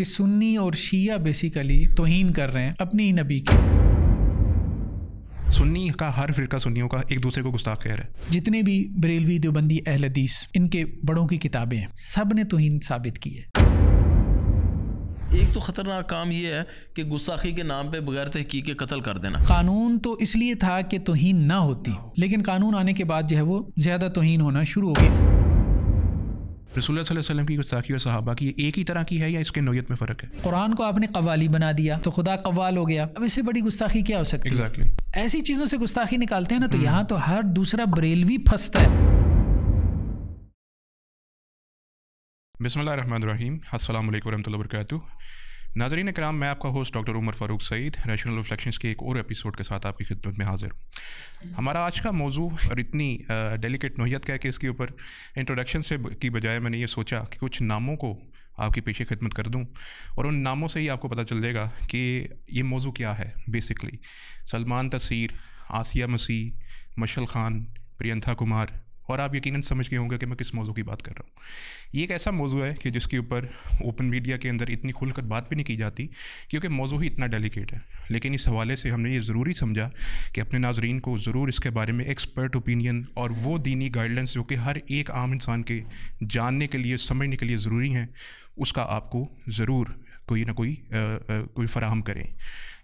कि सुन्नी और शिया बेसिकली तोहन कर रहे हैं अपनी ही नबी की सुन्नी का हर फिर सुन्नियों का एक दूसरे को गुस्ताख कह रहा है जितने भी बरेलवी देवबंदी अहलदीस इनके बड़ों की किताबें हैं सब ने तोहन साबित की है एक तो ख़तरनाक काम यह है कि गुस्साखी के नाम पे बगैर तहकीक कत्ल कर देना कानून तो इसलिए था कि तोहन ना होती लेकिन कानून आने के बाद जो है वो ज़्यादा तोहन होना शुरू हो गया रसूल वसल्लम की गुस्ताखी और साहबा की एक ही तरह की है या इसके नोयत में फ़र्क है कुरान को आपने कवाली बना दिया तो खुदा कवाल हो गया अब इससे बड़ी गुस्ताखी क्या हो सकती है exactly. ऐसी चीज़ों से गुस्ताखी निकालते हैं ना तो hmm. यहाँ तो हर दूसरा बरेलवी फंसता है बिस्मिल्लाह बिसमीम अल्लाम वरहमल वर्क नाजरीन कराम मैं आपका host doctor Umar Farooq Saeed rational reflections के एक और एपिसोड के साथ आपकी खिदमत में हाजिर हूँ हमारा आज का मौजू और इतनी डेलिकेट नोयत का है कि इसके ऊपर इंट्रोडक्शन से की बजाय मैंने ये सोचा कि कुछ नामों को आपकी पेशे खिदमत कर दूँ और उन नामों से ही आपको पता चल जाएगा कि ये मौजू क्या है बेसिकली सलमान तसीर आसिया मसीह मशल खान प्रियंथा कुमार और आप यकीनन समझ गए होंगे कि मैं किस मौजू की बात कर रहा हूँ ये एक ऐसा मौजू है कि जिसके ऊपर ओपन मीडिया के अंदर इतनी खुलकर बात भी नहीं की जाती क्योंकि मौजू ही इतना डेलीकेट है लेकिन इस हवाले से हमने ये ज़रूरी समझा कि अपने नाजरन को ज़रूर इसके बारे में एक्सपर्ट ओपिनियन और वो दीनी गाइडलाइंस जो कि हर एक आम इंसान के जानने के लिए समझने के लिए ज़रूरी हैं उसका आपको ज़रूर कोई ना कोई आ, आ, कोई फराहम करें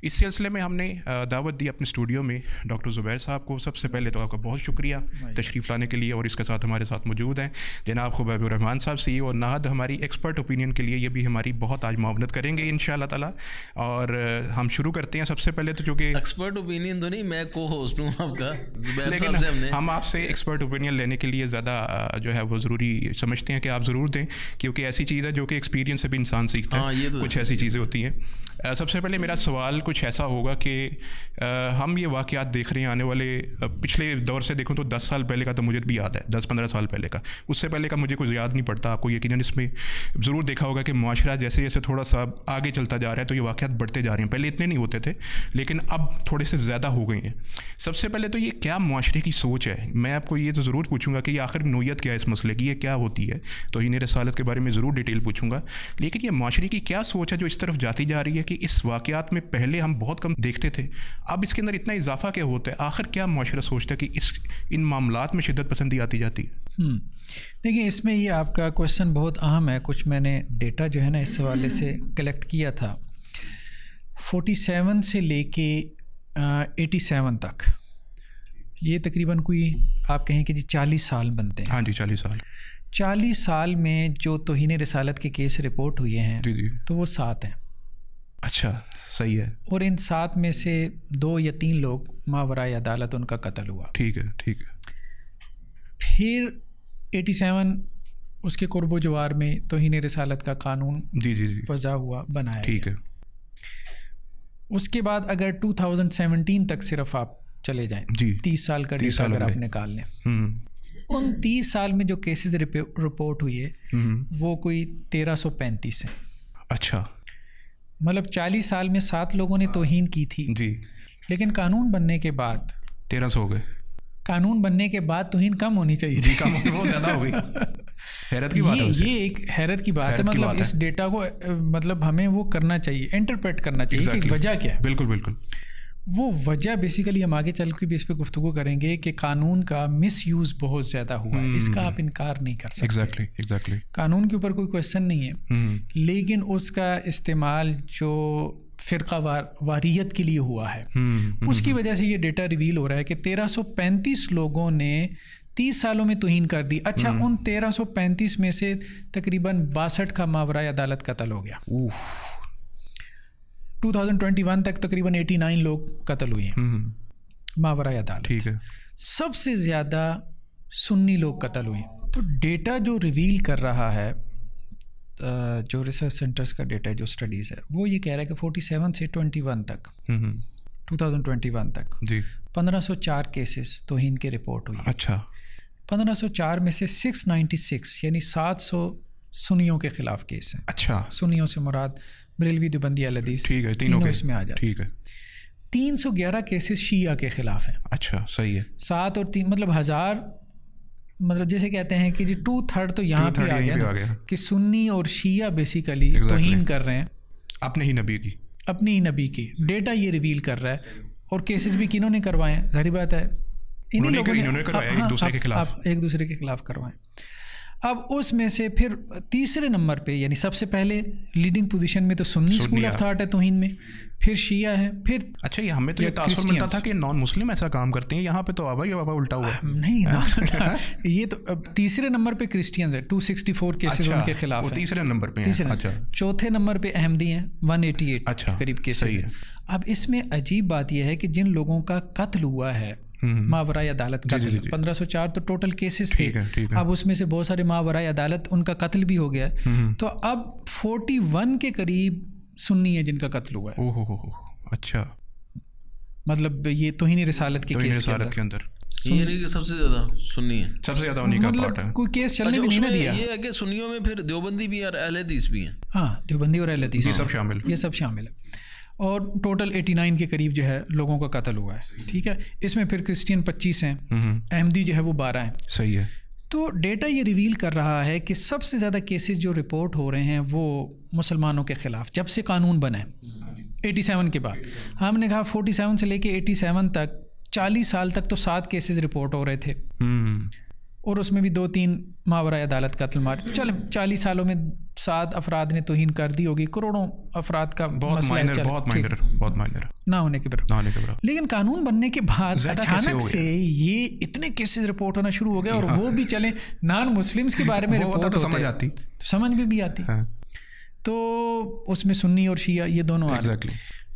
इस सिलसिले में हमने दावत दी अपने स्टूडियो में डॉक्टर ज़ुबैर साहब को सबसे पहले तो आपका बहुत शुक्रिया तशरीफ़ लाने के लिए और इसके साथ हमारे साथ मौजूद हैं जनाब खुबैबरहमान रहमान साहब सी e और नाहद हमारी एक्सपर्ट ओपिनियन के लिए ये भी हमारी बहुत आज मावनत करेंगे इन ताला और हम शुरू करते हैं सबसे पहले तो चूँकि एक्सपर्ट ओपिनियन तो नहीं मैं को होस्ट हूँ आपका लेकिन हम आपसे एक्सपर्ट ओपिनियन लेने के लिए ज़्यादा जो है वो ज़रूरी समझते हैं कि आप ज़रूर दें क्योंकि ऐसी चीज़ है जो कि एक्सपीरियंस से भी इंसान सीखता है हाँ, तो कुछ ऐसी चीज़ें होती हैं सबसे पहले मेरा सवाल कुछ ऐसा होगा कि हम ये वाक़ात देख रहे हैं आने वाले पिछले दौर से देखूँ तो दस साल पहले का तो मुझे भी याद है दस पंद्रह साल पहले का उससे पहले का मुझे कुछ याद नहीं पड़ता आपको यकीन इसमें ज़रूर देखा होगा कि माशरा जैसे जैसे थोड़ा सा आगे चलता जा रहा है तो ये वाक़ात बढ़ते जा रहे हैं पहले इतने नहीं होते थे लेकिन अब थोड़े से ज़्यादा हो गए हैं सबसे पहले तो ये क्या माशरे की सोच है मैं आपको ये तो ज़रूर पूछूँगा कि आखिर नोयत क्या है इस मसले की ये क्या होती है तो इन रसालत के बारे में ज़रूर डिटेल पूछूँगा लेकिन ये माशरे की क्या सोच है जो इस तरफ जाती जा रही है कि इस वाक़ात में पहले हम बहुत कम देखते थे अब इसके अंदर इतना इजाफा क्या होता है आखिर क्या माशरा सोचता है कि इस इन मामला में शिदत पसंदी आती जाती है हम्म। देखिए इसमें ये आपका क्वेश्चन बहुत अहम है कुछ मैंने डेटा जो है ना इस हवाले से कलेक्ट किया था 47 से लेके एटी सेवन तक ये तकरीबन कोई आप कहें कि जी चालीस साल बनते हैं हाँ जी चालीस साल चालीस साल में जो तोहन रसालत के केस रिपोर्ट हुए हैं जी जी तो वो सात हैं अच्छा सही है और इन सात में से दो या तीन लोग मावरा अदालत उनका कत्ल हुआ ठीक है ठीक है फिर 87 उसके कुर्ब जवार में तोहन रसालत का कानून जी जी जी वज़ा हुआ बनाया ठीक है उसके बाद अगर 2017 तक सिर्फ आप चले जाएं जी तीस साल का डेटा अगर आप निकाल लें हम्म। उन तीस साल में जो केसेस रिपोर्ट हुई है हम्म। वो कोई तेरह सौ पैंतीस है अच्छा मतलब चालीस साल में सात लोगों ने तोहन की थी जी लेकिन कानून बनने के बाद तेरह सौ हो गए कानून बनने के बाद तोहन कम होनी चाहिए जी कम बहुत ज़्यादा हो गई हैरत की बात ये, है ये एक हैरत की बात हैरत मतलब है मतलब इस डेटा को मतलब हमें वो करना चाहिए इंटरप्रेट करना चाहिए exactly. कि वजह क्या है बिल्कुल बिल्कुल वो वजह बेसिकली हम आगे चल के भी इस पर गुफ्तु करेंगे कि कानून का मिस यूज़ बहुत ज़्यादा हुआ है इसका हम्म। आप इनकार नहीं कर सकते एग्जैक्टली exactly, एग्जैक्टली exactly. कानून के ऊपर कोई क्वेश्चन नहीं है हम्म। लेकिन उसका इस्तेमाल जो फ़िरका वार, वारियत के लिए हुआ है हम्म, उसकी वजह से ये डेटा रिवील हो रहा है कि 1335 लोगों ने तीस सालों में तोहन कर दी अच्छा उन तेरह में से तकरीबन बासठ का मावरा अदालत कतल हो गया 2021 तक तकरीबन 89 लोग कत्ल हुए हैं हम्म। मावरा अदालत ठीक है सबसे ज़्यादा सुन्नी लोग कत्ल हुए तो डेटा जो रिवील कर रहा है जो रिसर्च सेंटर्स का डेटा है जो स्टडीज़ है वो ये कह रहा है कि 47 से 21 तक 2021 हम्म। तक जी 1504 केसेस तो ही के रिपोर्ट हुई अच्छा 1504 में से 696 यानी 700 सुनियों के खिलाफ केस हैं अच्छा सुनियों से मुराद बरेलवी दुबंदी अलदीस ठीक है तीनों, तीनों इसमें आ जाए ठीक है तीन सौ ग्यारह केसेस शिया के खिलाफ हैं अच्छा सही है सात और तीन मतलब हज़ार मतलब जैसे कहते हैं कि जी टू थर्ड तो यहाँ पे आ गया, गया कि सुन्नी और शिया बेसिकली exactly. तोहीन कर रहे हैं अपने ही नबी की अपने ही नबी की डेटा ये रिवील कर रहा है और केसेस भी किनों ने करवाए जारी बात है इन्हीं लोगों ने, एक हाँ, हाँ, दूसरे हाँ, के खिलाफ एक दूसरे के खिलाफ करवाएं अब उसमें से फिर तीसरे नंबर पे यानी सबसे पहले लीडिंग पोजीशन में तो सुन्नी स्कूल ऑफ थॉट है तोहिन में फिर शिया है फिर अच्छा ये हमें तो ये तासुर मिलता था कि नॉन मुस्लिम ऐसा काम करते हैं यहाँ पे तो आबा ये बाबा उल्टा हुआ आ, नहीं ना हाँ। ना, ये तो अब तीसरे नंबर पे क्रिस्टियंस है टू सिक्सटी फोर केसेज उनके खिलाफ वो तीसरे नंबर पे तीसरे अच्छा चौथे नंबर पे अहमदी हैं 188 अच्छा करीब केसेज अब इसमें अजीब बात यह है कि जिन लोगों का कत्ल हुआ है हम्म। मावराई अदालत कत्ल पंद्रह सौ चार तो टोटल केसेस थे अब उसमें से बहुत सारे मावराई अदालत उनका कत्ल भी हो गया हम्म। तो अब फोर्टी वन के करीब सुन्नी है जिनका कत्ल हुआ है ओहो अच्छा मतलब ये तो ही नहीं रिसालत के केस रिसालत के अंदर ये सबसे ज्यादा सुन्नी है सबसे ज्यादा उन्हीं का मतलब पार्ट है कोई केस चलने भी अच्छा, नहीं दिया ये है कि सुन्नियों में फिर देवबंदी भी और अहलदीस भी हैं हाँ देवबंदी और अहलदीस ये सब शामिल ये सब शामिल है और टोटल 89 के करीब जो है लोगों का कत्ल हुआ है ठीक है इसमें फिर क्रिश्चियन 25 हैं अहमदी हम्म। जो है वो 12 हैं सही है तो डेटा ये रिवील कर रहा है कि सबसे ज़्यादा केसेस जो रिपोर्ट हो रहे हैं वो मुसलमानों के ख़िलाफ़ जब से कानून बना है 87 के बाद हमने कहा 47 से लेके 87 तक 40 साल तक तो सात केसेस रिपोर्ट हो रहे थे हम्म। और उसमें भी दो तीन मावरा अदालत कत्ल मार चल चालीस सालों में सात अफराद ने तोहन कर दी होगी करोड़ों अफराद का बहुत माइनर बहुत माइनर बहुत माइनर ना होने के बराबर ना होने के बराबर लेकिन कानून बनने के बाद अचानक से ये इतने केसेस रिपोर्ट होना शुरू हो गया और हाँ। वो भी चले नॉन मुस्लिम्स के बारे में रिपोर्ट तो समझ आती समझ में भी आती हाँ। तो उसमें सुन्नी और शिया ये दोनों आ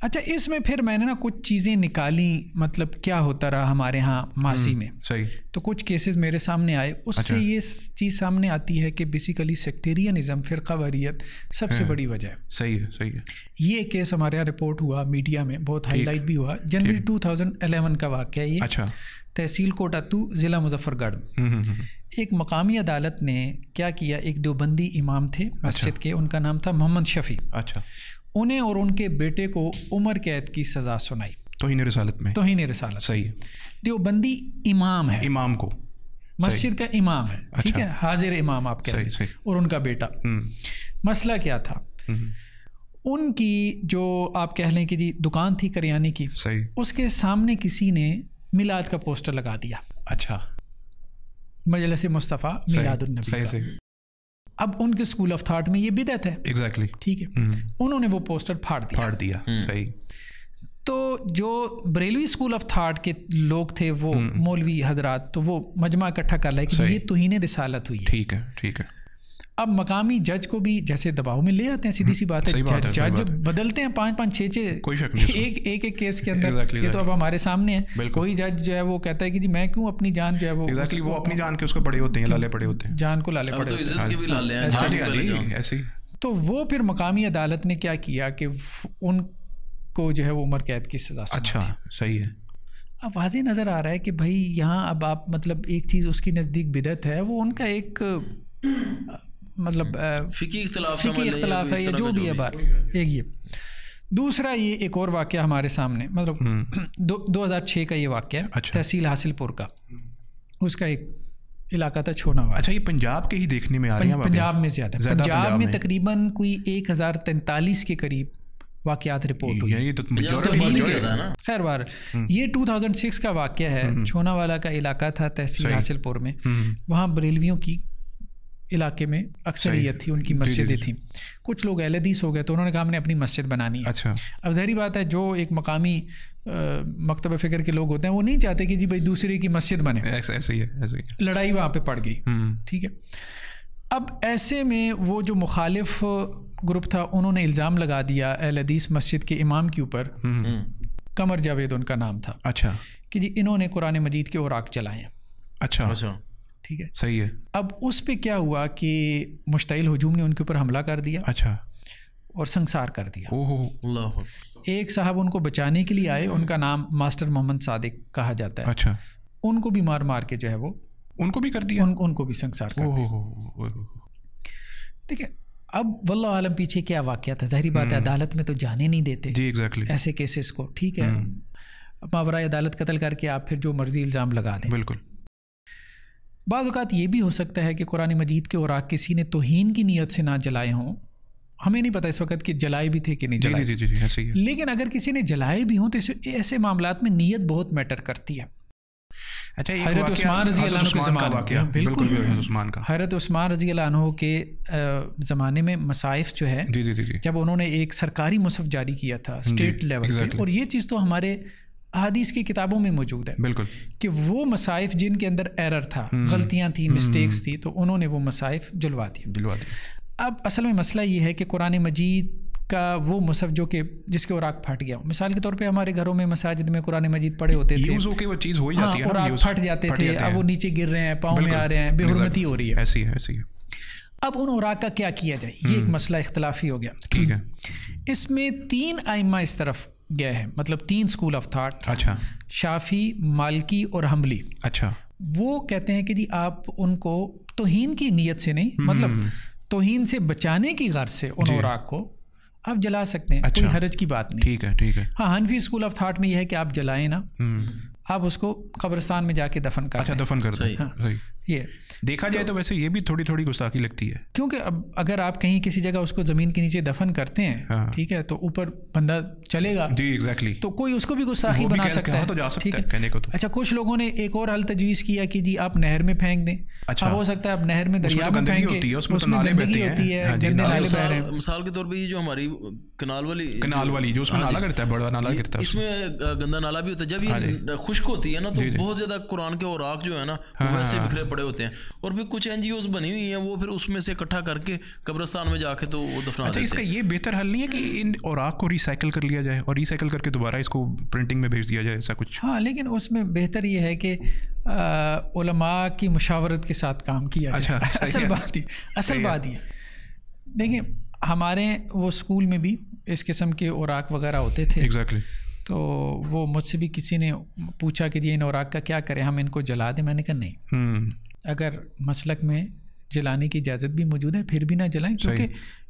अच्छा इसमें फिर मैंने ना कुछ चीज़ें निकाली मतलब क्या होता रहा हमारे यहाँ मासी हम्म, में सही तो कुछ केसेस मेरे सामने आए उससे अच्छा। ये चीज़ सामने आती है कि बेसिकली सेक्टेरियनिज्म फ़िरका वरीत सबसे हाँ। बड़ी वजह है सही है सही है ये केस हमारे यहाँ रिपोर्ट हुआ मीडिया में बहुत हाईलाइट भी हुआ जनवरी टू का वाक़ है ये अच्छा तहसील कोटातू ज़िला मुजफ्फरगढ़ हम्म, हम्म, एक मकामी अदालत ने क्या किया एक बंदी इमाम थे अच्छा। मस्जिद के उनका नाम था मोहम्मद शफ़ी अच्छा उन्हें और उनके बेटे को उम्र कैद की सज़ा सुनाई तो ही रसालत में तो ही रसालत सही देवबंदी इमाम है इमाम को मस्जिद का इमाम है अच्छा। ठीक है हाजिर इमाम आप कह रहे और उनका बेटा हम्म। मसला क्या था हम्म। उनकी जो आप कह लें कि जी दुकान थी करियाने की सही उसके सामने किसी ने मिलाद का पोस्टर लगा दिया अच्छा मजलस मुस्तफ़ा मिलादुलनबी सही सही अब उनके स्कूल ऑफ थाट में ये बिदत है एग्जैक्टली ठीक है हम्म। उन्होंने वो पोस्टर फाड़ दिया फाड़ दिया हम्म। सही तो जो बरेलवी स्कूल ऑफ थाट के लोग थे वो हम्म। मौलवी हजरात तो वो मजमा इकट्ठा कर लाए कि ये तुहिन तो रिसालत हुई ठीक है ठीक है अब मकामी जज को भी जैसे दबाव में ले आते हैं सीधी सी बात है बात जज, है, जज बदलते हैं पाँच पाँच छः छः कोई शक नहीं एक एक एक केस के अंदर exactly, ये तो अब हमारे सामने है कोई जज जो है वो कहता है कि जी मैं क्यों अपनी जान जो है वो exactly, वो अपनी जान के उसको पड़े होते हैं लाले पड़े होते हैं जान को लाले पड़े होते हैं ऐसे तो वो फिर मकामी अदालत ने क्या किया कि उनको जो है वो उम्र कैद की सजा अच्छा सही है अब वाजे नज़र आ रहा है कि भाई यहाँ अब आप मतलब एक चीज़ उसकी नज़दीक बिदत है वो उनका एक मतलब हम्म। फिकी इख्तलाफ है या जो भी है बार एक ये दूसरा ये एक और वाक्य हमारे सामने मतलब हम्म। दो दो हज़ार छः का ये वाक्य है अच्छा। तहसील हासिलपुर का उसका एक इलाका था छोना अच्छा ये पंजाब के ही देखने में आ रहे हैं पंजाब में ज़्यादा पंजाब में तकरीबन कोई एक हज़ार तैंतालीस के करीब वाकयात रिपोर्ट हुई ये तो, तो खैर बार हम्म। ये 2006 का वाक्य है छोनावाला का इलाका था तहसील हासिलपुर में वहाँ बरेलवियों की इलाके में अक्सरियत थी उनकी मस्जिदें थी कुछ लोग अहल हो गए तो उन्होंने कहा हमने अपनी मस्जिद बनानी है अच्छा अब जहरी बात है जो एक मकामी मकतब फ़िक्र के लोग होते हैं वो नहीं चाहते कि जी भाई दूसरे की मस्जिद बने ऐसे ही है ऐसे ही लड़ाई वहाँ पर पड़ गई हम्म। ठीक है अब ऐसे में वो जो मुखालिफ ग्रुप था उन्होंने इल्ज़ाम लगा दिया एहलदीस मस्जिद के इमाम के ऊपर हम्म। हम्म। कमर जावेद उनका नाम था अच्छा कि जी इन्होंने कुरान मजीद के और चलाए अच्छा अच्छा ठीक है सही है अब उस पर क्या हुआ कि मुश्तिल हजूम ने उनके ऊपर हमला कर दिया अच्छा और संसार कर दिया ओह एक साहब उनको बचाने के लिए आए उनका नाम मास्टर मोहम्मद सादिक कहा जाता है अच्छा उनको भी मार मार के जो है वो उनको भी कर दिया उन, उनको भी संसार कर दिया ठीक है अब वल्ला आलम पीछे क्या वाक्य था जहरी बात है हम्म। अदालत में तो जाने नहीं देते जी एग्जैक्टली ऐसे केसेस को ठीक है हम्म। मावरा अदालत कत्ल करके आप फिर जो मर्जी इल्ज़ाम लगा दें बिल्कुल बाज़ात ये भी हो सकता है कि कुरानी मजीद के और किसी ने तोहन की नीयत से ना जलाए हों हमें नहीं पता इस वक्त कि जलाए भी थे कि नहीं जलाए जी जी जी ऐसे ही लेकिन अगर किसी ने जलाए भी हों तो ऐसे मामला में नीयत बहुत मैटर करती है अच्छा हजरत उस्मान रजी के ज़माने बिल्कुल हजरत उस्मान रजी के ज़माने में मसाइफ जो है जी जी जी जब उन्होंने एक सरकारी मुसफ जारी किया था स्टेट लेवल पर और ये चीज़ तो हमारे हदीस की किताबों में मौजूद है बिल्कुल कि वो मसाइफ जिनके अंदर एरर था हम्म। गलतियाँ थी मिस्टेक्स हम्म। थी तो उन्होंने वो मसाइफ जुलवा दिए जुलवा दिए अब असल में मसला ये है कि कुरान मजीद का वो मसहब जो कि जिसके औराक फट गया मिसाल के तौर पे हमारे घरों में मसाजिद में कुरान मजीद पड़े होते थे होके वो चीज़ हो ही जाती हाँ, है फट जाते थे अब वो नीचे गिर रहे हैं पाँव में आ रहे हैं बेहरमती हो रही है ऐसी है ऐसी है अब उन औराक का क्या किया जाए ये एक हम्म। मसला इख्तलाफी हो गया ठीक है इसमें तीन आइमा इस तरफ गए हैं मतलब तीन स्कूल ऑफ थाट अच्छा शाफी मालकी और हम्बली अच्छा वो कहते हैं कि जी आप उनको तोहन की नीयत से नहीं हम्म। मतलब तोहन से बचाने की गर्ज से उन औराक को आप जला सकते हैं अच्छा, कोई हरज की बात नहीं ठीक है ठीक है हाँ हनफी स्कूल ऑफ थाट में यह है कि आप जलाएं ना हम्म। आप उसको कब्रिस्तान में जाके दफन कर अच्छा दफन कर सही, हाँ, सही ये देखा जाए तो, तो वैसे ये भी थोड़ी थोड़ी गुस्ताखी लगती है क्योंकि अब अगर आप कहीं किसी जगह उसको ज़मीन के नीचे दफन करते हैं हाँ, ठीक है तो ऊपर बंदा चलेगा जी एग्जैक्टली तो कोई उसको भी गुस्ताखी बना भी सकता हाँ है तो जा सकता है कहने को तो अच्छा कुछ लोगों ने एक और हल तजवीज़ किया कि जी आप नहर में फेंक दें अच्छा हो सकता है आप नहर में तो दरिया में फेंक होती है तो हाँ मिसाल के तौर पर जो हमारी कनाल वाली कनाल वाली जो उसमें हाँ नाला गिरता है बड़ा नाला गिरता है इसमें गंदा नाला भी होता है जब ये हाँ खुश्क होती है ना तो बहुत ज्यादा कुरान के औराक जो है ना हाँ, वैसे बिखरे पड़े होते हैं और भी कुछ एनजीओ बनी हुई हैं वो फिर उसमें से इकट्ठा करके कब्रस्तान में जाके तो वो दफना अच्छा इसका ये बेहतर हल नहीं है कि इन औराक को रिसाइकिल कर लिया जाए और रिसाइकिल करके दोबारा इसको प्रिंटिंग में भेज दिया जाए ऐसा कुछ हाँ लेकिन उसमें बेहतर ये है कि उलमा की मशावरत के साथ काम किया जाए अच्छा, असल बात ही असल बात ये देखिए हमारे वो स्कूल में भी इस किस्म के औराक वगैरह होते थे एग्जैक्टली exactly. तो वो मुझसे भी किसी ने पूछा कि ये इन औराक का क्या करें हम इनको जला दें मैंने कहा नहीं hmm. अगर मसलक में जलाने की इजाज़त भी मौजूद है फिर भी ना जलाएं क्योंकि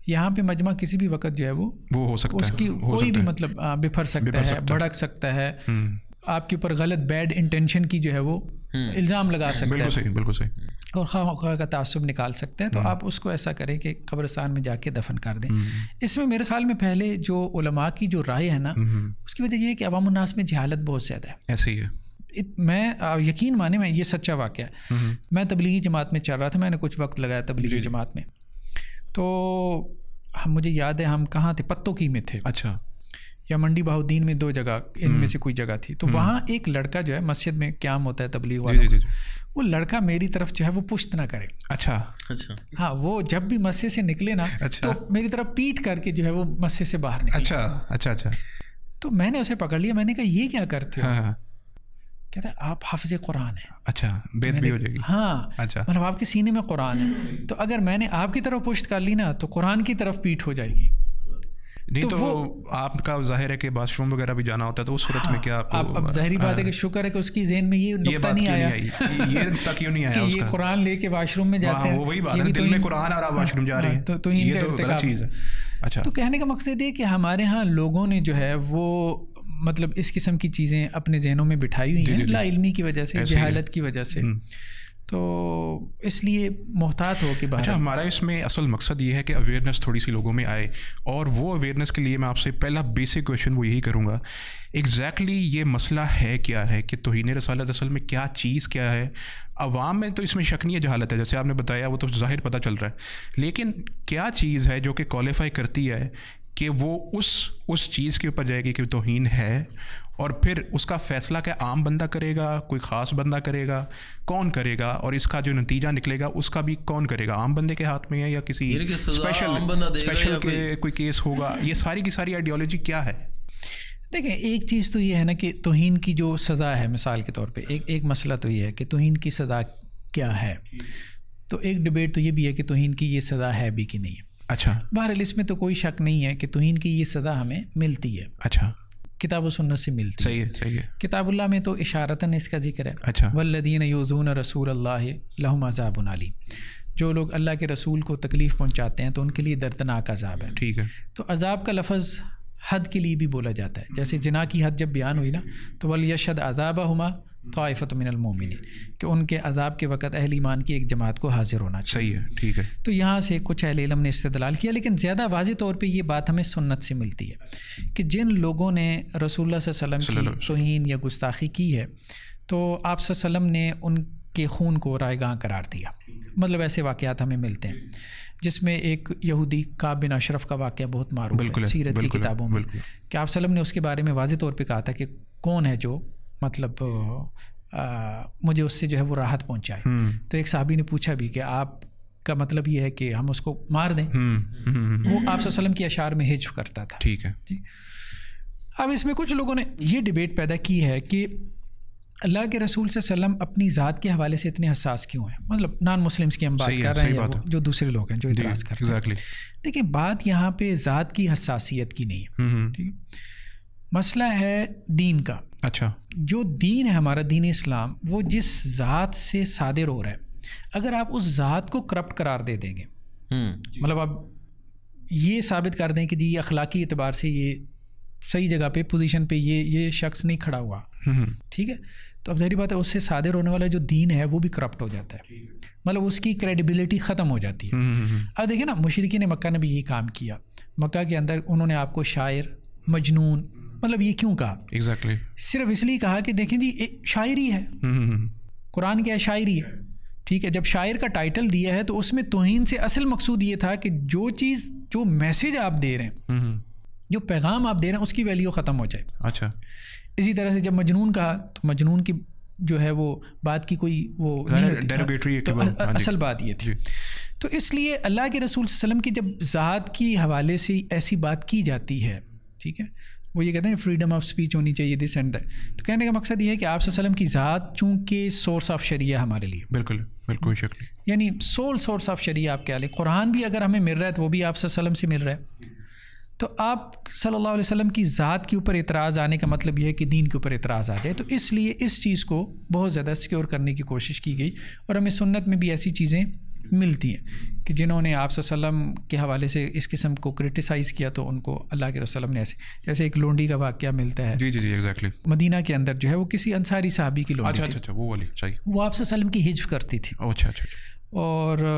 यहाँ पे मजमा किसी भी वक्त जो है वो वो हो सकता उसकी है उसकी कोई सकता भी है। मतलब बिफर सकता बिफर है भड़क सकता है hmm. आपके ऊपर गलत बैड इंटेंशन की जो है वो हम्म। इल्ज़ाम लगा सकते हैं सही बिल्कुल सही और खा का तसब निकाल सकते हैं तो हम्म। आप उसको ऐसा करें कि कब्रस्तान में जाके दफन कर दें हम्म। इसमें मेरे ख्याल में पहले जो उलमा की जो राय है ना उसकी वजह यह है कि अवामनास में जहालत बहुत ज़्यादा है ऐसे ही है इत, मैं यकीन माने मैं ये सच्चा वाक्य है मैं तबलीगी जमात में चल रहा था मैंने कुछ वक्त लगाया तबलीगी जमात में तो हम मुझे याद है हम कहाँ थे पत्तों की में थे अच्छा या मंडी बाहुद्दीन में दो जगह इनमें हम्म। से कोई जगह थी तो हम्म। वहाँ एक लड़का जो है मस्जिद में क्याम होता है तबलीग वाला वो लड़का मेरी तरफ जो है वो पुश्त ना करे अच्छा अच्छा हाँ वो जब भी मस्जिद से निकले ना अच्छा। तो मेरी तरफ पीट करके जो है वो मस्जिद से बाहर निकले अच्छा अच्छा अच्छा तो मैंने उसे पकड़ लिया मैंने कहा ये क्या करते हो हाँ।, हाँ। कहता आप हाफिज कुरान है अच्छा बेद भी हो जाएगी हाँ अच्छा मतलब आपके सीने में कुरान है तो अगर मैंने आपकी तरफ पुश्त कर ली ना तो कुरान की तरफ पीठ हो जाएगी नहीं तो, तो वो आपका जाहिर है कि बाथरूम वगैरह भी जाना होता है तो उस सूरत हाँ, में क्या आपको आप, अब जाहरी बात है कि शुक्र है कि उसकी जहन में ये नुक्ता नहीं आया नहीं ये तक क्यों नहीं आया कि ये कुरान लेके वाशरूम में जाते हैं वो वही बात है तो दिल में कुरान और आप वाशरूम जा हाँ, रहे हैं तो, तो ये तो गलत चीज़ है अच्छा तो कहने का मकसद ये कि हमारे यहाँ लोगों ने जो है वो मतलब इस किस्म की चीज़ें अपने जहनों में बिठाई हुई हैं लाइलमी की वजह से जहालत की वजह से हम्म। तो इसलिए मोहतात हो कि अच्छा हमारा इसमें असल मकसद ये है कि अवेयरनेस थोड़ी सी लोगों में आए और वो अवेयरनेस के लिए मैं आपसे पहला बेसिक क्वेश्चन वो यही करूँगा एग्जैक्टली exactly ये मसला है क्या है कि तोहन रसालत असल में क्या चीज़ क्या है अवाम में तो इसमें शक नहीं है जहालत है जैसे आपने बताया वो तो जाहिर पता चल रहा है लेकिन क्या चीज़ है जो कि क्वालिफाई करती है कि वो उस उस चीज़ के ऊपर जाएगी कि तोहन है और फिर उसका फ़ैसला क्या आम बंदा करेगा कोई ख़ास बंदा करेगा कौन करेगा और इसका जो नतीजा निकलेगा उसका भी कौन करेगा आम बंदे के हाथ में है या किसी स्पेशल स्पेशल के कोई केस होगा ये सारी की सारी आइडियोलॉजी क्या है देखें एक चीज़ तो ये है ना कि तोहन की जो सज़ा है मिसाल के तौर पे एक एक मसला तो ये है कि तोहन की सज़ा क्या है तो एक डिबेट तो ये भी है कि तोहन की ये सज़ा है भी कि नहीं है अच्छा बहरहाल इसमें तो कोई शक नहीं है कि तोहन की ये सज़ा हमें मिलती है अच्छा किताब सुन्नत से मिलती सही है सही है किताबुल्ला में तो इशारता इसका जिक्र है अच्छा वल्लदीन यूजून रसूल अल्लाह लहम जो लोग अल्लाह के रसूल को तकलीफ़ पहुँचाते हैं तो उनके लिए दर्दनाक अजाब है ठीक है तो अजाब का लफज हद के लिए भी बोला जाता है जैसे जना की हद जब बयान हुई ना तो वल यशद अज़ाब हुमा तोफ़त मिनमिन कि उनके अजाब के वक़्त अहल ईमान की एक जमात को हाजिर होना चाहिए सही है ठीक है तो यहाँ से कुछ अहल इलम ने इस्तलाल किया लेकिन ज़्यादा वाज तौर पर यह बात हमें सुन्नत से मिलती है कि जिन लोगों ने रसूल वसम की तोहन या गुस्ताखी की है तो आप ने उनके खून को रायगा करार दिया मतलब ऐसे वाक़ात हमें मिलते हैं जिसमें एक यहूदी का बिन अशरफ का वाक़ बहुत मारूफ है सीरत की किताबों में कि आप ने उसके बारे में वाज तौर पर कहा था कि कौन है जो मतलब आ, मुझे उससे जो है वो राहत पहुंचाए हम्म। तो एक साहबी ने पूछा भी कि आप का मतलब ये है कि हम उसको मार दें हम्म, हम्म, वो आप वसलम की अशार में हिज करता था ठीक है जी अब इसमें कुछ लोगों ने ये डिबेट पैदा की है कि अल्लाह के रसूल से सल्लम अपनी ज़ात के हवाले से इतने हसास क्यों हैं मतलब नॉन मुस्लिम्स की हम बात कर रहे हैं है। जो दूसरे लोग हैं जो इतराज़ कर रहे देखिए बात यहाँ पे ज़ात की हसासियत की नहीं है ठीक मसला है दीन का अच्छा जो दीन है हमारा दीन इस्लाम वो जिस ज़ात से सादिर हो रहा है अगर आप उस ज़ात को करप्ट करार दे देंगे हम्म। मतलब आप ये साबित कर दें कि जी अखलाकी एतबार से ये सही जगह पे पोजीशन पे ये ये शख्स नहीं खड़ा हुआ हम्म। ठीक है तो अब जहरी बात है उससे सादिर होने वाला जो दीन है वो भी करप्ट हो जाता है मतलब उसकी क्रेडिबिलिटी ख़त्म हो जाती है हम्म, अब देखिए ना मुशरकी ने मक्का ने भी यही काम किया मक्का के अंदर उन्होंने आपको शायर मजनून मतलब ये क्यों कहा एग्जैक्टली exactly. सिर्फ इसलिए कहा कि देखें जी शायरी है हम्म। कुरान क्या है शायरी है ठीक है जब शायर का टाइटल दिया है तो उसमें तोहन से असल मकसूद ये था कि जो चीज़ जो मैसेज आप दे रहे हैं हम्म। जो पैगाम आप दे रहे हैं उसकी वैल्यू ख़त्म हो जाए अच्छा इसी तरह से जब मजनून कहा तो मजनून की जो है वो बात की कोई वो डेरोगेटरी हाँ, तो हाँ असल बात ये थी तो इसलिए अल्लाह के रसूल वसम की जब ज़ात की हवाले से ऐसी बात की जाती है ठीक है वो ये कहते हैं फ्रीडम ऑफ स्पीच होनी चाहिए दिस एंड दैट तो कहने का मकसद ये है कि आप वसलम की ज़ात चूँकि सोर्स ऑफ शरिया हमारे लिए बिल्कुल बिल्कुल शक यानी सोल सोर्स ऑफ शरिया आप क्या लें कुरान भी अगर हमें मिल रहा है तो वो भी आप वसलम से मिल रहा है तो आप सल्लल्लाहु अलैहि वसल्लम की ज़ात के ऊपर एतराज़ आने का मतलब यह है कि दीन के ऊपर एतराज़ आ जाए तो इसलिए इस चीज़ को बहुत ज़्यादा सिक्योर करने की कोशिश की गई और हमें सुन्नत में भी ऐसी चीज़ें मिलती हैं कि जिन्होंने आप के हवाले से इस किस्म को क्रिटिसाइज़ किया तो उनको अल्लाह के रसलम ने ऐसे जैसे एक लोंडी का वाक्य मिलता है जी जी जी एग्जैक्टली मदीना के अंदर जो है वो किसी अंसारी साहबी की लोंडी अच्छा अच्छा, अच्छा वो वाली चाहिए वो आप वसलम की हिज करती थी अच्छा, अच्छा अच्छा और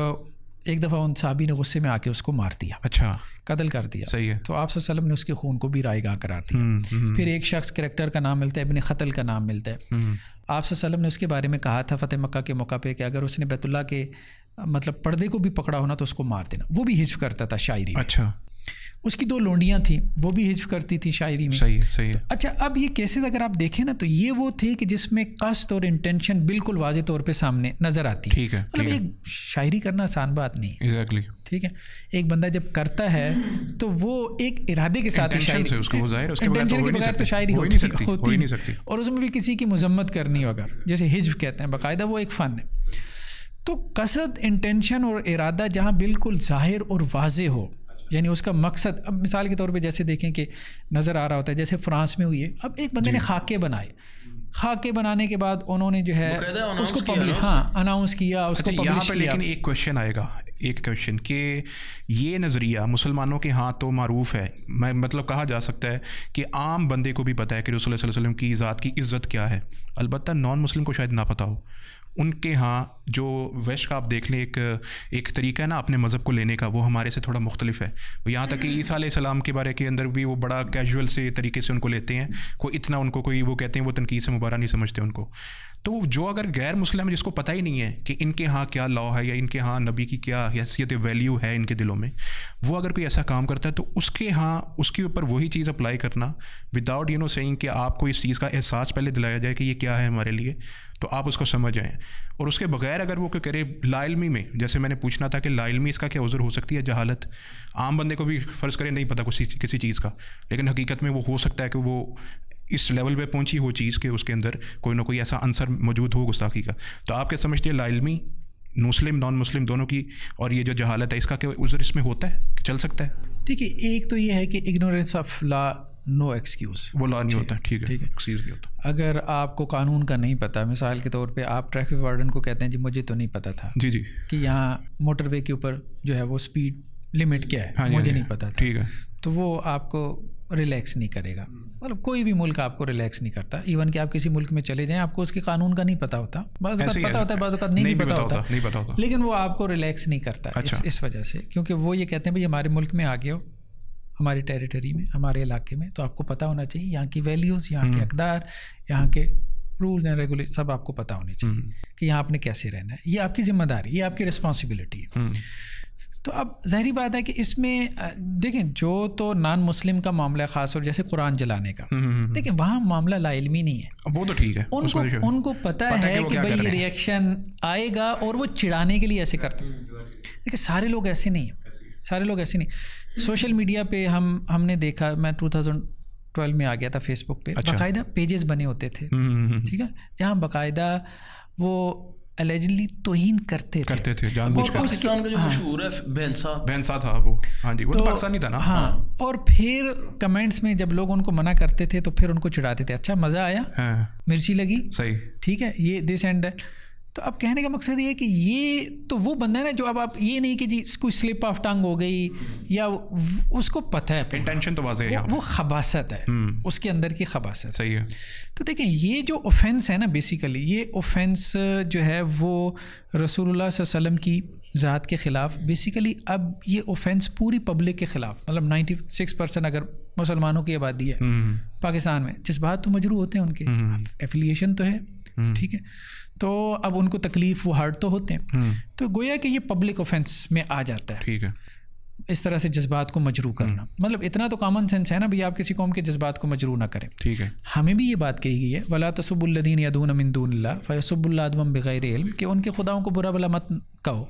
एक दफ़ा उन साहबी ने गुस्से में आके उसको मार दिया अच्छा कत्ल कर दिया सही है तो आप सल्लम ने उसके खून को भी रायगा करार दिया हम्म, हम्म। फिर एक शख्स करेक्टर का नाम मिलता है इबन ख़तल का नाम मिलता है हम्म। आप सल्लम ने उसके बारे में कहा था फ़तेह मक्का के मौका पे कि अगर उसने बैतुल्ला के मतलब पर्दे को भी पकड़ा होना तो उसको मार देना वो भी हिज करता था शायरी अच्छा उसकी दो लोंडियाँ थी वो भी हिज करती थी शायरी में सही है सही तो अच्छा अब ये कैसे अगर आप देखें ना तो ये वो थे कि जिसमें कस्त और इंटेंशन बिल्कुल वाज तौर पे सामने नज़र आती है ठीक है मतलब एक शायरी करना आसान बात नहीं है exactly. ठीक है एक बंदा जब करता है तो वो एक इरादे के साथ शायरी तो तो होती नहीं सकती और उसमें भी किसी की मजम्मत करनी अगर जैसे हिज्फ़ कहते हैं बाकायदा वो एक फ़न है तो कसरत इंटेंशन और इरादा जहाँ बिल्कुल जाहिर और वाज हो यानी उसका मकसद अब मिसाल के तौर पे जैसे देखें कि नज़र आ रहा होता है जैसे फ्रांस में हुई है अब एक बंदे ने खाके बनाए खाके बनाने के बाद उन्होंने जो है उसको पब्लिक हाँ अनाउंस किया अच्छा, उसको अच्छा, पब्लिश किया लेकिन एक क्वेश्चन आएगा एक क्वेश्चन कि ये नज़रिया मुसलमानों के हाथ तो मरूफ है मैं मतलब कहा जा सकता है कि आम बंदे को भी पता है कि रसोल वसम की ज़ात की इज़्ज़त क्या है अलबत् नॉन मुस्लिम को शायद ना पता हो उनके यहाँ जो वेस्ट का आप देख लें एक एक तरीका है ना अपने मज़हब को लेने का वो हमारे से थोड़ा मुख्तलिफ है यहाँ तक कि हम्म। ईसा सलाम के बारे के अंदर भी वो बड़ा कैजुअल से तरीके से उनको लेते हैं कोई इतना उनको कोई वो कहते हैं वो तनकीद से मुबारा नहीं समझते उनको तो जो अगर गैर मुस्लिम जिसको पता ही नहीं है कि इनके यहाँ क्या लॉ है या इनके यहाँ नबी की क्या हैसियत वैल्यू है इनके दिलों में वो अगर कोई ऐसा काम करता है तो उसके यहाँ उसके ऊपर वही चीज़ अप्लाई करना विदाउट यू नो सेंग कि आपको इस चीज़ का एहसास पहले दिलाया जाए कि ये क्या है हमारे लिए तो आप उसको समझ आएँ और उसके बगैर अगर वो क्यों करे लाइलमी में जैसे मैंने पूछना था कि लाइलमी इसका क्या उज़र हो सकती है जहालत आम बंदे को भी फ़र्ज़ करें नहीं पता किसी किसी चीज़ का लेकिन हकीकत में वो हो सकता है कि वो इस लेवल पे पहुंची हो चीज़ के उसके अंदर कोई ना कोई ऐसा आंसर मौजूद हो गुस्ताखी का तो आप क्या समझते हैं लालमी मुस्लिम नॉन मुस्लिम दोनों की और ये जो जहालत है इसका क्या उज़र इसमें होता है चल सकता है देखिए एक तो ये है कि ignorance of law no excuse वो ला नहीं होता ठीक है ठीक है एक्सक्यूज़ नहीं होता अगर आपको कानून का नहीं पता मिसाल के तौर पे आप ट्रैफिक वार्डन को कहते हैं जी मुझे तो नहीं पता था जी जी कि यहाँ मोटरवे के ऊपर जो है वो स्पीड लिमिट क्या है हाँ मुझे हाँ नहीं पता था ठीक है तो वो आपको रिलैक्स नहीं करेगा मतलब कोई भी मुल्क आपको रिलैक्स नहीं करता इवन कि आप किसी मुल्क में चले जाएं आपको उसके कानून का नहीं पता होता पता होता है बाद नहीं, नहीं, नहीं पता होता नहीं पता होता लेकिन वो आपको रिलैक्स नहीं करता अच्छा। इस, इस वजह से क्योंकि वो ये कहते हैं भाई हमारे मुल्क में आ गए हो हमारी टेरिटरी में हमारे इलाके में तो आपको पता होना चाहिए यहाँ की वैल्यूज़ यहाँ के अकदार हम्म। यहाँ के रूल्स एंड रेगुलेट सब आपको पता होने चाहिए हम्म। कि यहाँ आपने कैसे रहना है ये आपकी जिम्मेदारी ये आपकी रिस्पॉन्सिबिलिटी है हम्म। तो अब जहरी बात है कि इसमें देखें जो तो नान मुस्लिम का मामला है और जैसे कुरान जलाने का देखें वहाँ मामला लाइलमी नहीं है वो तो ठीक है उनको उनको पता, पता है कि भाई ये रिएक्शन आएगा और वो चिढ़ाने के लिए ऐसे करते हैं देखिए सारे लोग ऐसे नहीं हैं सारे लोग ऐसे नहीं सोशल मीडिया पे हम हमने देखा मैं 2012 में आ गया था फेसबुक पे अच्छा। बाकायदा पेजेस बने होते थे हम्म, हम्म, हम्म। ठीक है जहाँ बाकायदा वो एलिजली तोहीन करते करते थे, पाकिस्तान का जो हाँ। मशहूर है भैंसा भैंसा था वो हाँ जी वो तो, तो पाकिस्तानी था ना हाँ, हाँ। और फिर कमेंट्स में जब लोग उनको मना करते थे तो फिर उनको चिढ़ाते थे अच्छा मज़ा आया हाँ। मिर्ची लगी सही ठीक है ये दिस एंड दैट तो अब कहने का मकसद ये है कि ये तो वो बंदा है ना जो अब आप ये नहीं कि जी कोई स्लिप ऑफ टंग हो गई या उसको पता है इंटेंशन तो वाजह है वो खबासत है हम्म। उसके अंदर की खबासत सही है तो देखें ये जो ऑफेंस है ना बेसिकली ये ऑफेंस जो है वो रसूलुल्लाह वसल्लम की ज़ात के ख़िलाफ़ बेसिकली अब ये ऑफेंस पूरी पब्लिक के ख़िलाफ़ मतलब नाइन्टी सिक्स परसेंट अगर मुसलमानों की आबादी है हम्म। पाकिस्तान में जिस बात तो मजरू होते हैं उनके एफिलिएशन हम्म। तो है ठीक है तो अब उनको तकलीफ वो हर्ट तो होते हैं हम्म। तो गोया कि ये पब्लिक ऑफेंस में आ जाता है ठीक है इस तरह से जज्बात को मजरू हम्म। करना मतलब इतना तो कॉमन सेंस है ना भैया आप किसी कौम के जज्बात को मजरू ना करें ठीक है हमें भी ये बात कही गई है वला तसबुल्लदीन यदून अमिंदूल्ला फ़ैसबुल्लादम बग़ैर इल्म कि उनके खुदाओं को बुरा भला मत कहो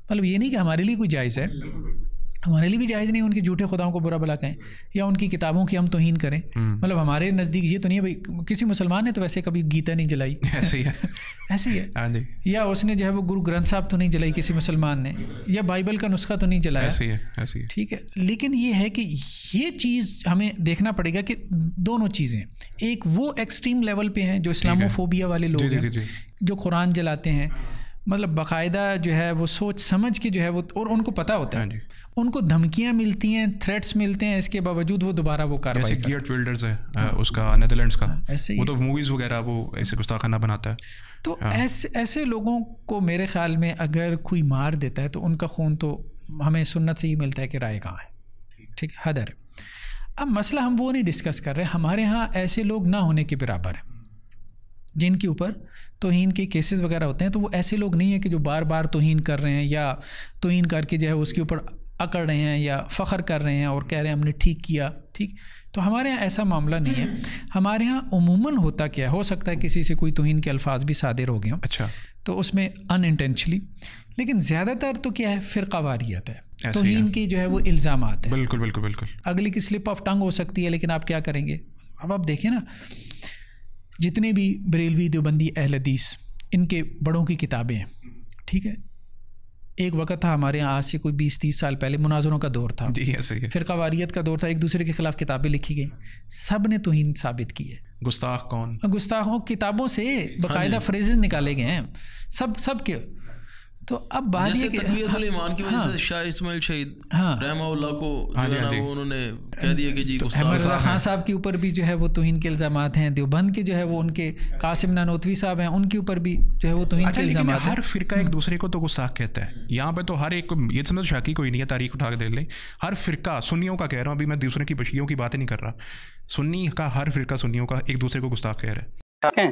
मतलब ये नहीं कि हमारे लिए कोई जायज़ है हमारे लिए भी जायज़ नहीं उनके झूठे खुदाओं को बुरा भला कहें या उनकी किताबों की हम तोहन करें हम्म। मतलब हमारे नज़दीक ये तो नहीं है भाई किसी मुसलमान ने तो वैसे कभी गीता नहीं जलाई ऐसी है ऐसी है हाँ या उसने जो है वो गुरु ग्रंथ साहब तो नहीं जलाई किसी मुसलमान ने या बाइबल का नुस्खा तो नहीं जलाया ऐसी है ऐसी है ठीक है लेकिन ये है कि ये चीज़ हमें देखना पड़ेगा कि दोनों चीज़ें एक वो एक्सट्रीम लेवल पे हैं जो इस्लामोफोबिया वाले लोग हैं जो कुरान जलाते हैं मतलब बाकायदा जो है वो सोच समझ के जो है वो और उनको पता होता है हाँ उनको धमकियाँ मिलती हैं थ्रेट्स मिलते हैं इसके बावजूद वो दोबारा वो कार्रवाई जैसे हैं है हाँ। उसका नेदरलैंड्स का हाँ, ऐसे वो तो मूवीज़ वगैरह वो ऐसे गुस्ताखाना बनाता है तो ऐसे ऐसे लोगों को मेरे ख्याल में अगर कोई मार देता है तो उनका खून तो हमें सुन्नत से ही मिलता है कि राय कहाँ है ठीक है हदर अब मसला हम वो नहीं डिस्कस कर रहे हमारे यहाँ ऐसे लोग ना होने के बराबर हैं जिनके ऊपर तोहन के केसेस वगैरह होते हैं तो वो ऐसे लोग नहीं हैं कि जो बार बार तोहन कर रहे हैं या तोहन करके जो है उसके ऊपर अकड़ रहे हैं या फ़ख्र कर रहे हैं और कह रहे हैं हमने ठीक किया ठीक तो हमारे यहाँ ऐसा मामला नहीं है हमारे यहाँ उमूमन होता क्या है हो सकता है किसी से कोई तोहन के अल्फाज भी सादिर हो गए हों अच्छा तो उसमें अनइंटेंशली लेकिन ज़्यादातर तो क्या है फ़िरका वारियत है तोहन की जो है वो इल्ज़ाम है बिल्कुल बिल्कुल बिल्कुल अगली की स्लिप ऑफ टंग हो सकती है लेकिन आप क्या करेंगे अब आप देखें ना जितने भी बरेलवी देवबंदी अहलदीस इनके बड़ों की किताबें हैं ठीक है एक वक्त था हमारे यहाँ आज से कोई बीस तीस साल पहले मुनाजरों का दौर था जी ऐसे हाँ, फिर कवारीत का दौर था एक दूसरे के खिलाफ किताबें लिखी गई सब ने तोहन साबित की है गुस्ताख कौन गुस्ताखों किताबों से हाँ बाकायदा हाँ फ्रेजेज निकाले गए हैं सब सब के तो अब बात जैसे तकवीयतुल हाँ, ईमान की वजह से हाँ। शाह इस्माइल शहीद हाँ, रहमाउल्लाह को जो हाँ है वो उन्होंने कह दिया कि जी तो अहमद रजा खान साहब के ऊपर भी जो है वो तोहिन के इल्ज़ाम हैं देवबंद के जो है वो उनके कासिम नानोतवी साहब हैं उनके ऊपर भी जो है वो तोहिन अच्छा, के इल्ज़ाम हर फ़िरका एक दूसरे को तो गुस्सा कहता है यहाँ पर तो हर एक ये समझो शाकी कोई नहीं है तारीख उठा के दे लें हर फ़िरका सुन्नियों का कह रहा हूँ अभी मैं दूसरे की बशियों की बातें नहीं कर रहा सुन्नी का हर फ़िरका सुन्नियों का एक दूसरे को गुस्ताख कह रहा है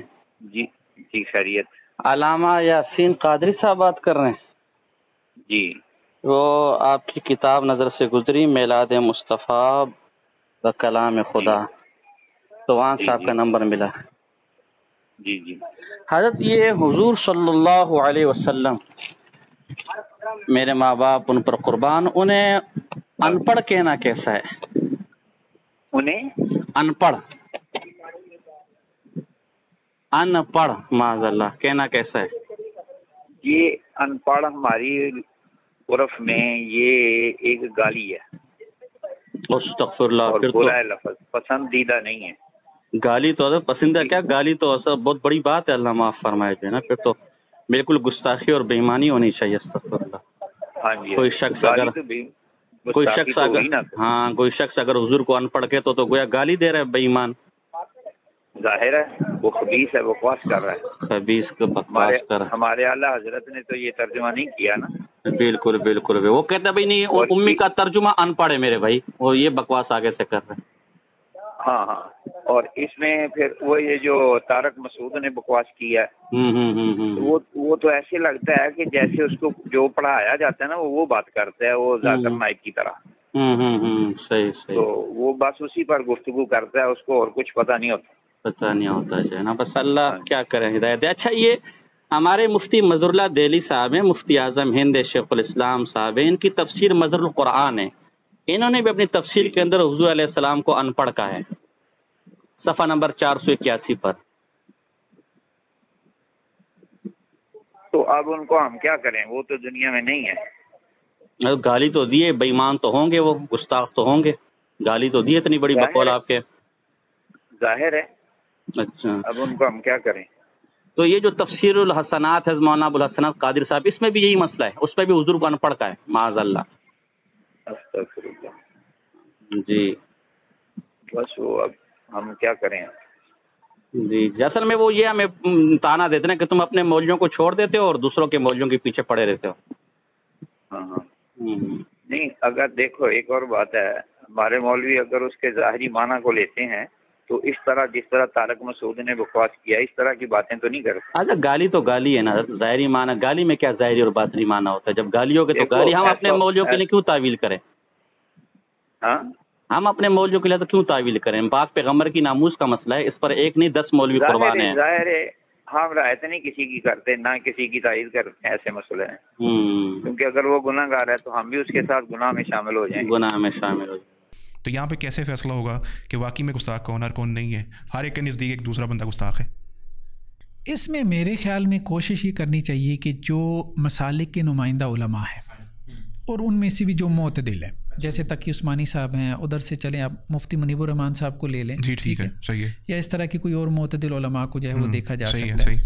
जी जी खैरियत अलामा यासीन कादरी साहब बात कर रहे हैं जी वो आपकी किताब नज़र से गुजरी मेलाद मुस्तफ़ा व कलाम खुदा तो वहाँ से आपका नंबर मिला जी जी हजरत ये हुजूर सल्लल्लाहु अलैहि वसल्लम मेरे माँ बाप उन पर कुर्बान उन्हें अनपढ़ कहना कैसा है उन्हें अनपढ़ अनपढ़ माजल्ला कहना कैसा है ये अनपढ़ हमारी उर्फ में ये एक गाली है उस और तो बुरा है लफज पसंदीदा नहीं है गाली तो अदब पसंदीदा क्या गाली तो असर बहुत बड़ी बात है अल्लाह माफ़ फरमाए थे ना फिर तो बिल्कुल गुस्ताखी और बेईमानी होनी चाहिए हाँ जी कोई शख्स अगर तो कोई शख्स तो अगर हाँ कोई शख्स अगर हुजूर को अनपढ़ के तो तो गोया गाली दे रहे बेईमान जाहिर है वो खबीस है बकवास कर रहा है खबीस को बकवास कर हमारे आला हजरत ने तो ये तर्जुमा नहीं किया ना बिल्कुल बिल्कुल वो कहते भाई नहीं और उम्मी का तर्जुमा अनपढ़ है मेरे भाई और ये बकवास आगे से कर रहे हैं हाँ हाँ और इसमें फिर वो ये जो तारक मसूद ने बकवास किया है हम्म, हम्म, हम्म, वो वो तो ऐसे लगता है कि जैसे उसको जो पढ़ाया जाता है ना वो वो बात करता है वो जाकर नाइक की तरह सही सही तो वो बस उसी पर गुफ्तगु करता है उसको और कुछ पता नहीं होता पता नहीं होता है ना बस अल्लाह क्या करें हिदायत अच्छा ये हमारे मुफ्ती मजरुल्ला दिल्ली साहब हैं मुफ्ती आजम हिंद शेखुलस्लाम साहब हैं इनकी तफसीर मजरुल कुरान है इन्होंने भी अपनी तफसीर के अंदर हजू आसमाम को अनपढ़ कहा है सफ़ा नंबर चार सौ इक्यासी पर तो अब उनको हम क्या करें वो तो दुनिया में नहीं है गाली तो दिए बेईमान तो होंगे वो गुस्ताख तो होंगे गाली तो दिए इतनी बड़ी बकौल आपके जाहिर है अच्छा अब उनको हम क्या करें तो ये जो तफसर हसनात है मौना अबुल हसनात कादिर साहब इसमें भी यही मसला है उस पर भी हजूर को अनपढ़ का है माजल्ला जी बस वो अब हम क्या करें जी दरअसल में वो ये हमें ताना देते ना कि तुम अपने मौलियों को छोड़ देते हो और दूसरों के मौलियों के पीछे पड़े रहते हो हाँ, हाँ। हम्म, हम्म। नहीं अगर देखो एक और बात है हमारे मौलवी अगर उसके ज़ाहरी माना को लेते हैं तो इस तरह जिस तरह तारक मसूद ने बकवास किया इस तरह की बातें तो नहीं कर अच्छा गाली तो गाली है ना जाहरी माना गाली में क्या जाहरी और बातरी माना होता है जब गाली होगी तो गाली हम अपने मौलियों के लिए क्यों तावील करें हाँ हम अपने मौलियों के लिए तो क्यों तावील करें पाक पैगम्बर की नामूज का मसला है इस पर एक नहीं दस मौलवी कुर्बान है जाहिर है हम रायत नहीं किसी की करते ना किसी की तारीफ करते ऐसे मसले हैं हम्म। क्योंकि अगर वो गुनाहगार है तो हम भी उसके साथ गुनाह में शामिल हो जाएंगे गुनाह में शामिल हो जाए तो यहाँ पे कैसे फैसला होगा कि वाकई में गुस्ताख कौन ऑनर और कौन नहीं है हर एक के नज़दीक एक दूसरा बंदा गुस्ताख है इसमें मेरे ख्याल में कोशिश ये करनी चाहिए कि जो मसालिक के नुमाइंदा उलमा है और उनमें से भी जो मतदिल है जैसे तकी उस्मानी साहब हैं उधर से चले आप मुफ्ती मनीबुर रहमान साहब को ले लें जी ठीक है सही है या इस तरह की कोई और मतदिलमा को जो है वो हम्म, देखा जा सकता है,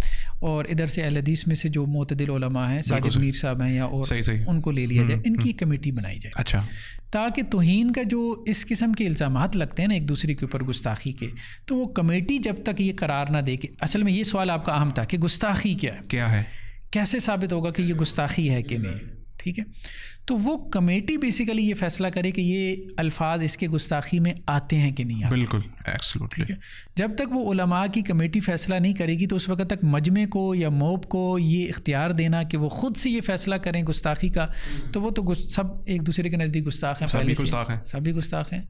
और इधर से अलदीस में से जो मतदिलमा है साजिद मीर साहब हैं या और सही, सही। उनको ले लिया जाए हम्म, इनकी हम्म। कमेटी बनाई जाए अच्छा ताकि तोहन का जो इस किस्म के इल्ज़ाम लगते हैं ना एक दूसरे के ऊपर गुस्ताखी के तो वो कमेटी जब तक ये करार ना दे के असल में ये सवाल आपका अहम था कि गुस्ताखी क्या है क्या है कैसे साबित होगा कि ये गुस्ताखी है कि नहीं ठीक है तो वो कमेटी बेसिकली ये फैसला करे कि ये अल्फाज इसके गुस्ताखी में आते हैं कि नहीं आते बिल्कुल एक्सलूटली जब तक वो उलमा की कमेटी फैसला नहीं करेगी तो उस वक्त तक मजमे को या मोब को ये इख्तियार देना कि वो खुद से ये फैसला करें गुस्ताखी का तो वो तो सब एक दूसरे के नज़दीक गुस्ताख हैं सभी गुस्ताख हैं सभी गुस्ताख हैं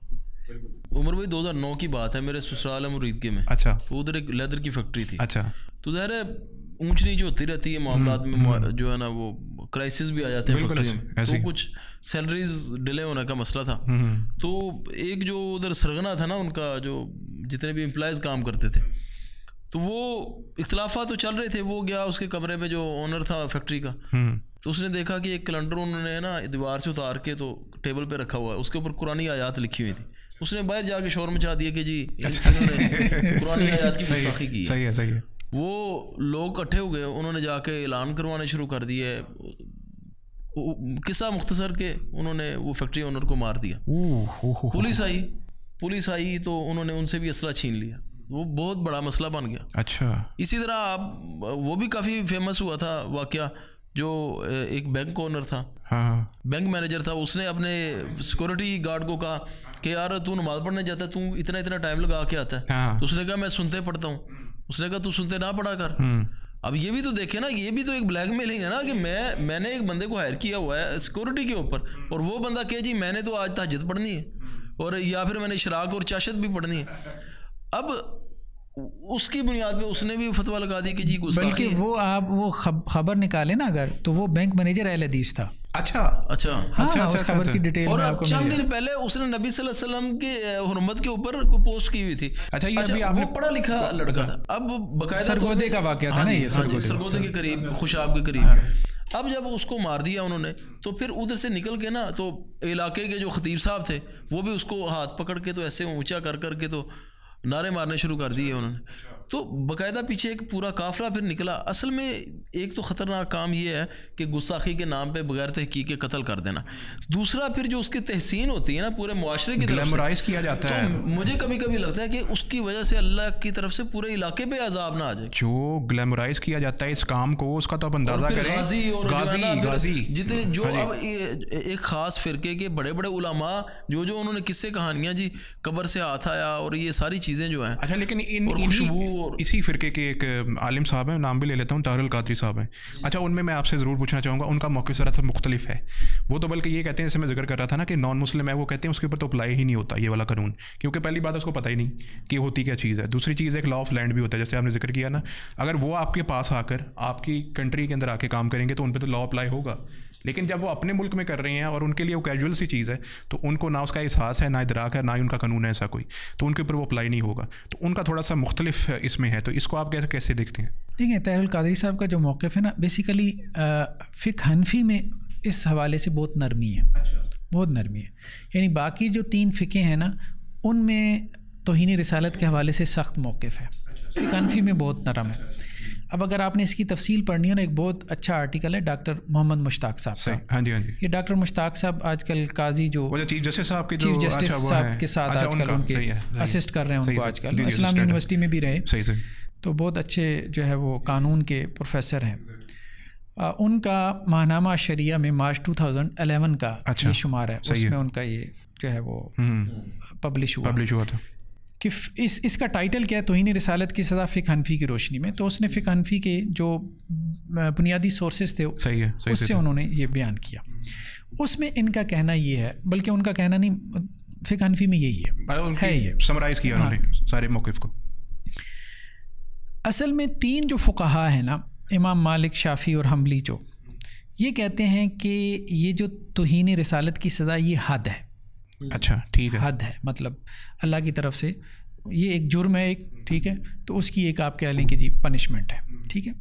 उमर भाई 2009 की बात है मेरे ससुराल में अच्छा तो उधर एक लेदर की फैक्ट्री थी अच्छा तो ज़ाहिर है ऊंच नीच होती रहती है मामला में हम्म, हम्म। जो है ना वो क्राइसिस भी आ जाते हैं फैक्ट्री में तो कुछ सैलरीज डिले होने का मसला था हम्म, तो एक जो उधर सरगना था ना उनका जो जितने भी एम्प्लॉयज़ काम करते थे तो वो इख्तलाफा तो चल रहे थे वो गया उसके कमरे में जो ओनर था फैक्ट्री का तो उसने देखा कि एक कैलेंडर उन्होंने ना दीवार से उतार के तो टेबल पे रखा हुआ है उसके ऊपर कुरानी आयात लिखी हुई थी उसने बाहर जाके शोर मचा दिया कि जी अच्छा। कुरानी आयात की सही, की सही है सही है वो लोग इकट्ठे हो गए उन्होंने जाके ऐलान करवाने शुरू कर दिए किस्सा मुख्तसर के उन्होंने वो फैक्ट्री ओनर को मार दिया पुलिस आई पुलिस आई तो उन्होंने उनसे भी असला छीन लिया वो बहुत बड़ा मसला बन गया अच्छा इसी तरह आप वो भी काफ़ी फेमस हुआ था वाक़ जो एक बैंक ओनर था हाँ। बैंक हाँ। मैनेजर था उसने अपने सिक्योरिटी गार्ड को कहा कि यार तू नमाज पढ़ने जाता है तू इतना इतना टाइम लगा के आता है हाँ। तो उसने कहा मैं सुनते पढ़ता हूँ उसने कहा तू सुनते ना पढ़ा कर हम्म। अब ये भी तो देखे ना ये भी तो एक ब्लैक मेलिंग है ना कि मैं मैंने एक बंदे को हायर किया हुआ है सिक्योरिटी के ऊपर और वो बंदा कहे जी मैंने तो आज तहजद पढ़नी है और या फिर मैंने शराक और चाशत भी पढ़नी है अब उसकी बुनियाद पे उसने भी फतवा लगा दी कि जी गुस्सा बल्कि वो आप वो खबर निकाले ना अगर तो वो बैंक मैनेजर अहल हदीस था अच्छा अच्छा हाँ, अच्छा, उस अच्छा, खबर अच्छा। की डिटेल और आपको चंद दिन पहले उसने नबी सल्लल्लाहु अलैहि वसल्लम के हुरमत के ऊपर पोस्ट की हुई थी अच्छा ये अच्छा, अभी आपने पढ़ा लिखा लड़का था अब बकायदा हाँ हाँ सरगोदे का वाकया था ना ये सरगोदे के करीब हाँ। खुशाब के करीब अब जब उसको मार दिया उन्होंने तो फिर उधर से निकल के ना तो इलाके के जो खतीब साहब थे वो भी उसको हाथ पकड़ के तो ऐसे ऊंचा कर करके तो नारे मारने शुरू कर दिए उन्होंने तो बाकायदा पीछे एक पूरा काफिला फिर निकला असल में एक तो ख़तरनाक काम ये है कि गुस्साखी के नाम पे बगैर तहकीक के कत्ल कर देना दूसरा फिर जो उसकी तहसीन होती है ना पूरे माशरे की तरफ किया जाता तो है मुझे कभी कभी लगता है कि उसकी वजह से अल्लाह की तरफ से पूरे इलाके पे अजाब ना आ जाए जो ग्लैमराइज किया जाता है इस काम को उसका तो आप अंदाजा करें गाजी और गाजी गाजी जितने जो हाँ अब एक ख़ास फ़िरके के बड़े बड़े उलमा जो जो उन्होंने किस्से कहानियाँ जी कबर से हाथ आया और ये सारी चीज़ें जो हैं अच्छा लेकिन इन खुशबू और इसी फिरके के एक आलिम साहब हैं नाम भी ले लेता हूँ तारुल कादरी साहब हैं अच्छा उनमें मैं आपसे ज़रूर पूछना चाहूँगा उनका मौके सरा सब मुख्तलिफ है वो तो बल्कि ये कहते हैं जैसे मैं जिक्र कर रहा था ना कि नॉन मुस्लिम है वो कहते हैं उसके ऊपर तो अप्लाई ही नहीं होता ये वाला कानून क्योंकि पहली बात उसको पता ही नहीं कि होती क्या चीज़ है दूसरी चीज़ एक लॉ ऑफ लैंड भी होता है जैसे आपने जिक्र किया ना अगर वो आपके पास आकर आपकी कंट्री के अंदर आके काम करेंगे तो उन पर तो लॉ अप्लाई होगा लेकिन जब वो अपने मुल्क में कर रहे हैं और उनके लिए वो कैजुअल सी चीज़ है तो उनको ना उसका एहसास है ना इदराक है ना ही उनका कानून है ऐसा कोई तो उनके ऊपर वो अप्लाई नहीं होगा तो उनका थोड़ा सा मुख्तलिफ इसमें है तो इसको आप कैसे कैसे देखते हैं देखिए तहर कादरी साहब का जो मौक़ है ना बेसिकली फ़िक हनफी में इस हवाले से बहुत नरमी है अच्छा। बहुत नरमी है यानी बाकी जो तीन फ़िके हैं ना उनमें तोहनी रसालत के हवाले से सख्त मौक़ है अच्छा। फ़िक हनफी में बहुत नरम है अच्छा। अब अगर आपने इसकी तफसील पढ़नी है ना एक बहुत अच्छा आर्टिकल है डॉक्टर मोहम्मद मुश्ताक साहब का हाँ जी हाँ जी ये डॉक्टर मुश्ताक साहब आजकल काजी जो चीफ जस्टिस साहब के चीफ अच्छा जस्टिस साहब के साथ अच्छा आजकल उनके असिस्ट कर रहे हैं उनको आजकल इस्लाम यूनिवर्सिटी में भी रहे तो बहुत अच्छे जो है वो कानून के प्रोफेसर हैं उनका माहनामा शरिया में मार्च 2011 का अच्छा, ये शुमार है उसमें उनका ये जो है वो पब्लिश हम्म। हुआ पब्लिश हुआ था कि इस इसका टाइटल क्या है तोहन रसालत की सज़ा फ़िक हनफी की रोशनी में तो उसने फ़िक हनफी के जो बुनियादी सोर्सेज थे सही है सही उससे उन्होंने ये बयान किया उसमें इनका कहना ये है बल्कि उनका कहना नहीं फ़िक हनफी में यही है है ये समराइज़ किया हाँ। सारे मौक़ को असल में तीन जो फ़ुकाहा है ना इमाम मालिक शाफ़ी और हमली जो ये कहते हैं कि ये जो तोहनी रसालत की सज़ा ये हद है हम्म। अच्छा ठीक है हद है मतलब अल्लाह की तरफ से ये एक जुर्म है एक ठीक है तो उसकी एक आप कह लें कि जी पनिशमेंट है हम्म। ठीक है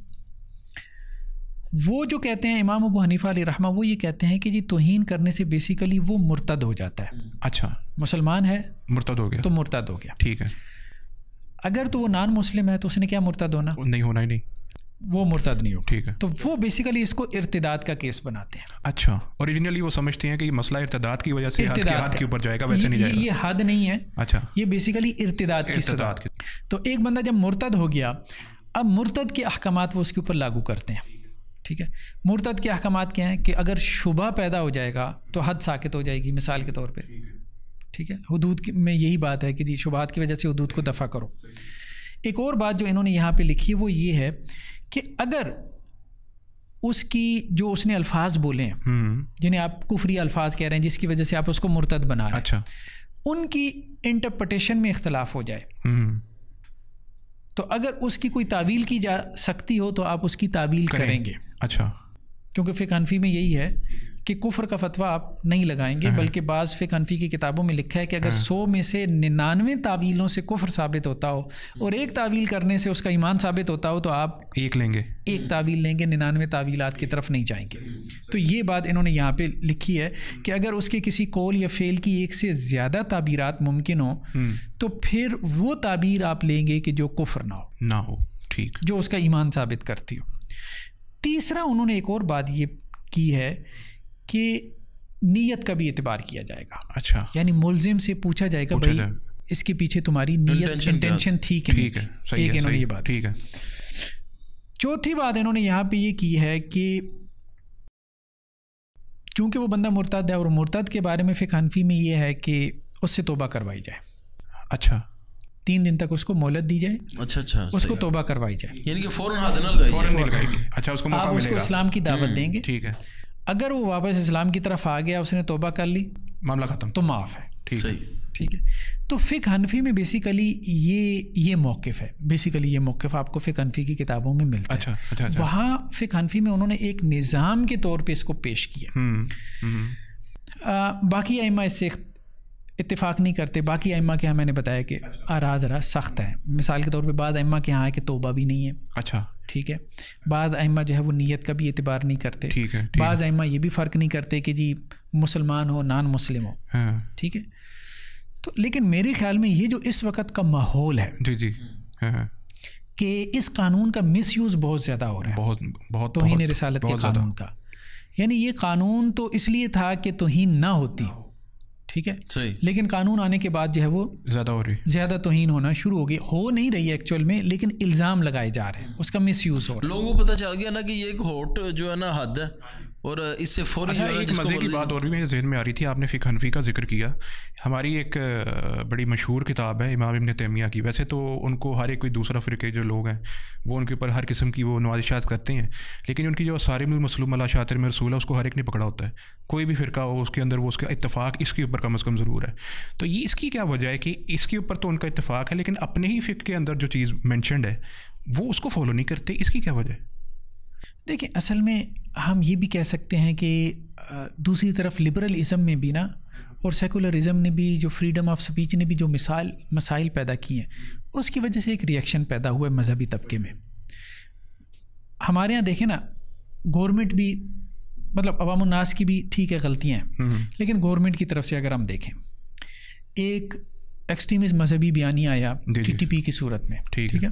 वो जो कहते हैं इमाम अबू हनीफा अली रहमा वो ये कहते हैं कि जी तोहन करने से बेसिकली वो मुर्तद हो जाता है हम्म। अच्छा मुसलमान है मुर्तद हो गया तो मुर्तद हो गया ठीक है अगर तो वो नान मुस्लिम है तो उसने क्या मुर्तद होना नहीं होना ही नहीं वो मुर्तद नहीं हो ठीक है तो वो बेसिकली इसको इर्तदाद का केस बनाते हैं अच्छा ओरिजिनली वो समझते हैं कि मसला इर्तदाद की वजह से इर्तदाद हाथ के ऊपर जाएगा वैसे ये, नहीं जाएगा ये हद नहीं है अच्छा ये बेसिकली इर्तदाद की की तो एक बंदा जब मुर्तद हो गया अब मुर्तद के अहकाम वो उसके ऊपर लागू करते हैं ठीक है मुर्तद के अहकाम क्या हैं कि अगर शुबा पैदा हो जाएगा तो हद साकित हो जाएगी मिसाल के तौर पर ठीक है हदूद में यही बात है कि जी शुबात की वजह से हदूद को दफ़ा करो एक और बात जो इन्होंने यहाँ पे लिखी है वो ये है कि अगर उसकी जो उसने अल्फाज बोले हैं हम्म। जिन्हें आप कुफरी अल्फाज कह रहे हैं जिसकी वजह से आप उसको मुर्तद बना रहे अच्छा उनकी इंटरप्रटेशन में इख्तलाफ हो जाए हम्म। तो अगर उसकी कोई तावील की जा सकती हो तो आप उसकी तावील करेंगे, करेंगे। अच्छा क्योंकि फिर हनफी में यही है कि कुफर का फतवा आप नहीं लगाएंगे हाँ। बल्कि बाज़ फ़े कनफी की किताबों में लिखा है कि अगर हाँ। सौ में से निन्यानवे तावीलों से कुफर साबित होता हो और एक तावील करने से उसका ईमान साबित होता हो तो आप एक लेंगे एक तावील लेंगे निन्यानवे तावीलात की तरफ नहीं जाएंगे तो ये बात इन्होंने यहाँ पे लिखी है कि अगर उसके किसी कौल या फेल की एक से ज़्यादा ताबीरत मुमकिन हो तो फिर वो ताबीर आप लेंगे कि जो कुफर ना हो ना हो ठीक जो उसका ईमान साबित करती हो तीसरा उन्होंने एक और बात ये की है कि नीयत का भी एतबार किया जाएगा अच्छा यानी मुलजिम से पूछा जाएगा पूछा भाई जाए। इसके पीछे तुम्हारी नीयत इंटेंशन थी कि ठीक है एक इन्होंने ये बात ठीक है चौथी बात इन्होंने यहाँ पे ये की है कि चूंकि वो बंदा मुर्तद है और मुर्तद के बारे में फिर हनफी में ये है कि उससे तोबा करवाई जाए अच्छा तीन दिन तक उसको मोहलत दी जाए अच्छा अच्छा उसको तोबा करवाई जाए यानी कि फौरन हाथ फौरन नहीं लगाएगी अच्छा उसको मौका मिलेगा उसको इस्लाम की दावत हम्म, देंगे ठीक है अगर वो वापस इस्लाम की तरफ आ गया उसने तोबा कर ली मामला ख़त्म तो माफ़ है ठीक है ठीक है तो फ़िक हनफी में बेसिकली ये ये मौक़ है बेसिकली ये मौक़ आपको फ़िक हनफी की किताबों में मिलता अच्छा, है अच्छा, अच्छा।, अच्छा। वहाँ फ़िक हनफी में उन्होंने एक निज़ाम के तौर पे इसको पेश किया हुँ, हम्म, हुँ. हम्म। आ, बाकी आइमा इससे इतफाक़ नहीं करते बाकी आइमा के यहाँ मैंने बताया कि अच्छा। आरा ज़रा सख्त है मिसाल के तौर पर बाद आइमा के यहाँ है कि तोबा भी नहीं है अच्छा ठीक है बाद आइमा जो है वो नीयत का भी एतबार नहीं करते ठीक है ठीक बाज़ आइमा ये भी फ़र्क नहीं करते कि जी मुसलमान हो नान मुस्लिम हो हाँ। ठीक है तो लेकिन मेरे ख्याल में ये जो इस वक्त का माहौल है जी जी हाँ, हाँ। कि इस कानून का मिस यूज़ बहुत ज़्यादा हो रहा है बहुत बहुत तोहन रिसालत के कानून का यानी ये कानून तो इसलिए था कि तोहन ना होती ठीक है सही लेकिन कानून आने के बाद जो है वो ज़्यादा हो रही है ज़्यादा तोहन होना शुरू हो गई हो नहीं रही है एक्चुअल में लेकिन इल्ज़ाम लगाए जा रहे हैं उसका मिस यूज़ हो रहा है लोगों को पता चल गया ना कि ये एक होट जो है ना हद है और इससे फौरन अच्छा, एक मज़े की बात और भी मेरे जहन में आ रही थी आपने फ़िक हनफी का जिक्र किया हमारी एक बड़ी मशहूर किताब है इमाम इबन तैमिया की वैसे तो उनको हर एक कोई दूसरा फ़िरके जो लोग हैं वो उनके ऊपर हर किस्म की वो नवाजिशात करते हैं लेकिन उनकी जो सारिमसलूम अला शातर में रसूल है उसको हर एक ने पकड़ा होता है कोई भी फ़िरका हो उसके अंदर वो उसका इतफ़ाक़ इसके ऊपर कम अज़ कम ज़रूर है तो ये इसकी क्या वजह है कि इसके ऊपर तो उनका इतफ़ाक़ है लेकिन अपने ही फ़िक के अंदर जो चीज़ मैंशनड है वो उसको फॉलो नहीं करते इसकी क्या वजह है देखिए असल में हम ये भी कह सकते हैं कि दूसरी तरफ लिबरलिज़म में भी ना और सेकुलरिज़म ने भी जो फ्रीडम ऑफ स्पीच ने भी जो मिसाल मसाइल पैदा किए हैं उसकी वजह से एक रिएक्शन पैदा हुआ है मजहबी तबके में हमारे यहाँ देखें ना गवर्नमेंट भी मतलब अवामनास की भी ठीक है गलतियाँ हैं हम्म, हम्म। लेकिन गवर्नमेंट की तरफ से अगर हम देखें एक एक्सट्रीमिस्ट मजहबी बयानी आया टी टी पी की सूरत में ठीक है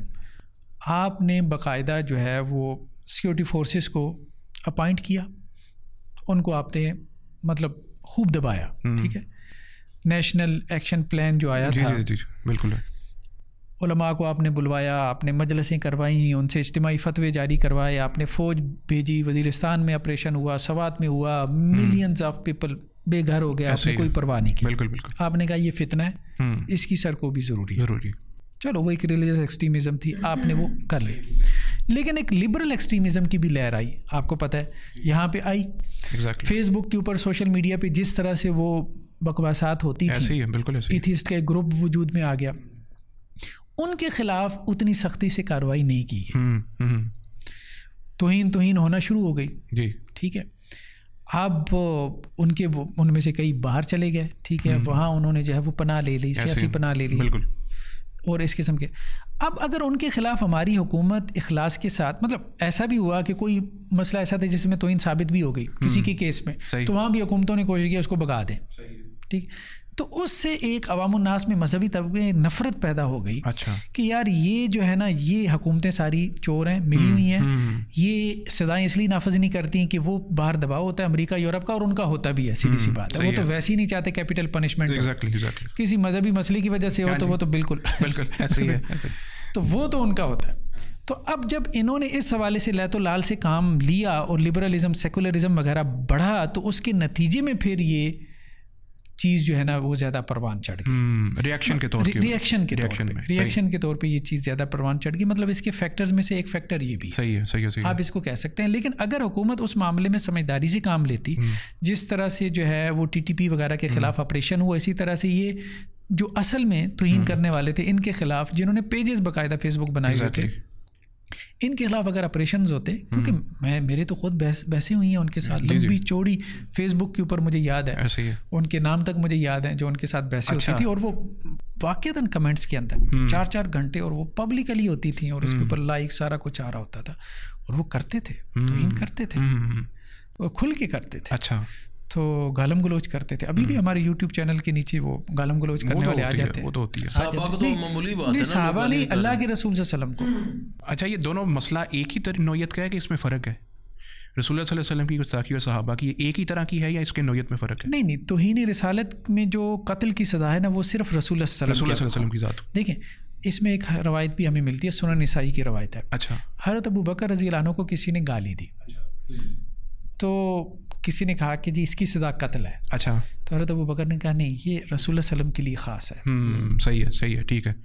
आपने बाकायदा जो है वो सिक्योरिटी फोर्सेस को अपॉइंट किया उनको आपने मतलब खूब दबाया हम्म। ठीक है नेशनल एक्शन प्लान जो आया जी, था जी, जी, बिल्कुल उलमा को आपने बुलवाया आपने मजलसें करवाई उनसे इज्तमी फतवे जारी करवाए आपने फ़ौज भेजी वजीरस्तान में ऑपरेशन हुआ सवात में हुआ मिलियंस ऑफ पीपल बेघर हो गया आपने कोई परवाह नहीं की बिल्कुल बिल्कुल आपने कहा ये फितना है हम्म। इसकी सर को भी ज़रूरी है ज़रूरी चलो वो एक रिलीजियस एक्सट्रीमिज़म थी आपने वो कर लिया लेकिन एक लिबरल एक्सट्रीमिज्म की भी लहर आई आपको पता है यहाँ पे आई exactly. फेसबुक के ऊपर सोशल मीडिया पे जिस तरह से वो बकवासात होती ऐसे थी बिल्कुल इथिस्ट का एक ग्रुप वजूद में आ गया उनके खिलाफ उतनी सख्ती से कार्रवाई नहीं की गई हम्म, हम्म। तोहन तोहन होना शुरू हो गई जी ठीक है अब उनके उनमें से कई बाहर चले गए ठीक है हम्म। वहाँ उन्होंने जो है वो पनाह ले ली सियासी पनाह ले ली बिल्कुल और इस किस्म के अब अगर उनके ख़िलाफ़ हमारी हुकूमत अखलास के साथ मतलब ऐसा भी हुआ कि कोई मसला ऐसा था जिसमें तोहन साबित भी हो गई किसी हम्म, के केस में तो वहाँ भी हुकूमतों ने कोशिश की उसको भगा दें ठीक तो उससे एक अवामनास में मजहबी तबके नफरत पैदा हो गई अच्छा कि यार ये जो है ना ये हुकूमतें सारी चोर हैं मिली हम्म, हुई हैं हम्म। ये सजाएं इसलिए नाफज नहीं करती हैं कि वो बाहर दबाव होता है अमेरिका यूरोप का और उनका होता भी है सीधी सी हम्म, बात है वो तो वैसे ही नहीं चाहते कैपिटल पनिशमेंट किसी मजहबी मसले की वजह से हो तो वो तो बिल्कुल बिल्कुल तो वो तो उनका होता है तो अब जब इन्होंने इस हवाले से लैतो लाल से काम लिया और लिबरलिज्म सेकुलरिज्म वगैरह बढ़ा तो उसके नतीजे में फिर ये चीज़ जो है ना वो ज़्यादा परवान चढ़ गई रिएक्शन हम्म, के तौर रिएक्शन हाँ, के रिएक्शन में रिएक्शन के तौर पे ये चीज़ ज़्यादा परवान चढ़ गई मतलब इसके फैक्टर्स में से एक फैक्टर ये भी सही है सही है सही आप इसको कह सकते हैं लेकिन अगर हुकूमत उस मामले में समझदारी से काम लेती हम्म। जिस तरह से जो है वो टी वगैरह के हम्म। खिलाफ ऑपरेशन हुआ इसी तरह से ये जो असल में तोहन करने वाले थे इनके खिलाफ जिन्होंने पेजेस बाकायदा फेसबुक बनाए हुए थे इनके खिलाफ अगर ऑपरेशन होते क्योंकि हम्म। मैं मेरे तो खुद बहस बहसें हुई हैं उनके साथ लंबी चौड़ी फेसबुक के ऊपर मुझे याद है उनके नाम तक मुझे याद है जो उनके साथ बहसें अच्छा। होती थी और वो वाक़ता कमेंट्स के अंदर हम्म। चार चार घंटे और वो पब्लिकली होती थी और उसके हम्म। ऊपर लाइक सारा कुछ आ रहा होता था और वो करते थे तो इन करते थे और खुल के करते थे अच्छा तो गालम गलोच करते थे अभी भी हम्म। हमारे यूट्यूब चैनल के नीचे वो गालम गलोच करने तो वाले आ जाते हैं वो तो होती है साहबा तो मामूली बात है साहबा नहीं अल्लाह के रसूल सल्लम को हम्म। अच्छा ये दोनों मसला एक ही नोयत का है कि इसमें फ़र्क है रसूल वसल्लम की गुस्ताखी और साहबा की एक ही तरह की है या इसके नोयत में फ़र्क है नहीं नहीं तो नहीं रसालत में जो कत्ल की सज़ा है ना वो सिर्फ रसूल वसल्लम की ज़ात देखें इसमें एक रवायत भी हमें मिलती है सोना नसाई की रवायत है अच्छा हरत अबू बकर रजी को किसी ने गाली दी अच्छा। तो किसी ने कहा कि जी इसकी सज़ा कत्ल है अच्छा तो हरत अबू बकर ने कहा नहीं ये रसूल सलम के लिए ख़ास है हम्म, सही है सही है ठीक है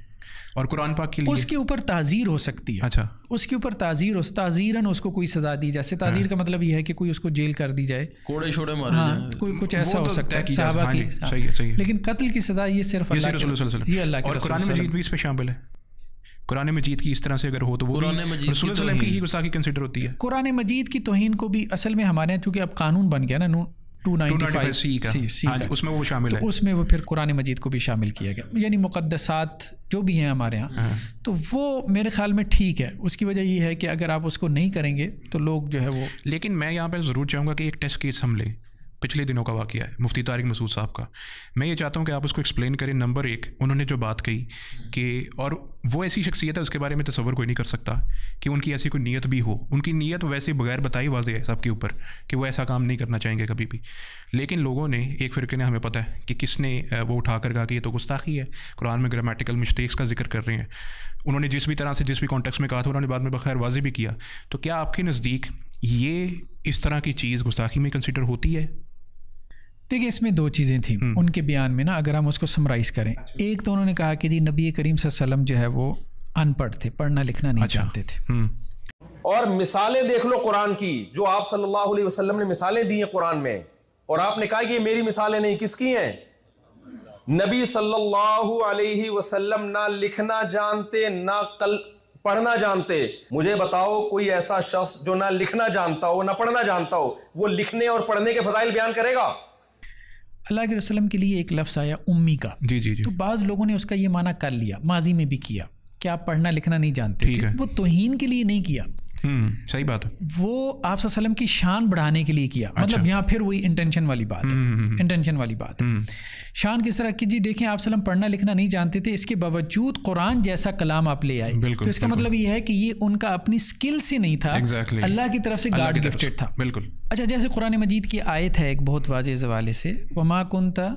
और कुरान पाक के लिए उसके ऊपर ताज़ीर हो सकती है अच्छा उसके ऊपर ताज़ीर हो ताज़ीरन उसको कोई सज़ा दी जैसे ताज़ीर हाँ। का मतलब यह है कि कोई उसको जेल कर दी जाए कोड़े छोड़े मारे हाँ, कोई कुछ ऐसा हो तो सकता है साहबा हाँ की हाँ। सही है सही है लेकिन कत्ल की सज़ा ये सिर्फ ये अल्लाह और कुरान मजीद भी इस पे शामिल है कुरान मजीद की इस तरह से अगर हो तो वो रसूल तो की गुस्ताखी कंसिडर होती है कुरान मजीद की तोहन को भी असल में हमारे यहाँ चूंकि अब कानून बन गया ना टू नाइन सी, सी हाँ का उसमें वो शामिल तो है उसमें वो फिर कुरान मजीद को भी शामिल किया गया यानी मुकदसात जो भी हैं हमारे यहाँ हाँ। तो वो मेरे ख्याल में ठीक है उसकी वजह ये है कि अगर आप उसको नहीं करेंगे तो लोग जो है वो लेकिन मैं यहाँ पर ज़रूर चाहूँगा कि एक टेस्ट केस हम लें पिछले दिनों का वाक़ है मुफ्ती तारिक मसूद साहब का मैं ये चाहता हूँ कि आप उसको एक्सप्लेन करें नंबर एक उन्होंने जो बात कही कि और वो ऐसी शख्सियत है उसके बारे में तस्वर कोई नहीं कर सकता कि उनकी ऐसी कोई नीयत भी हो उनकी नीयत वैसे बगैर बताई वाजे है सबके ऊपर कि वो ऐसा काम नहीं करना चाहेंगे कभी भी लेकिन लोगों ने एक फ़िरके ने हमें पता है कि किसने वो उठा कर कहा कि ये तो गुस्ताखी है कुरान में ग्रामेटिकल मिस्टेक्स का जिक्र कर रहे हैं उन्होंने जिस भी तरह से जिस भी कॉन्टेक्स में कहा था उन्होंने बाद में बखैर वाजे भी किया तो क्या आपके नज़दीक ये इस तरह की चीज़ गुस्ताखी में कंसिडर होती है देखिए इसमें दो चीज़ें थी हम्म। उनके बयान में ना अगर हम उसको समराइज़ करें अच्छा। एक तो उन्होंने कहा कि जी नबी करीम सलम जो है वो अनपढ़ थे पढ़ना लिखना नहीं अच्छा। जानते थे हम्म। और मिसालें देख लो कुरान की जो आप सल्लल्लाहु अलैहि वसल्लम ने मिसालें दी हैं कुरान में और आपने कहा कि ये मेरी मिसालें नहीं किसकी हैं नबी सल्लल्लाहु अलैहि वसल्लम ना लिखना जानते ना कल पढ़ना जानते मुझे बताओ कोई ऐसा शख्स जो ना लिखना जानता हो ना पढ़ना जानता हो वो लिखने और पढ़ने के फजाइल बयान करेगा अल्लाह के रसलम के लिए एक लफ्स आया उम्मी का जी जी जी तो बाज़ लोगों ने उसका ये माना कर लिया माजी में भी किया कि आप पढ़ना लिखना नहीं जानते थे। वो तोहन के लिए नहीं किया हम्म, सही बात है वो आप सल्लम की शान बढ़ाने के लिए किया अच्छा। मतलब यहाँ फिर वही इंटेंशन वाली बात है इंटेंशन हम्म, हम्म, वाली बात है शान किस तरह की जी देखें आप सल्लम पढ़ना लिखना नहीं जानते थे इसके बावजूद कुरान जैसा कलाम आप ले आए तो इसका मतलब ये है कि ये उनका अपनी स्किल से नहीं था exactly. अल्लाह की तरफ से गार्ड गिफ्टेड था बिल्कुल अच्छा जैसे कुरान मजीद की आयत है एक बहुत वाज जवाले से वमा कन था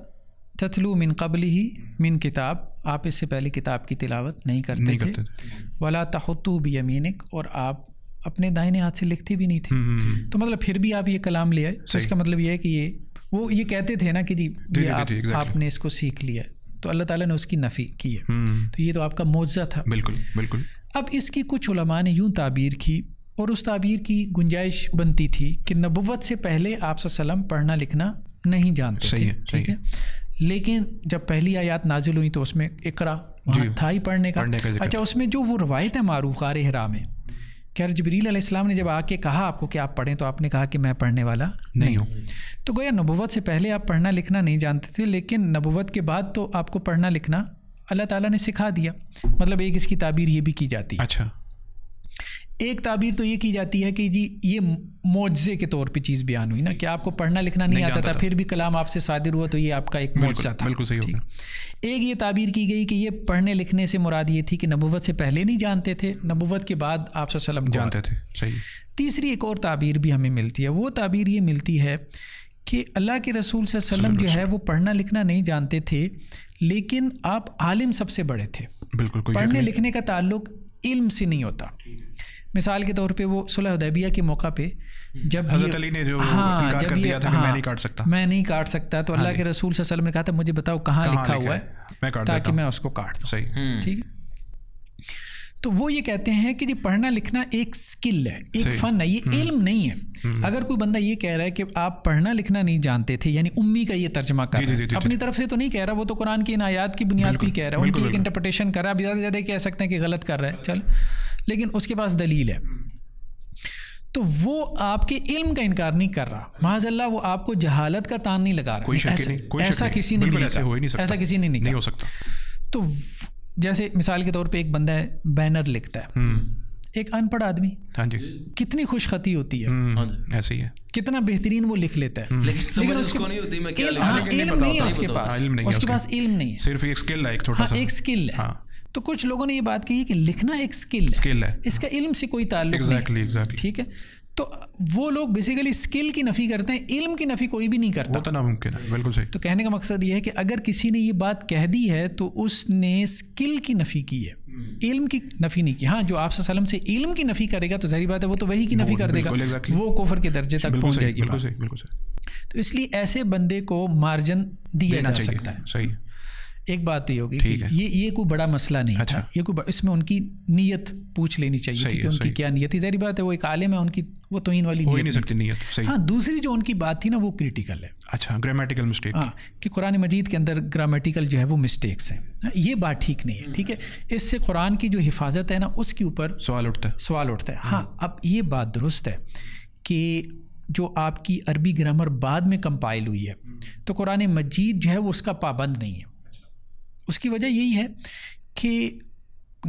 तथलू मिन कबल ही मिन किताब आप इससे पहले किताब की तिलावत नहीं करते, नहीं करते थे, थे। वला तखतु भी यमीनक और आप अपने दाहिने हाथ से लिखते भी नहीं थे हम्म, हम्म, हम्म। तो मतलब फिर भी आप ये कलाम ले आए तो इसका मतलब ये है कि ये वो ये कहते थे ना कि जी ये आप, exactly. आपने इसको सीख लिया तो अल्लाह ताला ने उसकी नफ़ी की है तो ये तो आपका मुआवजा था बिल्कुल बिल्कुल अब इसकी कुछ उलमा ने यूँ ताबीर की और उस ताबीर की गुंजाइश बनती थी कि नबुवत से पहले आप सल्लम पढ़ना लिखना नहीं जानते सही थे, है ठीक है, है लेकिन जब पहली आयात नाजिल हुई तो उसमें इकरा था ही पढ़ने का, पढ़ने का अच्छा उसमें जो वो रवायत है मारूफ हरा में क्या जबरील अलैहिस्सलाम ने जब आके कहा आपको कि आप पढ़ें तो आपने कहा कि मैं पढ़ने वाला नहीं हूँ तो गोया नबूवत से पहले आप पढ़ना लिखना नहीं जानते थे लेकिन नबूवत के बाद तो आपको पढ़ना लिखना अल्लाह ताला ने सिखा दिया मतलब एक इसकी ताबीर ये भी की जाती है अच्छा एक ताबीर तो ये की जाती है कि जी ये मुआवजे के तौर पे चीज़ बयान हुई ना कि आपको पढ़ना लिखना नहीं, नहीं आता था, था फिर भी कलाम आपसे सादिर हुआ तो ये आपका एक मुआवजा था बिल्कुल सही हो एक ये ताबीर की गई कि ये पढ़ने लिखने से मुराद ये थी कि नबूवत से पहले नहीं जानते थे नबूवत के बाद आप वसलम जानते थे सही तीसरी एक और ताबीर भी हमें मिलती है वो ताबीर ये मिलती है कि अल्लाह के रसूल सल्लम जो है वो पढ़ना लिखना नहीं जानते थे लेकिन आप आलिम सबसे बड़े थे बिल्कुल पढ़ने लिखने का ताल्लुक इल्म से नहीं होता मिसाल के तौर पे वो सुलह उदैबिया के मौका पे जब हजरत अली ने जो हाँ जब कर दिया था हाँ, मैं नहीं काट सकता मैं नहीं काट सकता तो हाँ अल्लाह के रसूल वसल्लम ने कहा था मुझे बताओ कहाँ लिखा हुआ है मैं काट ताकि मैं उसको काट दूँ सही ठीक है हम्म। तो वो ये कहते हैं कि जी पढ़ना लिखना एक स्किल है एक फन है ये हम्म। इल्म नहीं है हम्म। अगर कोई बंदा ये कह रहा है कि आप पढ़ना लिखना नहीं जानते थे यानी उम्मी का ये तर्जमा कर अपनी तरफ से तो नहीं कह रहा वो तो कुरान की इन आयात की बुनियाद पर कह रहा है उनकी एक इंटरप्रटेशन कर रहा है आप ज़्यादा ज़्यादा कह सकते हैं कि गलत कर रहा है चल लेकिन उसके पास दलील है तो वो आपके इल्म का इनकार नहीं कर रहा महाज अल्लाह वो आपको जहालत का तान नहीं लगा रहा ऐसा, किसी ने नहीं, ऐसा किसी ने नहीं, हो सकता तो जैसे मिसाल के तौर पे एक बंदा है बैनर लिखता है हम्म। एक अनपढ़ आदमी हाँ जी कितनी खुशखती होती है हम्म, हाँ ऐसे ही है कितना बेहतरीन वो लिख लेता है हम्म। लेकिन, उसको नहीं होती मैं क्या इल्म हाँ, तो। हाँ, नहीं है उसके पास उसके पास इल्म नहीं है सिर्फ एक स्किल है एक छोटा सा एक स्किल है तो कुछ लोगों ने ये बात कही कि लिखना एक स्किल है स्किल है इसका इल्म से कोई ताल्लुक exactly, नहीं exactly. ठीक है तो वो लोग बेसिकली स्किल की नफ़ी करते हैं इल्म की नफ़ी कोई भी नहीं करता वो तो नामुमकिन है बिल्कुल सही तो कहने का मकसद ये है कि अगर किसी ने ये बात कह दी है तो उसने स्किल की नफ़ी की है हम्म। इल्म की नफ़ी नहीं की हाँ जो आपसे सलम से इल्म की नफ़ी करेगा तो जहरी बात है वो तो वही की नफ़ी कर देगा exactly. वो कोफर के दर्जे तक पहुँच जाएगी बिल्कुल सही बिल्कुल सही तो इसलिए ऐसे बंदे को मार्जिन दिया जा सकता है सही एक बात तो ये होगी कि ये ये कोई बड़ा मसला नहीं अच्छा। था ये कोई इसमें उनकी नीयत पूछ लेनी चाहिए थी कि उनकी क्या नीयत थी जहरी बात है वो एक आलिम है उनकी वो तो इन वाली नहीं सकती नीयत सही हाँ दूसरी जो उनकी बात थी ना वो क्रिटिकल है अच्छा ग्रामेटिकल मिस्टेक हाँ कि कुरान मजीद के अंदर ग्रामेटिकल जो है वो मिस्टेक्स हैं हाँ, ये बात ठीक नहीं है ठीक है इससे कुरान की जो हिफाजत है ना उसके ऊपर सवाल उठता है सवाल उठता है हाँ हम्म। अब ये बात दुरुस्त है कि जो आपकी अरबी ग्रामर बाद में कंपाइल हुई है हम्म। तो कुरान मजीद जो है वो उसका पाबंद नहीं है उसकी वजह यही है कि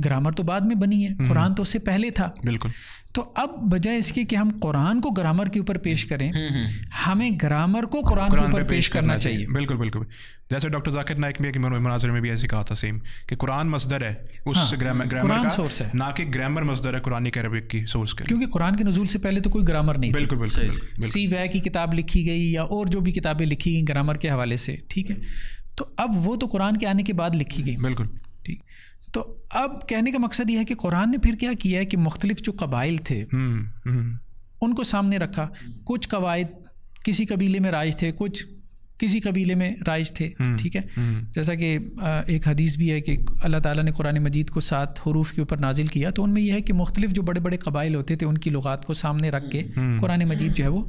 ग्रामर तो बाद में बनी है हम्म। कुरान तो उससे पहले था बिल्कुल तो अब बजाय इसके कि हम कुरान को ग्रामर के ऊपर पेश करें हम्म, हम्म। हमें ग्रामर को कुरान के ऊपर पेश, पेश करना चाहिए बिल्कुल बिल्कुल जैसे डॉक्टर जाकिर नायक में मुनाजरे में भी ऐसे कहा था सेम कि कुरान मजदर है उस हाँ, ग्रामर ग्रामर का सोर्स है ना कि ग्रामर मजदर है कुरानी के अरबिक की सोर्स के क्योंकि कुरान के नजूल से पहले तो कोई ग्रामर नहीं बिल्कुल बिल्कुल सी वै की किताब लिखी गई या और जो भी किताबें लिखी गई ग्रामर के हवाले से ठीक है तो अब वो तो कुरान के आने के बाद लिखी गई बिल्कुल ठीक तो अब कहने का मकसद यह है कि कुरान ने फिर क्या किया है कि मुख्तलिफ जो कबाइल थे हम्म, हम्म। उनको सामने रखा कुछ कवायद किसी कबीले में राज थे कुछ किसी कबीले में राज थे हम्म, ठीक है जैसा कि एक हदीस भी है कि अल्लाह ताला ने कुरान मजीद को सात हरूफ के ऊपर नाजिल किया तो उनमें यह है कि मुख्तलिफ जो बड़े बड़े कबाइल होते थे उनकी लगात को सामने रख के कुरान मजीद जो है वो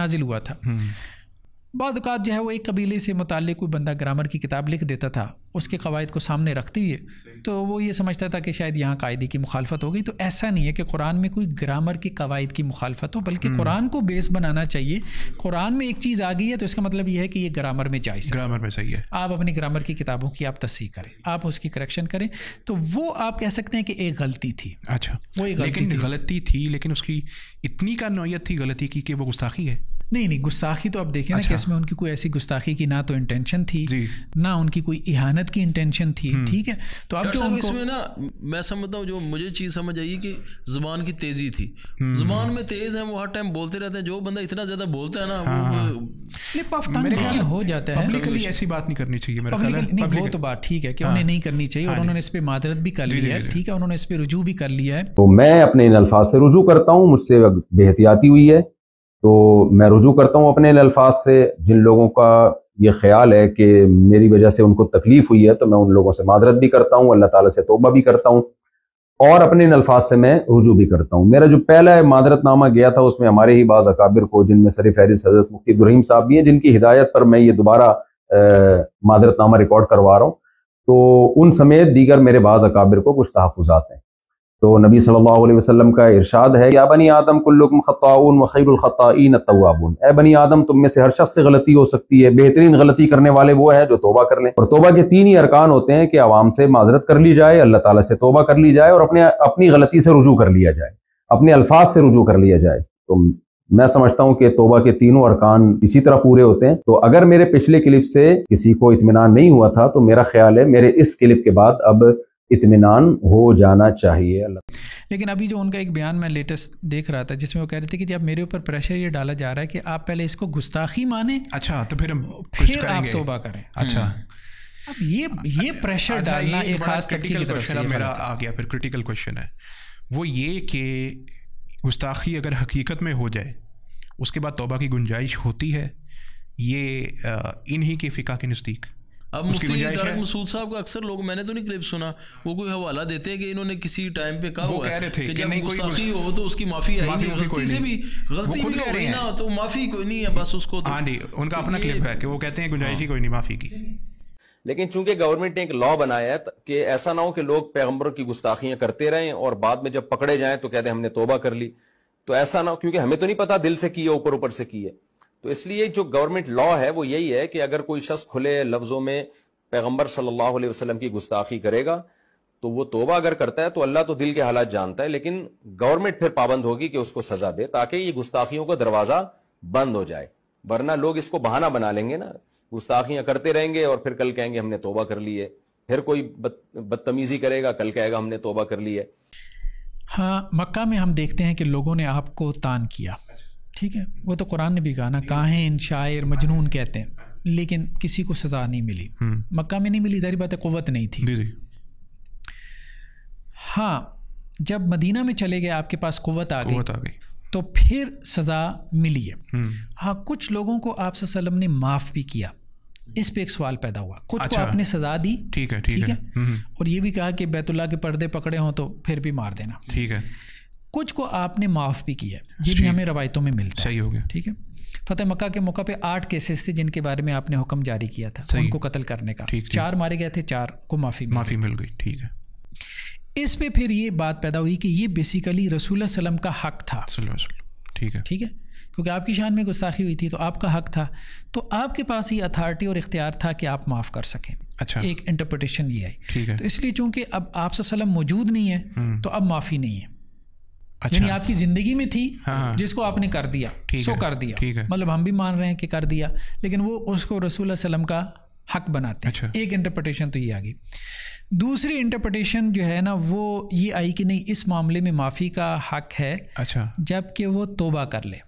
नाजिल हुआ था बाद जो है वो एक कबीले से मुतल कोई बंदा ग्रामर की किताब लिख देता था उसके कवायद को सामने रखते हुए तो वो ये समझता था कि शायद यहाँ कायदे की मुखालफत हो गई तो ऐसा नहीं है कि कुरान में कोई ग्रामर के कवायद की मुखालफत हो बल्कि हम्म। कुरान को बेस बनाना चाहिए कुरान में एक चीज़ आ गई है तो इसका मतलब यह है कि ये ग्रामर में जायज़ ग्रामर में सही है आप अपनी ग्रामर की किताबों की आप तस्ह करें आप उसकी करेक्शन करें तो वो आप कह सकते हैं कि एक गलती थी अच्छा वो एक गलती थी लेकिन उसकी इतनी का नोयत थी गलती की कि वो गुस्ताखी है नहीं नहीं गुस्ताखी तो आप देखें अच्छा। ना कि इसमें उनकी कोई ऐसी गुस्ताखी की ना तो इंटेंशन थी ना उनकी कोई इहानत की इंटेंशन थी हम्म। ठीक है तो आप जो उनको... इसमें ना मैं समझता हूँ जो मुझे चीज़ समझ आई कि जुबान की तेज़ी थी हम्म। जुबान में तेज़ है वो हर टाइम बोलते रहते हैं जो बंदा इतना ज़्यादा बोलता है ना स्लिप ऑफ टंग हो जाता है पब्लिकली ऐसी बात नहीं करनी चाहिए मेरा नहीं वो तो बात ठीक है कि हाँ। उन्हें नहीं करनी चाहिए हाँ और उन्होंने इस पर मादरत भी कर ली है ठीक है उन्होंने इस पर रुजू भी कर लिया है तो मैं अपने इन अल्फाज से रुजू करता हूँ मुझसे बेहतियाती हुई है तो मैं रुजू करता हूँ अपने अल्फाज से जिन लोगों का ये ख्याल है कि मेरी वजह से उनको तकलीफ हुई है तो मैं उन लोगों से मादरत भी करता हूँ अल्लाह ताला से तोबा भी करता हूँ और अपने इन अल्फाज से मैं रुजू भी करता हूँ मेरा जो पहला नामा गया था उसमें हमारे ही बाज़ अकाबिर को जिनमें सर फहरिस हजरत मुफ्ती इब्राहिम साहब भी हैं जिनकी हिदायत पर मैं ये दोबारा मादरतनामा रिकॉर्ड करवा रहा हूँ तो उन समेत दीगर मेरे बाज़ अकाबिर को कुछ तहफात हैं तो नबी सल्लल्लाहु अलैहि वसल्लम का इरशाद है या बनी आदम कुल्लुकुम खताउन व खताईन तवाबुन ए बनी आदम तुम में से हर शख्स से गलती हो सकती है बेहतरीन गलती करने वाले वो है जो तोबा कर ले और तोबा के तीन ही अरकान होते हैं कि आवाम से माजरत कर ली जाए अल्लाह ताला से तोबा कर ली जाए और अपने अपनी गलती से रुजू कर लिया जाए अपने अल्फाज से रुजू कर लिया जाए तो मैं समझता हूं कि तोबा के तीनों अरकान इसी तरह पूरे होते हैं तो अगर मेरे पिछले क्लिप से किसी को इतमान नहीं हुआ था तो मेरा ख्याल है मेरे इस क्लिप के बाद अब इतमान हो जाना चाहिए लेकिन अभी जो उनका एक बयान मैं लेटेस्ट देख रहा था जिसमें वो कह रहे थे कि अब मेरे ऊपर प्रेशर ये डाला जा रहा है कि आप पहले इसको गुस्ताखी माने अच्छा तो फिर फिर आप तोबा करें हम्म। अच्छा अब ये ये प्रेशर अच्छा, अच्छा, डालना एक खास क्रिटिकल क्वेश्चन मेरा आ गया फिर क्रिटिकल क्वेश्चन है वो ये कि गुस्ताखी अगर हकीकत में हो जाए उसके बाद तोबा की गुंजाइश होती है ये इन्हीं के फ़िका के नज़दीक अब मुफ्ती तारक मसूद साहब का अक्सर लोग मैंने तो नहीं क्लिप सुना वो कोई हवाला देते हैं कि इन्होंने किसी टाइम पे कहा हुआ है कि जब गुस्साखी हो तो उसकी माफी आई नहीं गलती से भी गलती भी हो रही ना तो माफी कोई नहीं है बस उसको तो हाँ जी उनका तो अपना क्लिप है कि वो कहते हैं गुंजाइश ही हाँ। कोई नहीं माफी की लेकिन चूंकि गवर्नमेंट ने एक लॉ बनाया है कि ऐसा ना हो कि लोग पैगंबरों की गुस्ताखियां करते रहें और बाद में जब पकड़े जाएं तो कहते हैं हमने तोबा कर ली तो ऐसा ना हो क्योंकि हमें तो नहीं पता दिल से की है ऊपर ऊपर से की है तो इसलिए जो गवर्नमेंट लॉ है वो यही है कि अगर कोई शख्स खुले लफ्जों में पैगंबर सल्लल्लाहु अलैहि वसल्लम की गुस्ताखी करेगा तो वो तोबा अगर करता है तो अल्लाह तो दिल के हालात जानता है लेकिन गवर्नमेंट फिर पाबंद होगी कि उसको सजा दे ताकि ये गुस्ताखियों का दरवाजा बंद हो जाए वरना लोग इसको बहाना बना लेंगे ना गुस्ताखियां करते रहेंगे और फिर कल कहेंगे हमने तोबा कर ली है फिर कोई बदतमीजी करेगा कल कहेगा हमने तोबा कर ली है हाँ मक्का में हम देखते हैं कि लोगों ने आपको तान किया ठीक है वो तो कुरान ने भी कहा ना काहिन शायर मजनून कहते हैं लेकिन किसी को सज़ा नहीं मिली हम्म। मक्का में नहीं मिली जारी बात है नहीं थी हाँ जब मदीना में चले गए आपके पास कुत आ गई तो फिर सज़ा मिली है हम्म। हाँ कुछ लोगों को आप सल्लम ने माफ़ भी किया इस पे एक सवाल पैदा हुआ कुछ अच्छा, को आपने सजा दी ठीक है ठीक, ठीक है, है? हम्म। और ये भी कहा कि बैतुल्ला के पर्दे पकड़े हों तो फिर भी मार देना ठीक है कुछ को आपने माफ़ भी किया ये भी हमें रवायतों में मिलता सही हो गया ठीक है फतेह मक्का के मौका पे आठ केसेस थे जिनके बारे में आपने हुक्म जारी किया था उनको कत्ल करने का ठीक, चार मारे गए थे चार को माफ़ी माफ़ी मिल गई ठीक है इस पे फिर ये बात पैदा हुई कि ये बेसिकली रसूल सलम का हक था ठीक है ठीक है क्योंकि आपकी शान में गुस्ताखी हुई थी तो आपका हक था तो आपके पास ये अथॉरिटी और इख्तियार था कि आप माफ़ कर सकें अच्छा एक इंटरप्रटेशन ये आई तो इसलिए चूंकि अब आप सलम मौजूद नहीं है हम्म। तो अब माफ़ी नहीं है अच्छा। यानी आपकी जिंदगी में थी हाँ।, हाँ। जिसको आपने कर दिया सो कर दिया मतलब हम भी मान रहे हैं कि कर दिया लेकिन वो उसको रसूल सलम का हक बनाते हैं अच्छा। एक इंटरप्रटेशन तो ये आ गई दूसरी इंटरप्रटेशन जो है ना वो ये आई कि नहीं इस मामले में माफ़ी का हक है अच्छा जबकि वो तोबा कर ले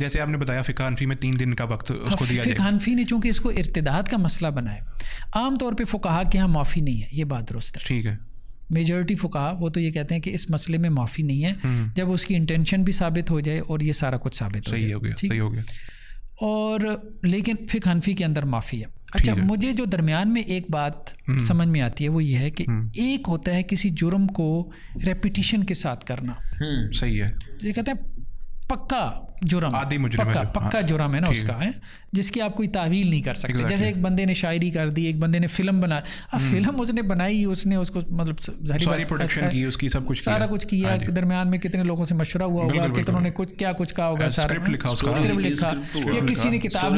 जैसे आपने बताया फ़िका हनफी में तीन दिन का वक्त हाँ, उसको दिया फिकानफी हनफी ने चूंकि इसको इर्तदाद का मसला बनाया आमतौर पर फ़ुकाहा कि हाँ माफ़ी नहीं है ये बात दुरुस्त है ठीक है मेजोरिटी फुका वो तो ये कहते हैं कि इस मसले में माफ़ी नहीं है हम्म। जब उसकी इंटेंशन भी साबित हो जाए और ये सारा कुछ साबित सही हो गया सही हो गया और लेकिन फिक हनफी के अंदर माफ़ी है अच्छा मुझे जो दरमियान में एक बात हम्म। समझ में आती है वो ये है कि हम्म। एक होता है किसी जुर्म को रेपिटिशन के साथ करना सही है ये कहते हैं पक्का जुर्म आदि मुजरिम पक्का पक्का हाँ, जुर्म है ना उसका है जिसकी आप कोई तावील नहीं कर सकते जैसे एक बंदे ने शायरी कर दी एक बंदे ने फिल्म बना अब हम्म। फिल्म उसने बनाई उसने उसको मतलब सारी प्रोडक्शन की उसकी सब कुछ सारा कुछ किया हाँ दरमियान में कितने लोगों से मशुरा हुआ होगा कितनों ने कुछ क्या कुछ कहा होगा uh, सारा स्क्रिप्ट लिखा तो या किसी ने किताब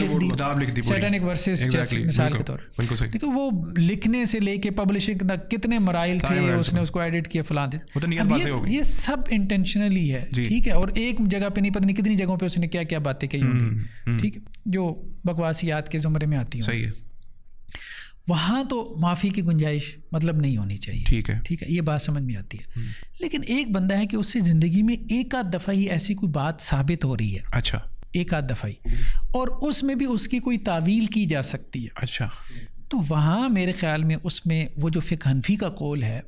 लिख दी सैटेनिक वर्सेस मिसाल के तौर देखो वो लिखने से लेके पब्लिशिंग तक कितने मराइल थे उसने उसको एडिट किया फलां तो ये सब इंटेंशनली है ठीक है और एक जगह पे नहीं पता नहीं कितनी जगहों पे उसने क्या क्या बातें कही हम्म, होंगी हम्म, हम्म। ठीक जो बकवास याद के ज़ुमरे में आती सही है वहां तो माफ़ी की गुंजाइश मतलब नहीं होनी चाहिए ठीक है ठीक है ये बात समझ में आती है लेकिन एक बंदा है कि उससे ज़िंदगी में एक आध दफ़ा ही ऐसी कोई बात साबित हो रही है अच्छा एक आध दफ़ा ही और उसमें भी उसकी कोई तावील की जा सकती है अच्छा तो वहां मेरे ख्याल में उसमें वो जो फ़िक हनफी का कौल है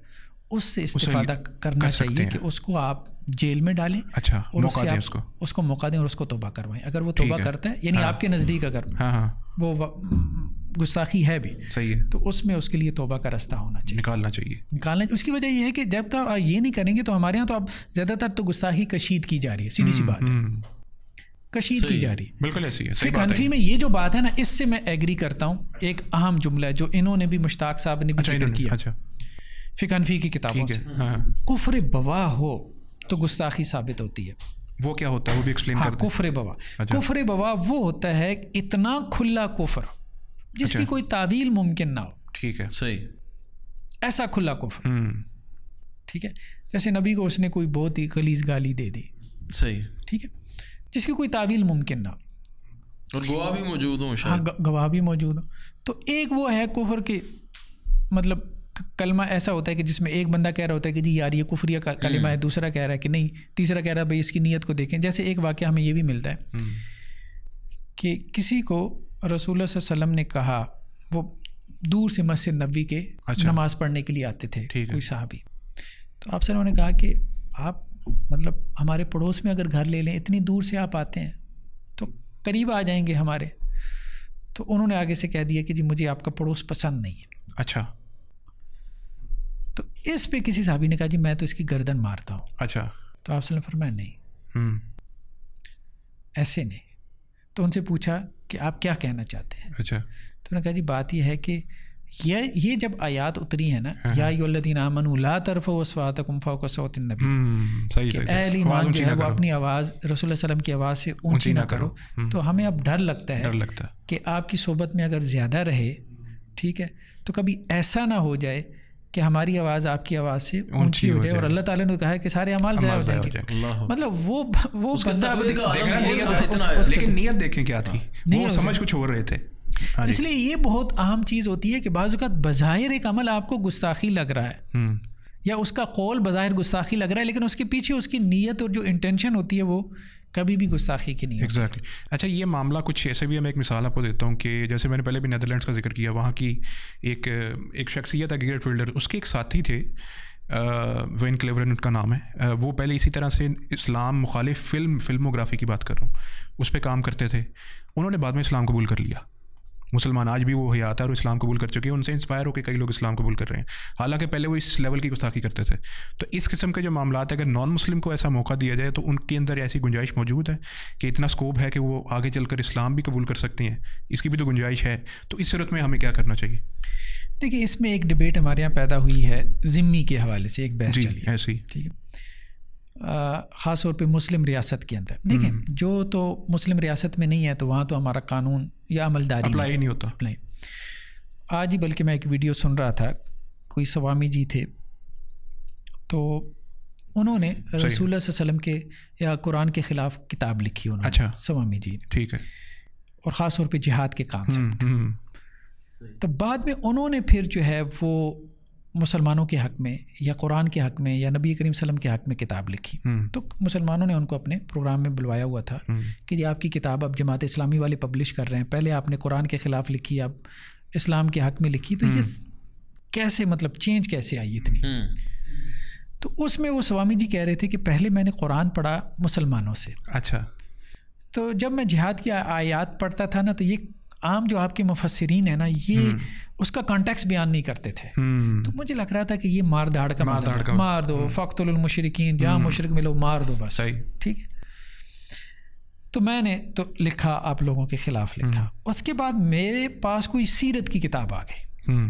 उससे इस्तेफादा करना कर चाहिए कि उसको आप जेल में डालें अच्छा और मौका दें उसको उसको मौका दें और उसको तोबा करवाएं अगर वो तोबा करता है यानी हाँ। आपके नज़दीक अगर हाँ, हाँ। वो गुस्ताखी है भी सही है तो उसमें उसके लिए तोबा का रास्ता होना चाहिए निकालना चाहिए निकालना उसकी वजह यह है कि जब तक ये नहीं करेंगे तो हमारे यहाँ तो अब ज़्यादातर तो गुस्ताखी कशीद की जा रही है सीधी सी हम्म, बात है हम्म। कशीद की जा रही है बिल्कुल ऐसी है फिर हनफी में ये जो बात है ना इससे मैं एग्री करता हूँ एक अहम जुमला है जो इन्होंने भी मुश्ताक साहब ने भी अच्छा, जिक्र किया अच्छा। फिक की किताबों से हाँ। कुफर बवा हो तो गुस्ताखी साबित होती है वो क्या होता है वो भी एक्सप्लेन हाँ, कुफरे बवा अच्छा। कुफरे बवा वो होता है इतना खुला कुफर जिसकी अच्छा। कोई तावील मुमकिन ना हो ठीक है सही ऐसा खुला कुफर हम्म। ठीक है जैसे नबी को उसने कोई बहुत ही गलीज गाली दे दी सही ठीक है जिसकी कोई तावील मुमकिन ना और गवाह भी मौजूद हो हाँ गवाह भी मौजूद हो तो एक वो है कुफर के मतलब कलमा ऐसा होता है कि जिसमें एक बंदा कह रहा होता है कि जी यार ये कुफरिया कलमा है हम्म। दूसरा कह रहा है कि नहीं तीसरा कह रहा है भाई इसकी नीयत को देखें जैसे एक वाक्य हमें ये भी मिलता है हम्म। कि किसी को रसूल वसम ने कहा वो दूर से मस्जिद नबी के अच्छा। नमाज पढ़ने के लिए आते थे कोई साहबी तो सर उन्होंने कहा कि आप मतलब हमारे पड़ोस में अगर घर ले लें इतनी दूर से आप आते हैं तो करीब आ जाएंगे हमारे तो उन्होंने आगे से कह दिया कि जी मुझे आपका पड़ोस पसंद नहीं है अच्छा तो इस पे किसी साहबी ने कहा जी मैं तो इसकी गर्दन मारता हूँ अच्छा तो आप सल्लम फरमाया नहीं हम्म। ऐसे नहीं तो उनसे पूछा कि आप क्या कहना चाहते हैं अच्छा तो उन्होंने कहा जी बात यह है कि यह ये जब आयात उतरी है ना हाँ, हाँ। या योल्लदीन आमनु ला तरफ ईमान हम्म, हम्म, जो है वो अपनी आवाज़ रसूल वसलम की आवाज़ से ऊंची ना करो तो हमें अब डर लगता है डर लगता है कि आपकी सोबत में अगर ज़्यादा रहे ठीक है तो कभी ऐसा ना हो जाए कि हमारी आवाज़ आपकी आवाज़ से ऊंची हो जाए और अल्लाह ताला ने तो कहा है कि सारे अमाल जाए हो जाएंगे मतलब वो वो बंदा लेकिन नीयत देखें क्या थी हाँ, वो समझ कुछ हो रहे थे हाँ इसलिए ये बहुत अहम चीज़ होती है कि बाज़ात बज़ाहिर एक अमल आपको गुस्ताखी लग रहा है हम्म। या उसका कौल बज़ाहिर गुस्ताखी लग रहा है लेकिन उसके पीछे उसकी नीयत और जो इंटेंशन होती है वो कभी भी गुस्ताखी की नहीं एग्जैक्टली exactly. अच्छा ये मामला कुछ ऐसे भी है मैं एक मिसाल आपको देता हूँ कि जैसे मैंने पहले भी नैदरलैंड का जिक्र किया वहाँ की एक एक शख्सियत है क्रिकेट फील्डर उसके एक साथी थे वेन क्लेवरन उनका नाम है वो पहले इसी तरह से इस्लाम मुखालिफ फिल्म फिल्मोग्राफी की बात कर रहा हूँ उस पर काम करते थे उन्होंने बाद में इस्लाम कबूल कर लिया मुसलमान आज भी वो हयात है और इस्लाम कबूल कर चुके हैं उनसे इंस्पायर होकर कई लोग इस्लाम कबूल कर रहे हैं हालांकि पहले वो इस लेवल की गुस्ताखी करते थे तो इस किस्म के जो मामला है अगर नॉन मुस्लिम को ऐसा मौका दिया जाए तो उनके अंदर ऐसी गुंजाइश मौजूद है कि इतना स्कोप है कि वो आगे चल कर इस्लाम भी कबूल कर सकती हैं इसकी भी तो गुंजाइश है तो इस सूरत में हमें क्या करना चाहिए देखिए इसमें एक डिबेट हमारे यहाँ पैदा हुई है ज़िम्मी के हवाले से एक बहस चली ऐसी ठीक है ख़ास तौर पे मुस्लिम रियासत के अंदर देखें हम्म। जो तो मुस्लिम रियासत में नहीं है तो वहाँ तो हमारा कानून या अमलदारी अप्लाई नहीं, होता अप्लाई आज ही बल्कि मैं एक वीडियो सुन रहा था कोई स्वामी जी थे तो उन्होंने रसूल वसम के या कुरान के ख़िलाफ़ किताब लिखी उन्होंने अच्छा स्वामी जी ने ठीक है और ख़ास तौर पर जिहाद के काम से हम्म, हम्म। तो बाद में उन्होंने फिर जो है वो मुसलमानों के हक में या कुरान के हक में या नबी करीम सलम के हक में किताब लिखी हम्म। तो मुसलमानों ने उनको अपने प्रोग्राम में बुलवाया हुआ था हम्म। कि ये आपकी किताब अब जमात इस्लामी वाले पब्लिश कर रहे हैं पहले आपने कुरान के ख़िलाफ़ लिखी अब इस्लाम के हक में लिखी तो ये हम्म। कैसे मतलब चेंज कैसे आई इतनी तो उसमें वो स्वामी जी कह रहे थे कि पहले मैंने कुरान पढ़ा मुसलमानों से अच्छा तो जब मैं जिहाद की आयात पढ़ता था ना तो ये आम जो आपके मुफसरीन है ना ये हम्म। उसका कॉन्टेक्स्ट बयान नहीं करते थे हम्म। तो मुझे लग रहा था कि ये मार धाड़ का मार धाड़ का मार दो फ़ख्तुल जहाँ मुशरक मिलो मार दो बस ठीक है तो मैंने तो लिखा आप लोगों के ख़िलाफ़ लिखा हम्म। उसके बाद मेरे पास कोई सीरत की किताब आ गई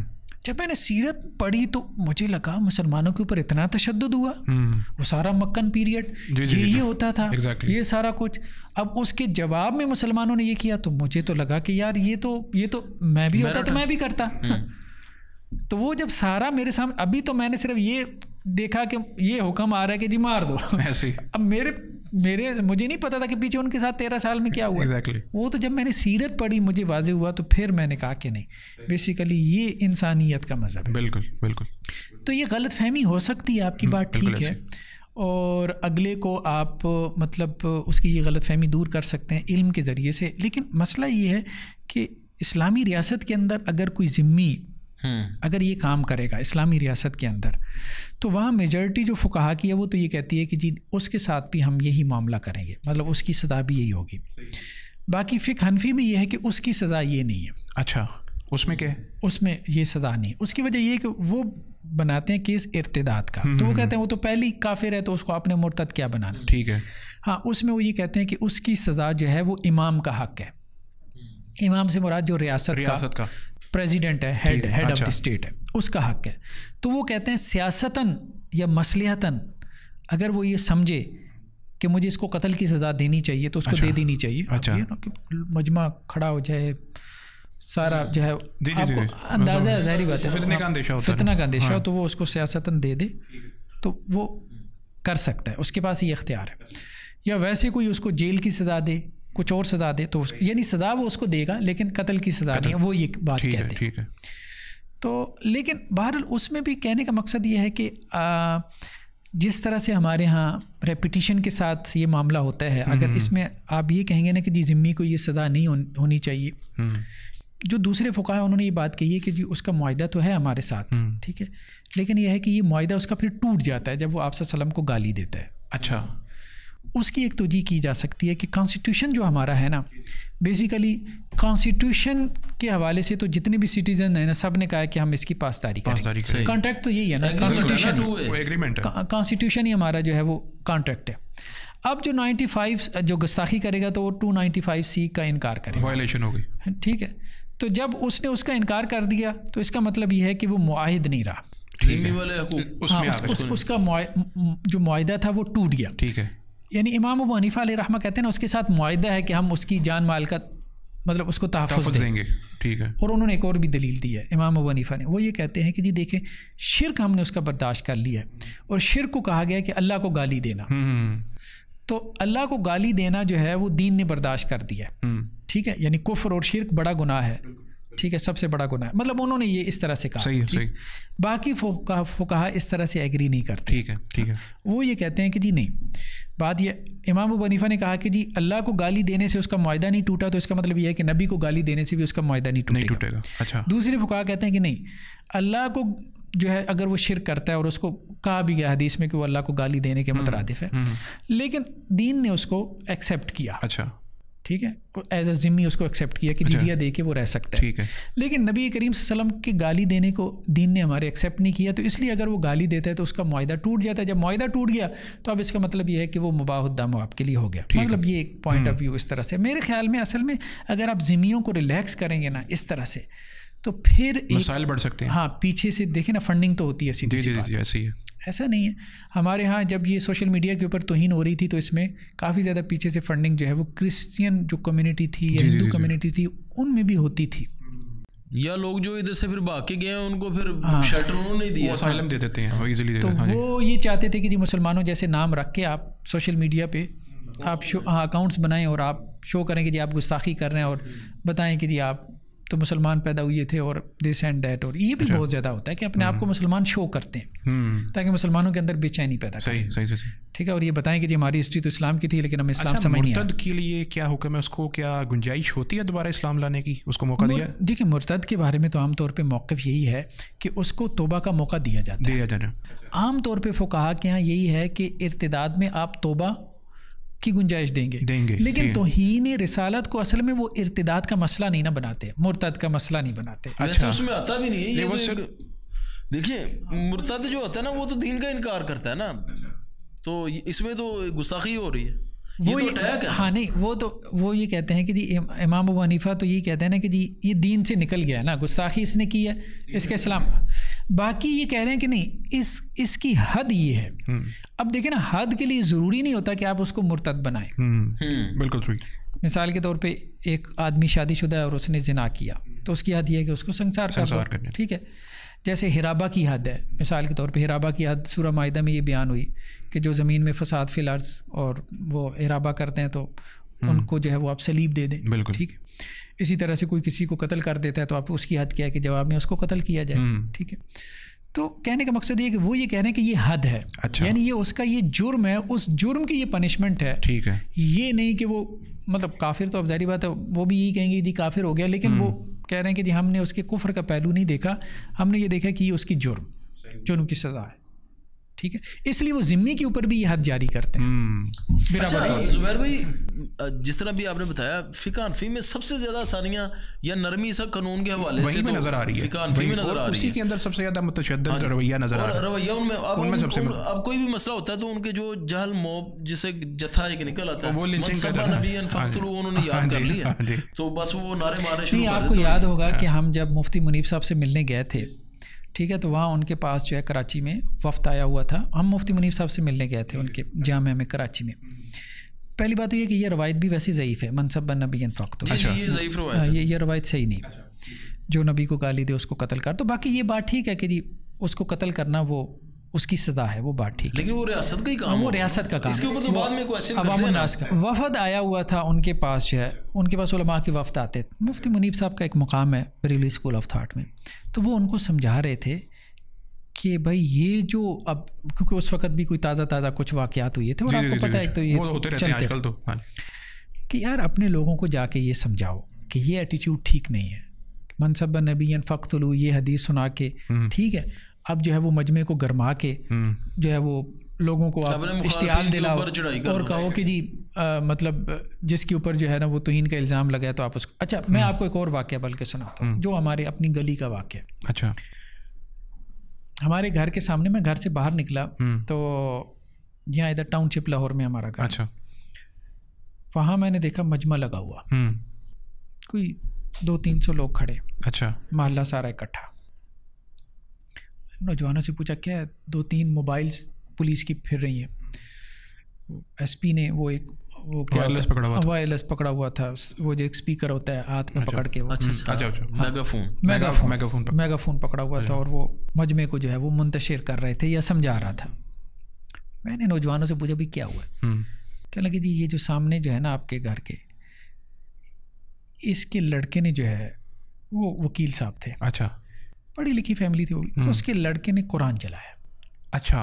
जब मैंने सीरत पढ़ी तो मुझे लगा मुसलमानों के ऊपर इतना तशद हुआ हम्म। वो सारा मक्कन पीरियड ये ये होता था exactly. ये सारा कुछ अब उसके जवाब में मुसलमानों ने ये किया तो मुझे तो लगा कि यार ये तो ये तो मैं भी होता तो मैं भी करता हम्म। तो वो जब सारा मेरे सामने अभी तो मैंने सिर्फ ये देखा कि ये हुक्म आ रहा है कि जी मार दो ऐसे अब मेरे मेरे मुझे नहीं पता था कि पीछे उनके साथ तेरह साल में क्या हुआ exactly. वो तो जब मैंने सीरत पढ़ी मुझे वाजे हुआ तो फिर मैंने कहा कि नहीं बेसिकली ये इंसानियत का मज़हब है बिल्कुल बिल्कुल तो ये गलत फहमी हो सकती है आपकी हम्म, बात ठीक है और अगले को आप मतलब उसकी ये गलत फहमी दूर कर सकते हैं इल्म के ज़रिए से लेकिन मसला ये है कि इस्लामी रियासत के अंदर अगर कोई ज़िम्मी हम्म। अगर ये काम करेगा इस्लामी रियासत के अंदर तो वहाँ मेजॉरिटी जो फुकाहा की है वो तो ये कहती है कि जी उसके साथ भी हम यही मामला करेंगे मतलब उसकी सज़ा भी यही होगी बाकी फ़िक हनफी में ये है कि उसकी सज़ा ये नहीं है अच्छा उसमें क्या उसमें ये सज़ा नहीं उसकी वजह ये कि वो बनाते हैं केस इर्तदाद का हम्म, तो वो हम्म, कहते हैं वो तो पहली काफिर है तो उसको आपने मुरतद क्या बनाना ठीक है हाँ उसमें वो ये कहते हैं कि उसकी सज़ा जो है वो इमाम का हक है इमाम से मुराद जो रियासत, रियासत का, का प्रेसिडेंट है head head of the state है उसका हक है तो वो कहते हैं सियासतन या मसलहतन अगर वो ये समझे कि मुझे इसको कत्ल की सज़ा देनी चाहिए तो उसको अच्छा, दे देनी चाहिए अच्छा, कि मजमा खड़ा हो जाए सारा जो है अंदाज़ा जहरी बात है फितना का अंदेशा फितना का अंदेशा हाँ। तो वो उसको सियासतन दे दे तो वो कर सकता है उसके पास ये इख्तियार है या वैसे कोई उसको जेल की सज़ा दे कुछ और सजा दे तो यानी सजा वो उसको देगा लेकिन कत्ल की सजा नहीं वो ये बात कहते हैं ठीक है तो लेकिन बहरहाल उसमें भी कहने का मकसद ये है कि आ, जिस तरह से हमारे यहाँ रेपिटिशन के साथ ये मामला होता है अगर हम्म। इसमें आप ये कहेंगे ना कि जी ज़िम्मी को ये सज़ा नहीं होनी चाहिए हम्म। जो दूसरे फुका है उन्होंने ये बात कही है कि जी उसका माहा तो है हमारे साथ हम्म। ठीक है लेकिन यह है कि ये माहा उसका फिर टूट जाता है जब वो आप सलम को गाली देता है अच्छा उसकी एक तोजी की जा सकती है कि कॉन्स्टिट्यूशन जो हमारा है ना बेसिकली कॉन्स्टिट्यूशन के हवाले से तो जितने भी सिटीजन हैं ना सब ने कहा है कि हम इसकी पासदारी करें कॉन्ट्रैक्ट तो यही है ना कॉन्स्टिट्यूशन एग्रीमेंट कॉन्स्टिट्यूशन ही हमारा जो है वो कॉन्ट्रैक्ट है अब जो 95 जो गस्ताखी करेगा तो वो 295 सी का इनकार करेगा वायलेशन होगी ठीक है तो जब उसने उसका इनकार कर दिया तो इसका मतलब ये है कि वो मुहिद नहीं रहा वाले हाँ, उस, उस, उसका जो मुआदा था वो टूट गया ठीक है यानी इमाम अबू हनीफा रहमा कहते हैं ना उसके साथ माहा है कि हम उसकी जान माल का मतलब उसको तहफ़ देंगे ठीक है और उन्होंने एक और भी दलील दी है इमाम अबू हनीफा ने वो ये कहते हैं कि जी देखें शिरक हमने उसका बर्दाश्त कर लिया है और शिरक को कहा गया कि अल्लाह को गाली देना हम्म, हम्म, हम्म। तो अल्लाह को गाली देना जो है वो दीन ने बर्दाश्त कर दिया ठीक है यानी कुफर और शिरक बड़ा गुनाह है ठीक है सबसे बड़ा गुना है मतलब उन्होंने ये इस तरह से कहा सही सही बाकी फुका फुकाहा इस तरह से एग्री नहीं करते ठीक है ठीक है वो ये कहते हैं कि जी नहीं बात ये इमाम बनीफा ने कहा कि जी अल्लाह को गाली देने से उसका माहा नहीं टूटा तो इसका मतलब यह है कि नबी को गाली देने से भी उसका मुआदा नहीं टूटेगा, नहीं टूटेगा। अच्छा दूसरे फुका कहते हैं कि नहीं अल्लाह को जो है अगर वो शिर करता है और उसको कहा भी गया हदीस में कि वो अल्लाह को गाली देने के हम्म, मतरादिफ मतलब है हम्म। लेकिन दीन ने उसको एक्सेप्ट किया अच्छा ठीक है एज अ जिम्मी उसको एक्सेप्ट किया कि अच्छा। जिजिया दे के वो रह सकता है ठीक है लेकिन नबी करीम वसलम के गाली देने को दीन ने हमारे एक्सेप्ट नहीं किया तो इसलिए अगर वो गाली देता है तो उसका माहा टूट जाता है जब माहा टूट गया तो अब इसका मतलब यह है कि वो मुबाहुद्दाम आपके लिए हो गया मतलब ये एक पॉइंट ऑफ व्यू इस तरह से मेरे ख्याल में असल में अगर आप जिमियों को रिलैक्स करेंगे ना इस तरह से तो फिर मसाइल बढ़ सकते हैं हाँ पीछे से देखें ना फंडिंग तो होती है सीधी जी, जी, ऐसी है ऐसा नहीं है हमारे यहाँ जब ये सोशल मीडिया के ऊपर तोहन हो रही थी तो इसमें काफ़ी ज़्यादा पीछे से फंडिंग जो है वो क्रिश्चियन जो कम्युनिटी थी या हिंदू कम्युनिटी थी उनमें भी होती थी या लोग जो इधर से फिर भाग के गए उनको फिर हाँ, शेल्टर उन्होंने दिया असाइलम दे देते हैं वो इजीली दे तो हाँ वो ये चाहते थे कि जी मुसलमानों जैसे नाम रख के आप सोशल मीडिया पे आप शो हाँ अकाउंट्स बनाएं और आप शो करें कि जी आप गुस्ताखी कर रहे हैं और बताएं कि जी आप तो मुसलमान पैदा हुए थे और दिस एंड दैट और ये भी अच्छा। बहुत ज़्यादा होता है कि अपने आप को हम्म। मुसलमान शो करते हैं हम्म। ताकि मुसलमानों के अंदर बेचैनी पैदा सही सही सही ठीक है और ये बताएं कि जी हमारी हिस्ट्री तो इस्लाम की थी लेकिन हम इस्लाम अच्छा, समझ मुर्तद के लिए क्या हुक्म है उसको क्या गुंजाइश होती है दोबारा इस्लाम लाने की उसको मौका दिया देखिए मुर्तद के बारे में तो आमतौर पर मौक़ यही है कि उसको तोबा का मौका दिया जाता है दिया जाना आमतौर पर फो कहा यहाँ यही है कि इरतदाद में आप तोबा की गुंजाइश देंगे देंगे लेकिन तोहन रिसालत को असल में वो इर्तदाद का मसला नहीं ना बनाते मुर्तद का मसला नहीं बनाते अच्छा उसमें आता भी नहीं है तो सर... देखिए मुर्तद जो होता है ना वो तो दीन का इनकार करता है ना तो इसमें तो गुस्साखी हो रही है वो तो ये तो हाँ नहीं वो तो वो ये कहते हैं कि जी इमाम अब हनीफा तो ये कहते हैं ना कि जी ये दीन से निकल गया है ना गुस्ताखी इसने की है इसका इस्लाम बाकी ये कह रहे हैं कि नहीं इस इसकी हद ये है हम्म। अब देखें ना हद के लिए ज़रूरी नहीं होता कि आप उसको मुरतद बनाएं हम्म। हम्म। बिल्कुल सही मिसाल के तौर पे एक आदमी शादीशुदा है और उसने जिना किया तो उसकी हद यह है कि उसको संसार ठीक है जैसे हिराबा की हद है मिसाल के तौर पर हिराबा की हद सूरह माहिदा में ये बयान हुई कि जो ज़मीन में फसाद फिलर्स और वो हिराबा करते हैं तो हम्म। उनको जो है वो आप सलीब दे दें बिल्कुल ठीक है इसी तरह से कोई किसी को कत्ल कर देता है तो आप उसकी हद क्या है कि जवाब में उसको कत्ल किया जाए हम्म। ठीक है तो कहने का मकसद ये कि वो ये कह रहे हैं कि ये हद है अच्छा यानी ये उसका ये जुर्म है उस जुर्म की ये पनिशमेंट है ठीक है ये नहीं कि वो मतलब काफिर तो अब जारी बात है वो भी यही कहेंगे यदि काफिर हो गया लेकिन हम्म। वो कह रहे हैं कि जी हमने उसके कुफर का पहलू नहीं देखा हमने ये देखा कि ये उसकी जुर्म जुर्म की सज़ा है ठीक है इसलिए वो जिम्मे के ऊपर भी ये हद जारी करते हैं हम्म। अच्छा, जुबैर भाई जिस तरह भी आपने बताया फिकान फी में सबसे ज्यादा आसानियां या नरमी सा कानून के हवाले से तो नजर आ रही है फिकान फी में नजर आ रही है उसी के अंदर सबसे ज्यादा मुतशद हाँ रवैया नजर आ रहा है रवैया उनमें अब उनमें सबसे अब कोई भी मसला होता है तो उनके जो जहल मोब जिसे जथा एक निकल आता है वो लिंचिंग कर नबी हाँ फक्तुल उन्होंने याद हाँ कर लिया तो बस वो नारे मारे शुरू आपको याद होगा कि हम जब मुफ्ती मुनीब साहब से मिलने गए थे ठीक है तो वहाँ उनके पास जो है कराची में वफ्त आया हुआ था हम मुफ्ती मुनीफ साहब से मिलने गए थे उनके जाम में कराची में पहली बात तो ये कि ये रवायत भी वैसी ज़यीफ़ है मनसब बन नबी फ़ख्त हाँ, ये ये रवायत सही नहीं अच्छा। जो नबी को गाली दे उसको कत्ल कर तो बाकी ये बात ठीक है कि जी उसको कत्ल करना वो उसकी सजा है वो बात ठीक लेकिन वो रियासत का ही काम वो रियासत का काम इसके ऊपर तो बाद में क्वेश्चन का वफद आया हुआ था उनके पास जो है उनके पास उलमा के वफद आते थे मुफ्ती मुनीब साहब का एक मुकाम है बरेली स्कूल ऑफ थाट में तो वो उनको समझा रहे थे कि भाई ये जो अब क्योंकि उस वक्त भी कोई ताज़ा ताज़ा कुछ वाक़ात हुए थे तो और आपको पता है तो ये चलते तो, हाँ कि यार अपने लोगों को जाके ये समझाओ कि ये एटीट्यूड ठीक नहीं है मनसब नबी फ़ख्तलू ये हदीस सुना के हम्म। ठीक है अब जो है वो मजमे को गरमा के हम्म। जो है वो लोगों को आप इश्तियाल दिलाओ और कहो कि जी आ, मतलब जिसके ऊपर जो है ना वो तोहिन का इल्ज़ाम लगाया तो आप उसको अच्छा मैं हम्म। आपको एक और वाक्य बल्कि सुनाता हूँ हम्म। जो हमारे अपनी गली का वाक्य अच्छा हमारे घर के सामने मैं घर से बाहर निकला तो यहाँ इधर टाउनशिप लाहौर में हमारा घर अच्छा वहाँ मैंने देखा मजमा लगा हुआ कोई दो तीन सौ लोग खड़े अच्छा मोहल्ला सारा इकट्ठा नौजवानों से पूछा क्या दो तीन मोबाइल्स पुलिस की फिर रही हैं एसपी ने वो एक वो क्या वायरलेस पकड़ा हुआ वायरलेस पकड़ा हुआ था वो जो एक स्पीकर होता है हाथ में अच्छा। पकड़ के अच्छा अच्छा, अच्छा, अच्छा। हाँ। मेगाफोन मेगाफोन मेगाफोन मेगाफोन पकड़ा हुआ था और वो मजमे को जो है वो मुंतशिर कर रहे थे या समझा रहा था मैंने नौजवानों से पूछा भी क्या हुआ हम्म। क्या लगे जी ये जो सामने जो है ना आपके घर के इसके लड़के ने जो है वो वकील साहब थे अच्छा पढ़ी लिखी फैमिली थी वो भी हम्म। उसके लड़के ने कुरान चलाया अच्छा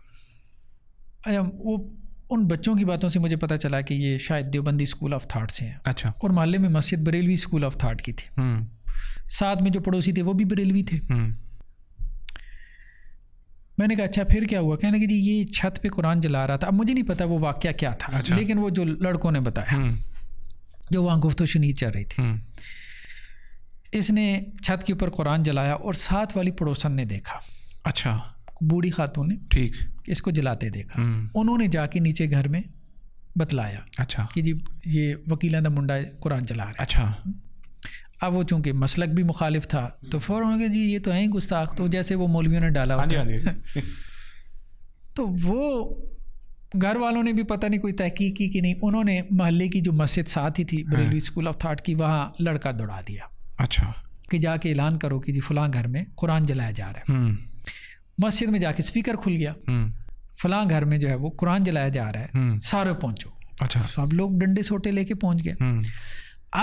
अच्छा वो उन बच्चों की बातों से मुझे पता चला कि ये शायद देवबंदी स्कूल ऑफ थाट से हैं अच्छा और मोहल्ले में मस्जिद बरेलवी स्कूल ऑफ थाट की थी हम्म। साथ में जो पड़ोसी थे वो भी बरेलवी थे हम्म। मैंने कहा अच्छा फिर क्या हुआ कहने कि जी ये छत पे कुरान जला रहा था अब मुझे नहीं पता वो वाक्य क्या था अच्छा। लेकिन वो जो लड़कों ने बताया जो वहाँ गुफ्त शनीद चल रही थी इसने छत के ऊपर कुरान जलाया और साथ वाली पड़ोसन ने देखा अच्छा बूढ़ी खातून ने ठीक इसको जलाते देखा हम्म। उन्होंने जाके नीचे घर में बतलाया अच्छा कि जी ये ना मुंडा कुरान जला रहा अच्छा अब वो चूंकि मसलक भी मुखालिफ था तो फ़ौर उन्होंने जी ये तो है ही गुस्ताख तो जैसे वो मौलवियों ने डाला हाँ होता हाँ है तो वो घर वालों ने भी पता नहीं कोई तहकीक की कि नहीं उन्होंने मोहल्ले की जो मस्जिद साथ ही थी बरेली हाँ। स्कूल ऑफ थाट की वहाँ लड़का दौड़ा दिया अच्छा कि जाके ऐलान करो कि जी फलां घर में कुरान जलाया जा रहा है हम्म। मस्जिद में जाके स्पीकर खुल गया हम्म। फलां घर में जो है वो कुरान जलाया जा रहा है हम्म। सारे पहुंचो अच्छा सब लोग डंडे सोटे लेके पहुंच गए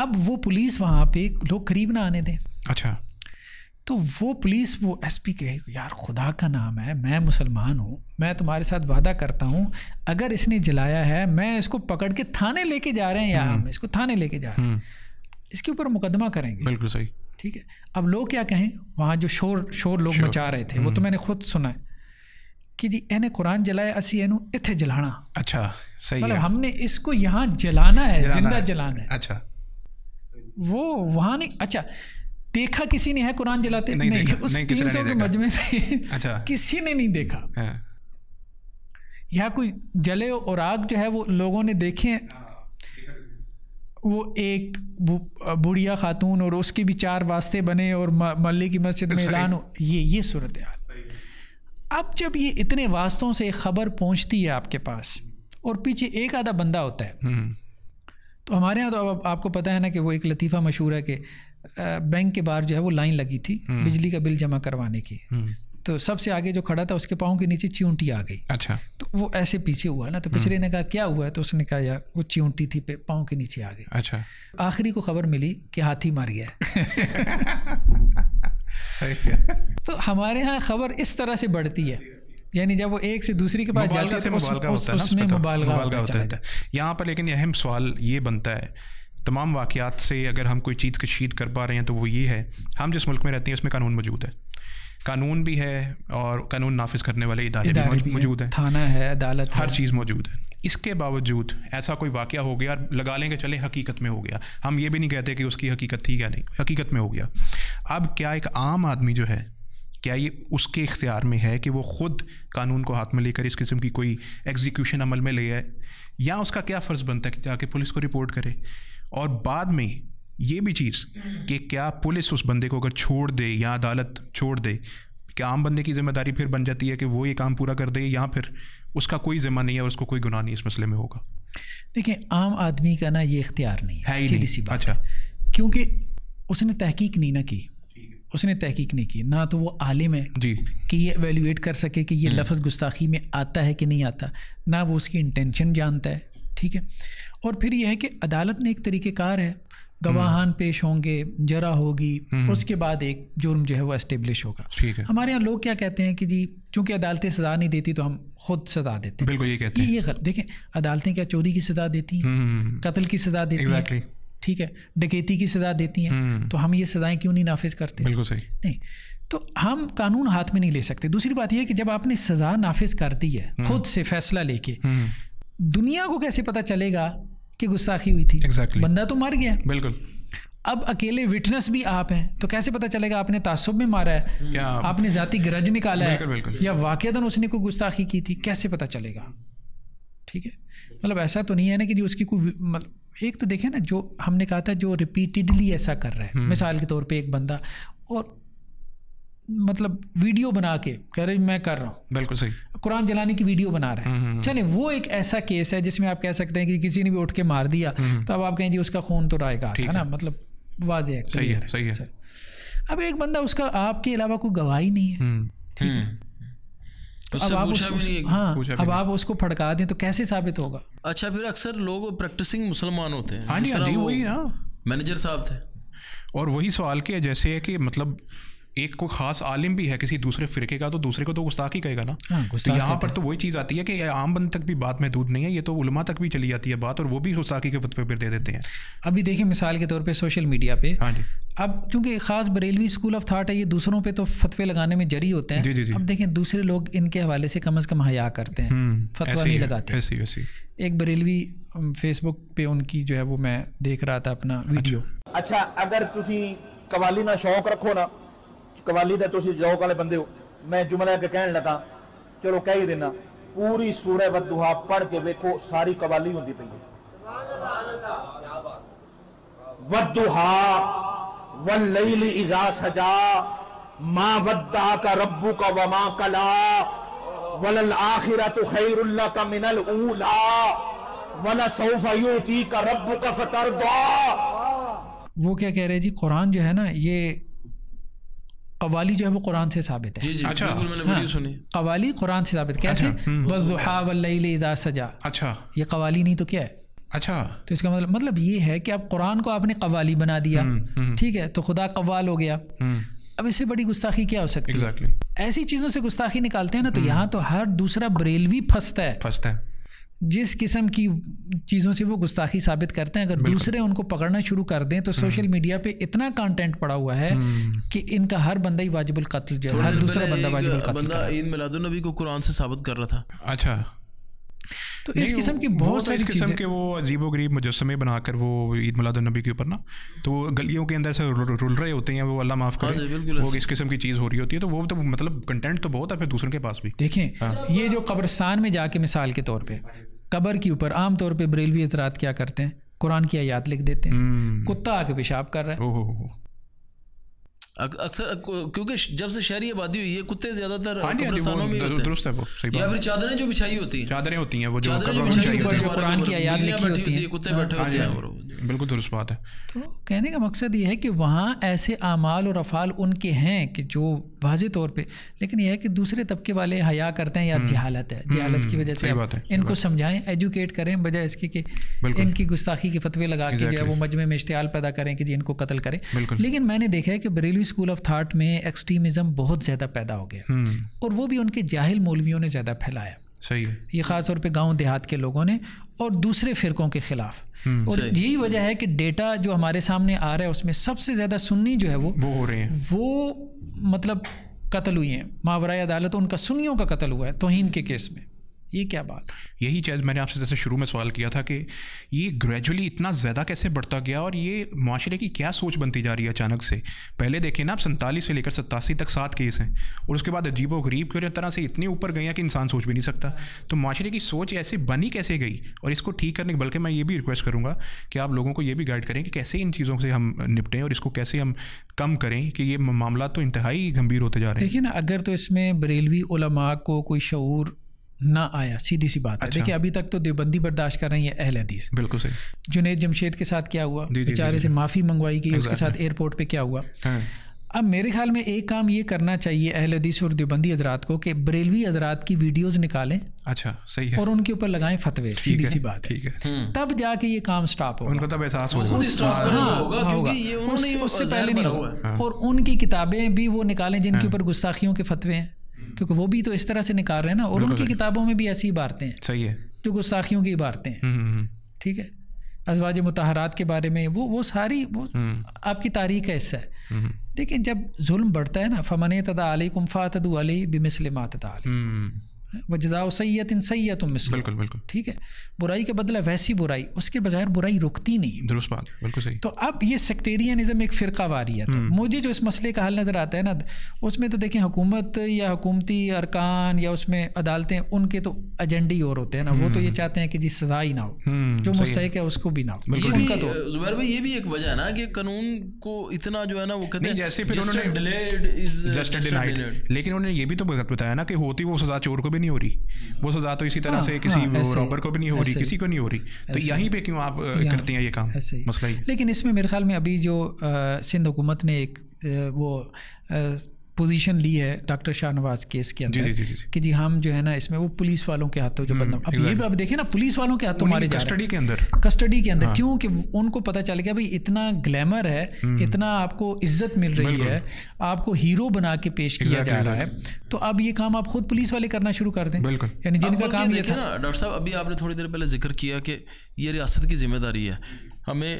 अब वो पुलिस वहाँ पे लोग करीब ना आने दें अच्छा तो वो पुलिस वो एस पी कहे यार खुदा का नाम है मैं मुसलमान हूँ मैं तुम्हारे साथ वादा करता हूँ अगर इसने जलाया है मैं इसको पकड़ के थाने लेके जा रहे हैं यार इसको थाने लेके जा रहे हैं इसके ऊपर मुकदमा करेंगे बिल्कुल सही ठीक है अब लोग क्या कहें वहाँ जो शोर शोर लोग शोर। मचा रहे थे वो तो हम्म। मैंने खुद सुना है कि जी एने कुरान जलाया असी एनू इथे जलाना अच्छा सही मतलब हमने इसको यहाँ जलाना है जिंदा जलाना है अच्छा वो वहाँ नहीं अच्छा देखा किसी ने है कुरान जलाते नहीं, नहीं उस तीन सौ के मजमे में अच्छा किसी ने नहीं देखा हाँ। या कोई जले और आग जो है वो लोगों ने देखे हैं वो एक बुढ़िया खातून और उसके भी चार वास्ते बने और मल्ले की मस्जिद में ऐलान ये ये सूरत हाल अब जब ये इतने वास्तों से खबर पहुंचती है आपके पास और पीछे एक आधा बंदा होता है हम्म। तो हमारे यहाँ तो अब आपको पता है ना कि वो एक लतीफ़ा मशहूर है कि बैंक के बाहर जो है वो लाइन लगी थी हम्म। बिजली का बिल जमा करवाने की हम्म। तो सबसे आगे जो खड़ा था उसके पाँव के नीचे चिऊंटी आ गई अच्छा तो वो ऐसे पीछे हुआ ना तो पिछले हम्म। ने कहा क्या हुआ है तो उसने कहा यार वो च्यूंटी थी पाँव के नीचे आ गई अच्छा आखिरी को खबर मिली कि हाथी मार गया सही है तो हमारे यहाँ खबर इस तरह से बढ़ती है यानी जब वो एक से दूसरी के पास जाता है तो होता है उसमें तो। होता है यहाँ पर लेकिन अहम सवाल ये बनता है तमाम वाक़ात से अगर हम कोई चीज़ कशीद कर पा रहे हैं तो वो ये है हम जिस मुल्क में रहते हैं उसमें कानून मौजूद है कानून भी है और कानून नाफिज करने वाले इदारे, इदारे भी मौजूद हैं थाना है अदालत हर चीज़ मौजूद है इसके बावजूद ऐसा कोई वाक़ हो गया लगा लेंगे चले हकीकत में हो गया हम ये भी नहीं कहते कि उसकी हकीकत थी या नहीं हकीकत में हो गया अब क्या एक आम आदमी जो है क्या ये उसके इख्तियार में है कि वो ख़ुद कानून को हाथ में लेकर इस किस्म की कोई एग्जीक्यूशन अमल में ले आए या उसका क्या फ़र्ज़ बनता है कि जाके पुलिस को रिपोर्ट करे और बाद में ये भी चीज़ कि क्या पुलिस उस बंदे को अगर छोड़ दे या अदालत छोड़ दे क्या आम बंदे की जिम्मेदारी फिर बन जाती है कि वो ये काम पूरा कर दे या फिर उसका कोई ज़िम्मा नहीं है उसको कोई गुनाह नहीं इस मसले में होगा देखिए आम आदमी का ना ये इख्तियार नहीं है, ही सीधी सी बात अच्छा क्योंकि उसने तहकीक नहीं ना की उसने तहकीक नहीं की ना तो वो आलिम है जी कि ये एवेल्यूएट कर सके कि ये हम्म। लफ्ज़ गुस्ताखी में आता है कि नहीं आता ना वो उसकी इंटेंशन जानता है ठीक है और फिर यह है कि अदालत ने एक तरीक़ेकार है गवाहान पेश होंगे जरा होगी हम्म। उसके बाद एक जुर्म जो है वो एस्टेब्लिश होगा ठीक है हमारे यहाँ लोग क्या कहते हैं कि जी चूंकि अदालतें सजा नहीं देती तो हम खुद सजा देते हैं बिल्कुल ये कहते हैं ये, ये देखें अदालतें क्या चोरी की सजा देती हैं हम्म, हम्म, कत्ल की सजा देती exactly. हैं ठीक है डकैती की सजा देती हैं तो हम ये सजाएं क्यों नहीं नाफिज करते बिल्कुल सही नहीं तो हम कानून हाथ में नहीं ले सकते दूसरी बात यह है कि जब आपने सजा नाफिज कर दी है खुद से फैसला लेके दुनिया को कैसे पता चलेगा कि गुस्साखी हुई थी exactly. बंदा तो मर गया बिल्कुल अब अकेले विटनेस भी आप हैं तो कैसे पता चलेगा आपने तासुब में मारा है या आपने जाति गरज निकाला है या वाकता उसने कोई गुस्ताखी की थी कैसे पता चलेगा ठीक है मतलब ऐसा तो नहीं है ना कि जो उसकी कोई मतलब एक तो देखें ना जो हमने कहा था जो रिपीटेडली ऐसा कर रहा है हम्म। मिसाल के तौर पे एक बंदा और मतलब वीडियो बना के कह रहे मैं कर रहा हूँ बिल्कुल सही कुरान जलाने की वीडियो बना रहे हैं हम्म, हम्म, हम्म। चले वो एक ऐसा केस है जिसमें आप कह सकते हैं कि किसी ने भी उठ के मार दिया तो अब आप कहें जी उसका खून तो रायगा है ना मतलब वाज है सही है सही है अच्छा। अब एक बंदा उसका आपके अलावा कोई गवाही नहीं है तो अब आप उसको हाँ अब आप उसको फड़का दें तो कैसे साबित होगा अच्छा फिर अक्सर लोग प्रैक्टिसिंग मुसलमान होते हैं हाँ जी हाँ वही मैनेजर हाँ। साहब थे और वही सवाल के जैसे है कि मतलब एक कोई खास आलिम भी है किसी दूसरे फिरके का तो दूसरे को तो गुस्ताख ही कहेगा ना हाँ, तो यहाँ पर तो वही चीज़ आती है कि आम बंद तक भी बात महदूद नहीं है ये तो उलमा तक भी चली जाती है बात और वो भी गुस्ताखी के फतवे पर दे देते हैं अभी देखिए मिसाल के तौर पर सोशल मीडिया पे हाँ जी अब चूंकि खास बरेलवी स्कूल ऑफ थाट है ये दूसरों पे तो फतवे लगाने में जरी होते हैं जी जी जी। अब देखें दूसरे लोग इनके हवाले से कम अज़ कम हया करते हैं हम्म, फतवा नहीं लगाते ऐसी ऐसी एक बरेलवी फेसबुक पे उनकी जो है वो मैं देख रहा था अपना अच्छा। वीडियो अच्छा अगर तुम कवाली ना शौक रखो ना कवाली तो तुम जौक वाले बंदे हो मैं ਜੁਮਲਾ ਕੇ कह लगा चलो कह ही ਦੇਣਾ पूरी सूरह बदुहा पढ़ के वेखो सारी कवाली होंगी पी है इजा सजा माँ वद्दा का रब्बू का वमा कला वलल आखिरा तो का मिनल ऊला वला का रब्बू का फतर वो क्या कह रहे जी कुरान जो है ना ये कवाली जो है वो कुरान से साबित है अच्छा। हाँ। कवाली कुरान से साबित कैसे अच्छा, हम्म। सजा अच्छा ये कवाली नहीं तो क्या है अच्छा तो इसका मतलब मतलब ये है कि आप कुरान को आपने कवाली बना दिया हम्म, हम्म। ठीक है तो खुदा कवाल हो गया अब इससे बड़ी गुस्ताखी क्या हो सकती है exactly. ऐसी चीज़ों से गुस्ताखी निकालते हैं ना तो यहाँ तो हर दूसरा बरेलवी फंसता है फंसता है जिस किस्म की चीज़ों से वो गुस्ताखी साबित करते हैं अगर दूसरे उनको पकड़ना शुरू कर दें तो सोशल हम्म। मीडिया पे इतना कंटेंट पड़ा हुआ है हम्म। कि इनका हर बंदा ही वाजिबुल कत्ल हर दूसरा बंदा वाजिबुल कत्ल बंदा ईद मिलादुलनबी को कुरान से साबित कर रहा था अच्छा तो इस किस्म की बहुत तो सारी किस्म के वो अजीब गरीब मुजस्मे बनाकर वो ईद मिलादुलनबी के ऊपर ना तो गलियों के अंदर से रुल रहे होते हैं वो अल्लाह माफ़ करे हाँ वो इस किस्म की चीज़ हो रही होती है तो वो तो मतलब कंटेंट तो बहुत है फिर दूसरों के पास भी देखें हाँ। ये जो कब्रस्तान में जाके मिसाल के तौर पर कबर के ऊपर आम तौर पर बरेलवी इतरात क्या करते हैं कुरान की आयात लिख देते हैं हम्म। कुत्ता आके पेशाब कर रहा है अक्सर क्योंकि जब से शहरी आबादी हुई है कुत्ते ज्यादातर कब्रिस्तानों हाँ हाँ में होते दुरुस्त है वो सही या फिर चादरें जो बिछाई होती हैं चादरें होती हैं वो जो कब्रों में बिछाई होती हैं कुरान की आयत लिखी होती है कुत्ते बैठे होते हाँ हैं बिल्कुल दुरुस्त बात है तो कहने का मकसद ये है कि वहाँ ऐसे अमाल और अफ़ाल उनके हैं कि जो वाज तौर पे लेकिन यह है कि दूसरे तबके वाले हया करते हैं या हम्म। जहालत है जहालत की हम्म। वजह से इनको समझाएं एजुकेट करें बजाय इसके कि इनकी गुस्ताखी के फतवे लगा के जो है वो मजमे में इश्तियाल पैदा करें कि जी इनको कत्ल करें लेकिन मैंने देखा है कि बरेली स्कूल ऑफ थाट में एक्सट्रीमिज़म बहुत ज़्यादा पैदा हो गया हम्म। और वो भी उनके जाहिल मौलवियों ने ज़्यादा फैलाया सही है ये ख़ासतौर पे गांव देहात के लोगों ने और दूसरे फिरकों के खिलाफ हम्म, और यही वजह है कि डेटा जो हमारे सामने आ रहा है उसमें सबसे ज़्यादा सुन्नी जो है वो वो हो रहे हैं वो मतलब कत्ल हुई हैं मावरा अदालत उनका सुनियों का कत्ल हुआ है तोहन के केस में ये क्या बात यही चीज़ मैंने आपसे जैसे शुरू में सवाल किया था कि ये ग्रेजुअली इतना ज़्यादा कैसे बढ़ता गया और ये माशरे की क्या सोच बनती जा रही है अचानक से पहले देखिए ना आप सैंतालीस से लेकर सत्तासी तक सात केस हैं और उसके बाद अजीब गरीब की तरह से इतने ऊपर गए हैं कि इंसान सोच भी नहीं सकता तो माशरे की सोच ऐसे बनी कैसे गई और इसको ठीक करने बल्कि मैं ये भी रिक्वेस्ट करूँगा कि आप लोगों को ये भी गाइड करें कि कैसे इन चीज़ों से हम निपटें और इसको कैसे हम कम करें कि ये मामला तो इंतहाई गंभीर होते जा रहे हैं देखिए ना अगर तो इसमें बरेलवी को कोई शूर ना आया सीधी सी बात अच्छा। है देखिए अभी तक तो देवबंदी बर्दाश्त कर रही है अहल हदीस बिल्कुल सही जुनेद जमशेद के साथ क्या हुआ बेचारे से माफ़ी मंगवाई गई उसके साथ एयरपोर्ट पे क्या हुआ हाँ। अब मेरे ख्याल में एक काम ये करना चाहिए अहल हदीस और देवबंदी हजरात को कि बरेलवी हजरात की वीडियोस निकालें अच्छा सही है और उनके ऊपर लगाएं फतवे सीधी सी बात ठीक है हम्म। तब जाके ये काम स्टॉप होगा उनको तब एहसास होगा हाँ, हाँ, उससे पहले नहीं हुआ और उनकी किताबें भी वो निकालें जिनके ऊपर गुस्ताखियों के फतवे हैं क्योंकि वो भी तो इस तरह से निकाल रहे हैं ना और उनकी किताबों में भी ऐसी इबारतें हैं सही है जो गुस्ताखियों की इबारतें हैं हम्म, हम्म, हम्म। ठीक है अजवाज मतहरात के बारे में वो वो सारी वो आपकी तारीख का हिस्सा है देखिए जब जुल्म बढ़ता है ना फमन तदा कुम्फा तदू अली बिमसलमात अली वजदा सैयत इन सैयत मिस बिल्कुल बिल्कुल ठीक है बुराई के बदला वैसी बुराई उसके बगैर बुराई रुकती नहीं दुरुस्त बात बिल्कुल सही तो अब ये सेक्टेरियनिज्म एक फ़िरका वारियत है मुझे हम्म। जो इस मसले का हल नज़र आता है ना उसमें तो देखें हुकूमत या हुकूमती अरकान या उसमें अदालतें उनके तो एजेंडे और होते हैं ना वो तो ये हम्म। चाहते हैं कि जी सजा ही ना हो हम्म, जो मुस्तक है उसको भी ना हो उनका तो जुबैर भाई ये भी एक वजह है ना कि कानून को इतना जो है ना वो कहते हैं जैसे फिर उन्होंने uh, लेकिन उन्होंने ये भी तो बताया ना कि होती वो सजा चोर को भी नहीं हो रही वो सजा तो इसी तरह हाँ, से किसी हाँ, रॉबर को भी नहीं हो रही किसी को नहीं हो रही तो यहीं पे क्यों आप करते हैं ये काम मसला लेकिन इसमें मेरे ख्याल में अभी जो सिंध हुकूमत ने एक वो पोजीशन ली है डॉक्टर शाहनवाज केस के अंदर कि जी हम जो है ना इसमें वो पुलिस वालों के हाथों जो हम्म, बंदा अब ये भी अब देखिए ना पुलिस वालों के हाथों मारे कस्टडी के अंदर कस्टडी के अंदर हाँ। क्योंकि उनको पता चल गया भाई इतना ग्लैमर है हम्म। इतना आपको इज्जत मिल रही है आपको हीरो बना के पेश किया जा रहा है तो अब ये काम आप खुद पुलिस वाले करना शुरू कर दें यानी जिनका काम ये था डॉक्टर साहब अभी आपने थोड़ी देर पहले जिक्र किया कि ये रियासत की जिम्मेदारी है हमें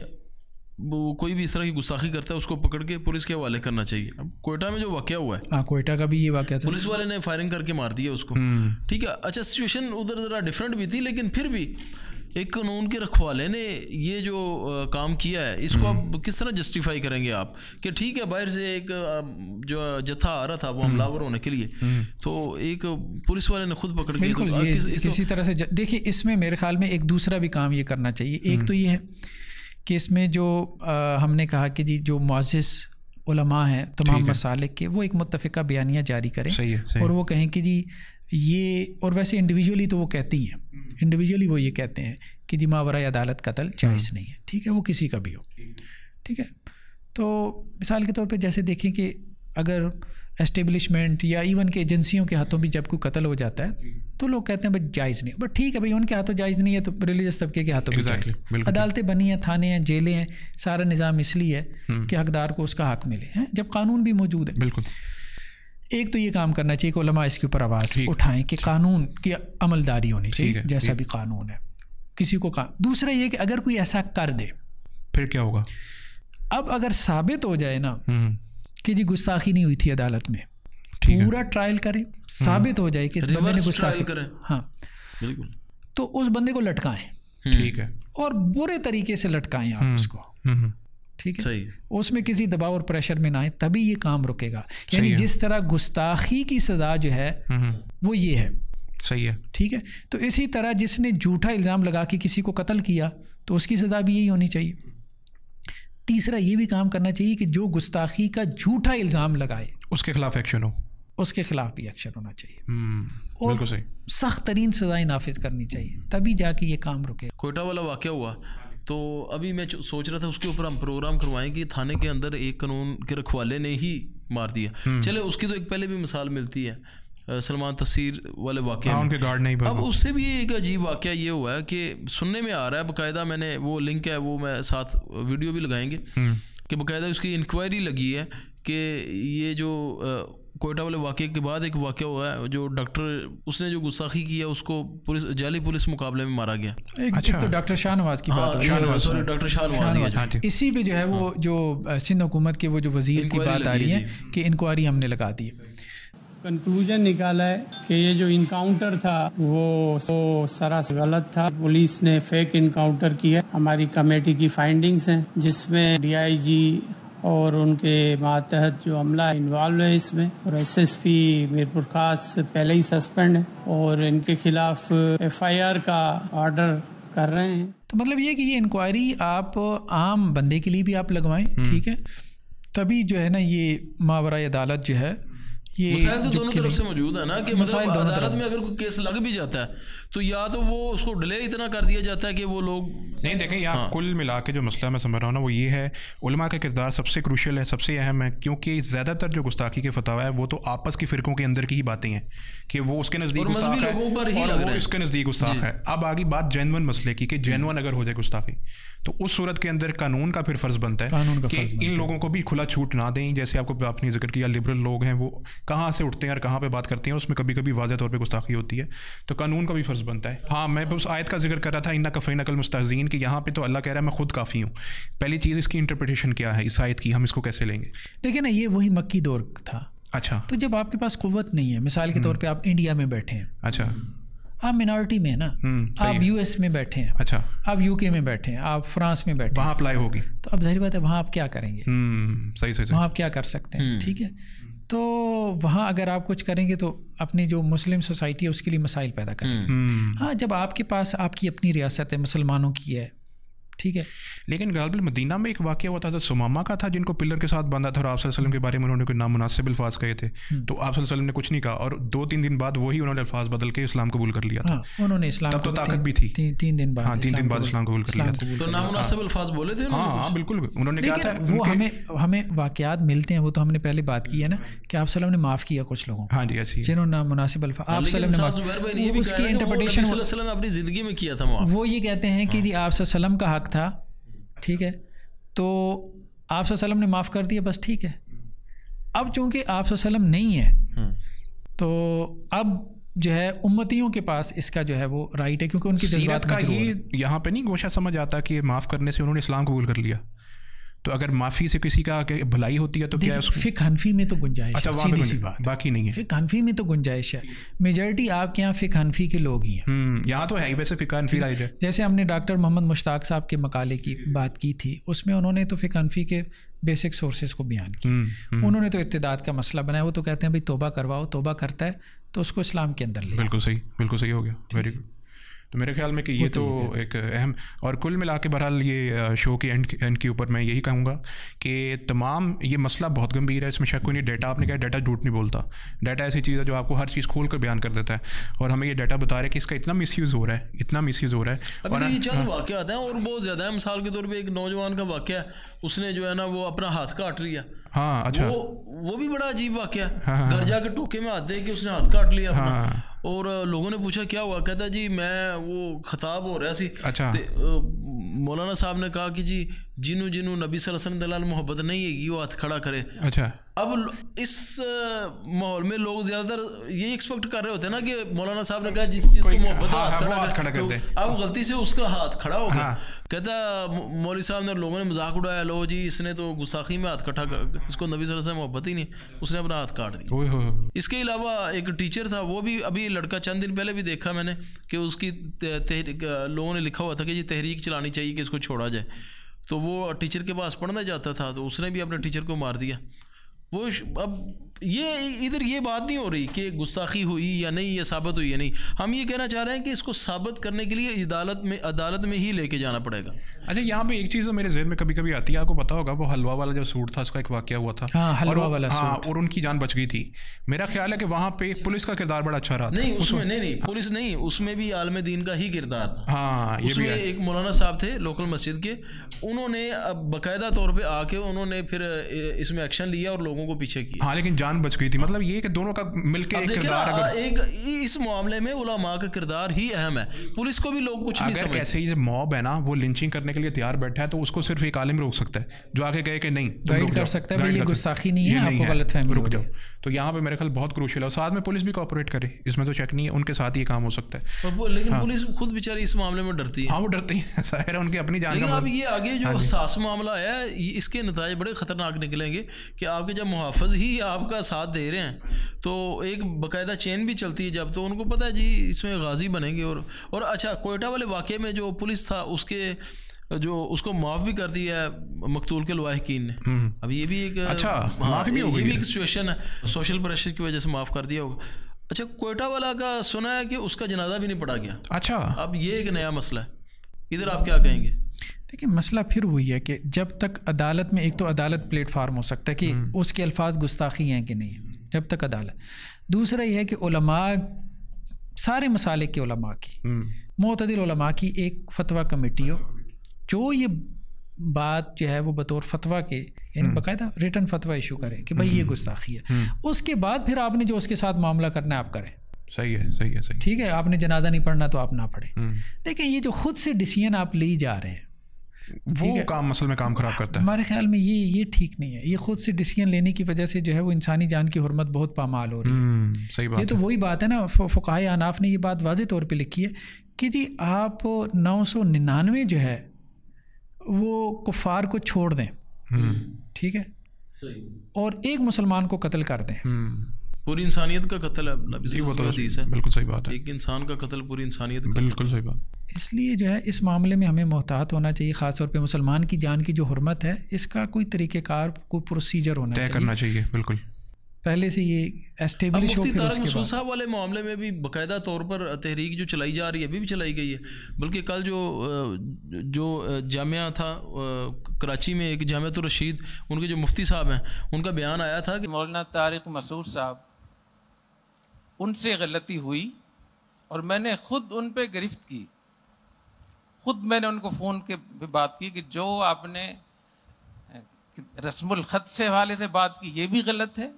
कोई भी इस तरह की गुस्साखी करता है उसको पकड़ के पुलिस के हवाले करना चाहिए अब कोयटा में जो वाक्य हुआ है आ, हाँ, कोयटा का भी ये वाक्य था पुलिस वाले ने फायरिंग करके मार दिया उसको हम्म। ठीक है अच्छा सिचुएशन उधर ज़रा डिफरेंट भी थी लेकिन फिर भी एक कानून के रखवाले ने ये जो आ, काम किया है इसको हम्म। आप किस तरह जस्टिफाई करेंगे आप कि ठीक है बाहर से एक आ, जो जत्था आ रहा था वो हम्म। हमलावर होने के लिए तो एक पुलिस वाले ने खुद पकड़ के तो, किस, किसी तो- तरह से देखिए इसमें मेरे ख्याल में एक दूसरा भी काम ये करना चाहिए एक तो ये है कि इसमें जो आ, हमने कहा कि जी जो मुआज़ उलमा हैं तमाम मसालिक के वो एक मुतफ़ा बयानिया जारी करें सही है, सही और वो कहें कि जी ये और वैसे इंडिविजुअली तो वो कहती हैं इंडिविजुअली वो ये कहते हैं कि जी मावरा अदालत कतल जायज़ हम्म। नहीं है ठीक है वो किसी का भी हो ठीक है तो मिसाल के तौर पर जैसे देखें कि अगर एस्टेब्लिशमेंट या इवन के एजेंसियों के हाथों भी जब कोई कत्ल हो जाता है तो लोग कहते हैं भाई जायज़ नहीं बट ठीक है भाई उनके हाथों जायज़ नहीं है तो रिलीजियस तबके के हाथों exactly, भी अदालतें बनी हैं थाने हैं जेलें हैं सारा निज़ाम इसलिए है हम्म। कि हकदार को उसका हक मिले हैं जब कानून भी मौजूद है बिल्कुल एक तो ये काम करना चाहिए कि इसके ऊपर आवाज़ उठाएं कि कानून की अमलदारी होनी चाहिए जैसा भी कानून है किसी को काम दूसरा ये कि अगर कोई ऐसा कर दे फिर क्या होगा अब अगर साबित हो जाए ना हम्म। कि जी गुस्ताखी नहीं हुई थी अदालत में पूरा ट्रायल करें साबित हो जाए कि इस बंदे ने गुस्ताखी करें हाँ बिल्कुल तो उस बंदे को लटकाएं हम्म। ठीक है और बुरे तरीके से लटकाएं आप हम्म। उसको हम्म। ठीक है सही उसमें किसी दबाव और प्रेशर में ना आए तभी ये काम रुकेगा यानी जिस तरह गुस्ताखी की सजा जो है वो ये है सही है ठीक है तो इसी तरह जिसने झूठा इल्ज़ाम लगा के कि किसी को कत्ल किया तो उसकी सज़ा भी यही होनी चाहिए तीसरा ये भी काम करना चाहिए कि जो गुस्ताखी का झूठा इल्ज़ाम लगाए उसके खिलाफ एक्शन हो उसके खिलाफ भी एक्शन होना चाहिए हम्म, और सही सख्त तरीन सजाएं नाफिज करनी चाहिए तभी जाके ये काम रुके कोयटा वाला वाक़ हुआ तो अभी मैं सोच रहा था उसके ऊपर हम प्रोग्राम करवाएं कि थाने के अंदर एक कानून के रखवाले ने ही मार दिया हम्म। चले उसकी तो एक पहले भी मिसाल मिलती है सलमान तस्वीर वाले वाक्य हाँ, उनके गार्ड नहीं अब उससे भी एक अजीब वाक्य ये हुआ है कि सुनने में आ रहा है बकायदा मैंने वो लिंक है वो मैं साथ वीडियो भी लगाएंगे हम्म। कि बकायदा उसकी इंक्वायरी लगी है कि ये जो कोयटा वाले वाक्य के बाद एक वाक्य हुआ है जो डॉक्टर उसने जो गुस्साखी किया उसको पुलिस जाली पुलिस मुकाबले में मारा गया एक, अच्छा। तो डॉक्टर शाहनवाज की हाँ, बात शाहनवाज सॉरी डॉक्टर शाहनवाज हाँ इसी पे जो है वो हाँ। जो सिंध हुकूमत के वो जो वजीर की बात आ रही है कि इंक्वायरी हमने लगा दी है कंक्लूजन निकाला है कि ये जो इनकाउंटर था वो, वो तो सरास गलत था पुलिस ने फेक इनकाउंटर किया हमारी कमेटी की फाइंडिंग्स हैं जिसमें डीआईजी और उनके मातहत जो अमला इन्वॉल्व है इसमें और एस एस पी मीरपुर खास पहले ही सस्पेंड है और इनके खिलाफ एफ आई आर का ऑर्डर कर रहे हैं तो मतलब ये कि ये इंक्वायरी आप आम बंदे के लिए भी आप लगवाएं हम्म। ठीक है तभी जो है ना ये मावरा अदालत जो है ये मसाइल तो दोनों तरफ से मौजूद है ना कि मतलब अदालत में अगर कोई केस लग भी जाता है तो या तो वो उसको डिले इतना कर दिया जाता है कि वो लोग नहीं देखें यहाँ हाँ। कुल मिला के जो मसला मैं समझ रहा हूँ ना वो ये है उलमा का किरदार सबसे क्रूशल है सबसे अहम है क्योंकि ज़्यादातर जो गुस्ताखी के फतवा है वो तो आपस की फ़िरकों के अंदर की ही बातें हैं कि वो उसके नज़दीक है उसके नज़दीक गुस्ताख है अब आगे बात जैनवन मसले की कि जैनवन अगर हो जाए गुस्ताखी तो उस सूरत के अंदर कानून का फिर फ़र्ज़ बनता है कि इन लोगों को भी खुला छूट ना दें जैसे आपको आपने जिक्र किया लिबरल लोग हैं वो कहाँ से उठते हैं और कहाँ पर बात करते हैं उसमें कभी कभी वाजह तौर पर गुस्ताखी होती है तो कानून का भी फ़र्ज़ बनता है हाँ मैं उस आयत का जिक्र कर रहा था इन्ना कफ़ी नकल मुस्ताजीन कि यहाँ पर तो अल्लाह कह रहा है मैं खुद काफ़ी हूँ पहली चीज़ इसकी इंटरप्रटेशन क्या है इस आयत की हम इसको कैसे लेंगे देखिए ना ये वही मक्की दौर था अच्छा तो जब आपके पास कुत नहीं है मिसाल के तौर हम्म। पर आप इंडिया में बैठे हैं अच्छा आप मिनॉरिटी में हम्म, है ना आप यूएस में बैठे हैं अच्छा आप यूके में बैठे हैं आप फ्रांस में बैठे वहाँ अप्लाई होगी तो अब जहरी बात है वहाँ आप क्या करेंगे हम्म, सही सही वहाँ आप क्या कर सकते हैं ठीक है तो वहाँ अगर आप कुछ करेंगे तो अपनी जो मुस्लिम सोसाइटी है उसके लिए मसाइल पैदा करेंगे हम्म। हाँ जब आपके पास आपकी अपनी रियासत है मुसलमानों की है ठीक है लेकिन गालब मदीना में एक वाक्य हुआ था सुमामा का था जिनको पिलर के साथ बांधा था और आप वसलम के बारे में उन्होंने कोई नामनासिब अल्फाज कहे थे हम्म। तो आप ने कुछ नहीं कहा और दो तीन दिन बाद वही उन्होंने अल्फाज बदल के इस्लाम कबूल कर लिया था हाँ, उन्होंने इस्लाम तब तो ताकत भी थी तीन दिन बाद तीन दिन बाद हाँ, इस्लाम कबूल कर लिया था तो नामनासिब हाँ। अल्फाज बोले थे हाँ बिल्कुल उन्होंने कहा था वो हमें हमें वाकयात मिलते हैं वो तो हमने पहले बात की है ना कि आप ने माफ़ किया कुछ लोगों हाँ जी ऐसी जिन्होंने नामनासिब अल्फाज आप उसकी इंटरप्रटेशन अपनी ज़िंदगी में किया था वो ये कहते हैं कि आप का हक था ठीक है तो आप सल्लम ने माफ़ कर दिया बस ठीक है अब चूंकि आप सल्लम नहीं है हम्म। तो अब जो है उम्मतियों के पास इसका जो है वो राइट है क्योंकि उनकी जरूरत का ये यहाँ पे नहीं गोशा समझ आता कि माफ़ करने से उन्होंने इस्लाम कबूल कर लिया तो अगर माफ़ी से किसी का भलाई होती है तो क्या फिक हनफी में तो गुंजाइश अच्छा सीधी सी बात बाकी नहीं है फिक हनफी में तो गुंजाइश है मेजोरिटी आपके यहाँ फिक हनफी के लोग ही हैं हम्म, यहाँ तो है ही वैसे फिक हनफी राइट है जैसे हमने डॉक्टर मोहम्मद मुश्ताक साहब के मकाले की बात की थी उसमें उन्होंने तो फिक हनफी के बेसिक सोर्सेज को बयान किया हम्म, हम्म। उन्होंने तो इब्तदाद का मसला बनाया वो तो कहते हैं भाई तोबा करवाओ तोबा करता है तो उसको इस्लाम के अंदर ले बिल्कुल सही बिल्कुल सही हो गया वेरी गुड तो मेरे ख्याल में कि ये तो, तो एक अहम और कुल मिला के बहरहाल ये शो के एंड एंड के ऊपर मैं यही कहूँगा कि तमाम ये मसला बहुत गंभीर है इसमें शक कोई नहीं डेटा आपने कहा डेटा झूठ नहीं बोलता डेटा ऐसी चीज़ है जो आपको हर चीज़ खोल कर बयान कर देता है और हमें ये डेटा बता रहा है कि इसका इतना मिस हो रहा है इतना मिस हो रहा है और ये चंद वाक़ हैं और बहुत ज़्यादा है मिसाल के तौर पर एक नौजवान का वाक़ है उसने जो है ना वो अपना हाथ काट लिया हाँ अच्छा वो वो भी बड़ा अजीब वाक्य है हाँ, हाँ। घर जाके टोके में आते दे कि उसने हाथ काट लिया अपना हाँ, और लोगों ने पूछा क्या हुआ कहता जी मैं वो खताब हो रहा सी अच्छा मौलाना साहब ने कहा कि जी जिनू जिनू नबी वसल्लम दलाल मोहब्बत नहीं है वो हाथ खड़ा करे अच्छा अब इस माहौल में लोग ज्यादातर ये एक्सपेक्ट कर रहे होते हैं ना कि मौलाना साहब ने कहा जिस चीज को मोहब्बत हाँ, हाथ हाँ, खड़ा, खड़ा करते तो अब गलती से उसका हाथ खड़ा हो गया हाँ। कहता मौली साहब ने लोगों ने मजाक उड़ाया लो जी इसने तो गुस्साखी में हाथ कटा कर इसको नबी से मोहब्बत ही नहीं उसने अपना हाथ काट दिया इसके अलावा एक टीचर था वो भी अभी लड़का चंद दिन पहले भी देखा मैंने कि उसकी लोगों ने लिखा हुआ था कि जी तहरीक चलानी चाहिए कि इसको छोड़ा जाए तो वो टीचर के पास पढ़ना जाता था तो उसने भी अपने टीचर को मार दिया वो अब ये इधर ये बात नहीं हो रही कि गुस्साखी हुई या नहीं या साबित हुई या नहीं हम ये कहना चाह रहे हैं कि इसको साबित करने के लिए अदालत में अदालत में ही लेके जाना पड़ेगा अच्छा यहाँ पे एक चीज़ तो मेरे जहन में कभी कभी आती है आपको पता होगा वो हलवा वाला जो सूट था उसका एक वाक्य हुआ था हाँ, हलवा और, वाला हाँ, और उनकी जान बच गई थी मेरा ख्याल है कि वहाँ पे पुलिस का किरदार बड़ा अच्छा रहा नहीं उसमें नहीं नहीं पुलिस नहीं उसमें भी आलम दीन का ही किरदार था हाँ उसमें एक मौलाना साहब थे लोकल मस्जिद के उन्होंने बाकायदा तौर पर आके उन्होंने फिर इसमें एक्शन लिया और लोगों को पीछे किया हाँ लेकिन जान जान बच गई थी मतलब ये कि दोनों का मिलकर एक किरदार अगर एक इस मामले में उलमा का किरदार ही अहम है पुलिस को भी लोग कुछ नहीं समझते ऐसे ही जब मॉब है ना वो लिंचिंग करने के लिए तैयार बैठा है तो उसको सिर्फ एक आलिम रोक सकता है जो आगे कहे कि नहीं गाइड कर सकता है ये गुस्ताखी नहीं है आपको गलत फहमी रुक जाओ तो यहाँ पे मेरे ख्याल बहुत क्रूशियल है साथ में पुलिस भी कॉपरेट करे इसमें तो चेक नहीं है उनके साथ ये काम हो सकता है लेकिन हाँ। पुलिस खुद बेचारी इस मामले में डरती है हाँ वो डरती है जाहिर है उनकी अपनी जान लेकिन अब मतलब- ये आगे जो हाँ हसास मामला है इसके नतज बड़े खतरनाक निकलेंगे कि आपके जब मुहाफ़ ही आपका आपका साथ दे रहे हैं तो एक बाकायदा चेन भी चलती है जब तो उनको पता है जी इसमें गाजी बनेंगे और और अच्छा कोयटा वाले वाक़े में जो पुलिस था उसके जो उसको माफ भी कर दिया है मकतूल के लवाहकिन ने हम्म। अब ये भी एक अच्छा हाँ, माफ भी हो गई ये भी एक सिचुएशन है सोशल प्रेशर की वजह से माफ कर दिया होगा अच्छा कोयटा वाला का सुना है कि उसका जनाजा भी नहीं पड़ा गया अच्छा अब ये एक नया मसला है इधर आप क्या कहेंगे કે કે મસલા ફિર હુઈ હે કે જબ તક અદાલત મે એક તો અદાલત પ્લેટફોર્મ હો સકતા હી ઉસકે અલ્ફાઝ ગુસ્તાખી હે કે નહીં જબ તક અદાલત દૂસરા યે હે કે ઉલમા સારે મસાલેક કે ઉલમા કી મૌતદિલ ઉલમા કી એક ફતવા કમિટી હો જો યે બાત જો હે વો બતુર ફતવા કે એન બકાઈદા રીટન ફતવા ઇશ્યુ કરે કે ભાઈ યે ગુસ્તાખી હે ઉસકે બાદ ફિર આપને જો ઉસકે સાથ મામલા કરના હે આપ કરે સહી હે સહી હે સહી ઠીક હે આપને જનાદા નહીં પડના તો આપ ના પડે દેખે યે જો ખુદ સે ડિસિઝન આપ લે જા રહે હે वो काम असल में काम खराब करता है हमारे ख्याल में ये ये ठीक नहीं है ये खुद से डिसीजन लेने की वजह से जो है वो इंसानी जान की हरमत बहुत पामाल हो रही है हम्म, सही बात ये तो वही बात है ना फ़ुकाय अनाफ ने ये बात वाज तौर पर लिखी है कि जी आप नौ सौ निन्यानवे जो है वो कुफार को छोड़ दें हम्म। ठीक है और एक मुसलमान को कत्ल कर दें हम्म। पूरी इंसानियत का कत्ल तो है बिल्कुल सही बात है एक इंसान का कत्ल पूरी इंसानियत का बिल्कुल सही बात इसलिए जो है इस मामले में हमें मोहतात होना चाहिए ख़ासतौर पे मुसलमान की जान की जो हरमत है इसका कोई तरीक़ेकार कोई प्रोसीजर होना तय करना चाहिए बिल्कुल पहले से ये एस्टेब्लिश हो साहब वाले मामले में भी बकायदा तौर पर तहरीक जो चलाई जा रही है अभी भी चलाई गई है बल्कि कल जो जो जामिया था कराची में एक जामिया रशीद उनके जो मुफ्ती साहब हैं उनका बयान आया था कि मौलाना तारिक मसूद साहब उनसे गलती हुई और मैंने खुद उन पर गिरफ्त की खुद मैंने उनको फ़ोन के भी बात की कि जो आपने रस्मुल ख़त से हवाले से बात की ये भी गलत है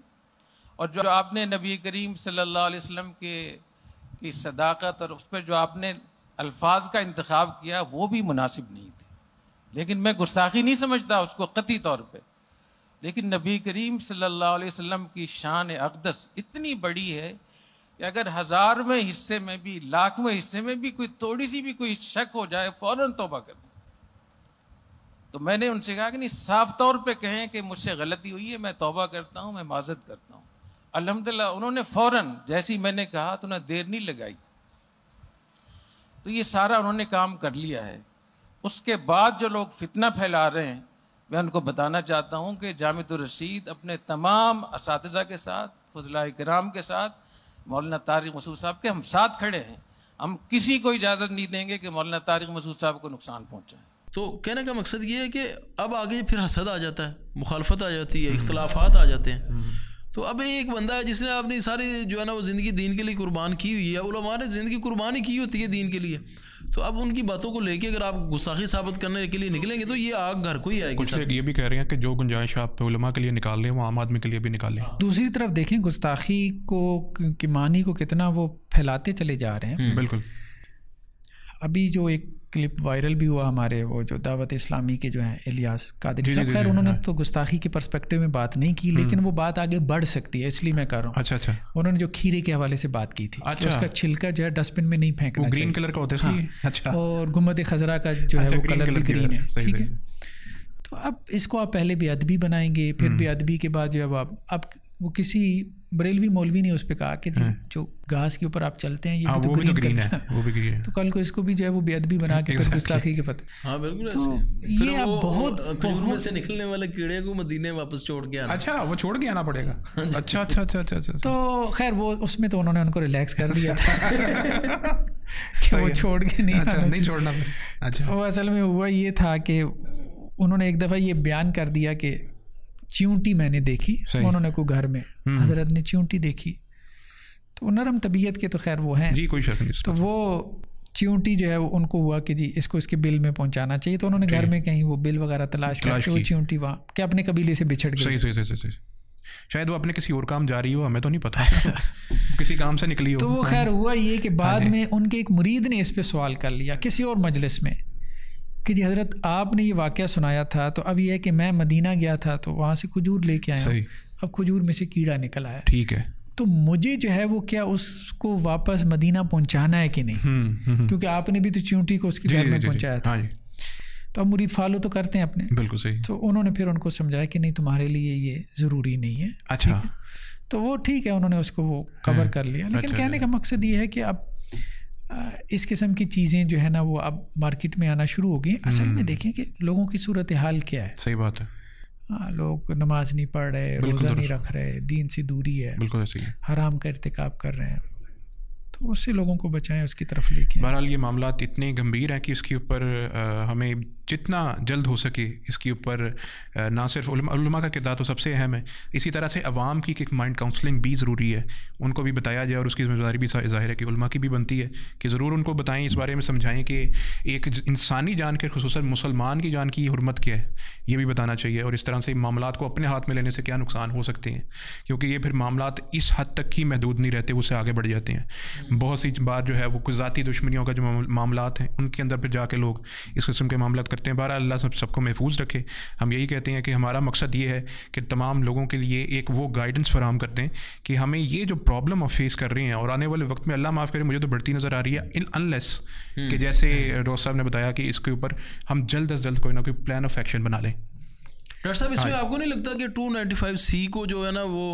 और जो आपने नबी करीम सल्लल्लाहु अलैहि वसल्लम के की सदाकत और उस पर जो आपने अल्फाज का इंतखब किया वो भी मुनासिब नहीं थे लेकिन मैं गुस्ताखी नहीं समझता उसको कती तौर पर लेकिन नबी करीम सल्लल्लाहु अलैहि वसल्लम की शान अकदस इतनी बड़ी है कि अगर हजारवें हिस्से में भी लाखवें हिस्से में भी कोई थोड़ी सी भी कोई शक हो जाए फौरन तोबा कर तो मैंने उनसे कहा कि नहीं साफ तौर पे कहें कि मुझसे गलती हुई है मैं तोबा करता हूँ मैं माजत करता हूँ अलहमदिल्ला उन्होंने फौरन जैसी मैंने कहा तो उन्हें देर नहीं लगाई तो ये सारा उन्होंने काम कर लिया है उसके बाद जो लोग फितना फैला रहे हैं मैं उनको बताना चाहता हूँ कि जामत अपने तमाम इस के साथ फजला कराम के साथ मौलाना तारिक मसूद साहब के हम साथ खड़े हैं हम किसी को इजाज़त नहीं देंगे कि मौलाना तारिक मसूद साहब को नुकसान पहुँचाए तो कहने का मकसद ये है कि अब आगे फिर हसद आ जाता है मुखालफत आ जाती है इख्तलाफात आ जाते हैं तो अब एक बंदा है जिसने अपनी सारी जो है ना वो ज़िंदगी दीन के लिए कुर्बान की हुई है उलमा ने ज़िंदगी कुर्बानी की होती है दीन के लिए तो अब उनकी बातों को लेके अगर आप गुस्साखी साबित करने के लिए निकलेंगे तो ये आग घर को ही आएगी कुछ लोग ये भी कह रहे हैं कि जो गुंजाइश आप उलमा के लिए निकाल रहे हैं वो आम आदमी के लिए भी निकालें हाँ। दूसरी तरफ देखें गुस्ताखी को कि मानी को कितना वो फैलाते चले जा रहे हैं हम्म। बिल्कुल अभी जो एक क्लिप वायरल भी हुआ हमारे वो जो दावत इस्लामी के जो हैं इलियास कादरी साहब खैर उन्होंने हाँ। तो गुस्ताखी के परस्पेक्टिव में बात नहीं की लेकिन हम्म। वो बात आगे बढ़ सकती है इसलिए मैं कह रहा हूँ अच्छा अच्छा उन्होंने जो खीरे के हवाले से बात की थी अच्छा। उसका छिलका जो है डस्टबिन में नहीं फेंकना ग्रीन कलर का होता है हाँ। अच्छा और गुम्मद खजरा का जो है अच्छा, वो कलर भी ग्रीन है ठीक है तो अब इसको आप पहले बेअदबी बनाएंगे फिर बेअदबी हम्म। के बाद जो है आप अब वो किसी बरेलवी मौलवी ने उस पर कहा कि जी हाँ। जो घास के ऊपर आप चलते हैं ये हाँ, भी तो ग्रीन, तो ग्रीन है वो भी ग्रीन है तो कल को इसको भी जो है वो बेअदबी बना के फिर गुस्ताखी के पते हाँ बिल्कुल तो ये आप बहुत बहुत से निकलने वाले कीड़े को मदीने वापस छोड़ के आना अच्छा वो छोड़ के आना पड़ेगा हाँ अच्छा, अच्छा अच्छा अच्छा अच्छा तो अच्छा। खैर वो उसमें तो उन्होंने उनको रिलैक्स कर दिया अच्छा। था कि वो छोड़ के नहीं अच्छा नहीं छोड़ना अच्छा वो तो असल में हुआ ये था कि उन्होंने एक दफ़ा ये बयान कर दिया कि च्यूंटी मैंने देखी उन्होंने को घर में हम्म। हजरत ने च्यूंटी देखी तो नरम तबीयत के तो खैर वो हैं जी कोई शक नहीं तो वो च्यूंटी जो है उनको हुआ कि जी इसको इसके बिल में पहुंचाना चाहिए तो उन्होंने घर में कहीं वो बिल वगैरह तलाश करके तो वो च्यूंटी वहाँ क्या अपने कबीले से बिछड़ गई सही सही सही सही शायद वो अपने किसी और काम जा रही हो हमें तो नहीं पता किसी काम से निकली हो तो वो खैर हुआ ये कि बाद हाँ में उनके एक मुरीद ने इस पर सवाल कर लिया किसी और मजलिस में कि जी हज़रत आपने ये वाक़ सुनाया था तो अब ये है कि मैं मदीना गया था तो वहाँ से खजूर लेके आया अब खजूर में से कीड़ा निकल आया ठीक है तो मुझे जो है वो क्या उसको वापस मदीना पहुंचाना है कि नहीं हुँ, हम्म, हम्म, हम्म। क्योंकि आपने भी तो चूंटी को उसकी घर में पहुंचाया था हाँ तो अब मुरीद फॉलो तो करते हैं अपने बिल्कुल सही तो उन्होंने फिर उनको समझाया कि नहीं तुम्हारे लिए ये ज़रूरी नहीं है अच्छा है? तो वो ठीक है उन्होंने उसको वो कवर कर लिया लेकिन अच्छा, कहने अच्छा। का मकसद ये है कि अब इस किस्म की चीज़ें जो है ना वो अब मार्केट में आना शुरू हो गई असल में हम्म। देखें कि लोगों की सूरत हाल क्या है सही बात है हाँ लोग नमाज नहीं पढ़ रहे रोज़ा नहीं रख रहे दीन से दूरी है बिल्कुल हराम का इरतकब कर रहे हैं तो उससे लोगों को बचाएं उसकी तरफ लेके बहरहाल ये मामला इतने गंभीर हैं कि इसके ऊपर हमें जितना जल्द हो सके इसके ऊपर ना सिर्फ उल्मा का किरदार तो सबसे अहम है इसी तरह से अवाम की एक माइंड काउंसलिंग भी ज़रूरी है उनको भी बताया जाए और उसकी जिम्मेदारी भी ज़ाहिर है कि उल्मा की भी बनती है कि ज़रूर उनको बताएं इस बारे में समझाएं कि एक इंसानी जान के खसूस मुसलमान की जान की हरमत क्या है ये भी बताना चाहिए और इस तरह से मामला को अपने हाथ में लेने से क्या नुकसान हो सकते हैं क्योंकि ये फिर मामला इस हद तक ही महदूद नहीं रहते उससे आगे बढ़ जाते हैं बहुत सी बात जो है वो कुछ ज़ाती दुश्मनियों का जो मामला हैं उनके अंदर पर जाके लोग इस किस्म के मामला करते हैं बारह अल्लाह सब सबको महफूज रखे हम यही कहते हैं कि हमारा मकसद ये है कि तमाम लोगों के लिए एक वो गाइडेंस फराम करते हैं कि हमें ये जो प्रॉब्लम हम फेस कर रहे हैं और आने वाले वक्त में अल्लाह माफ़ करें मुझे तो बढ़ती नज़र आ रही है इन अनलेस हम्म। कि जैसे डॉक्टर साहब ने बताया कि इसके ऊपर हम जल्द अज जल्द कोई ना कोई प्लान ऑफ एक्शन बना लें डॉक्टर साहब इसमें हाँ। आपको नहीं लगता कि टू नाइन्टी फाइव सी को जो है ना वो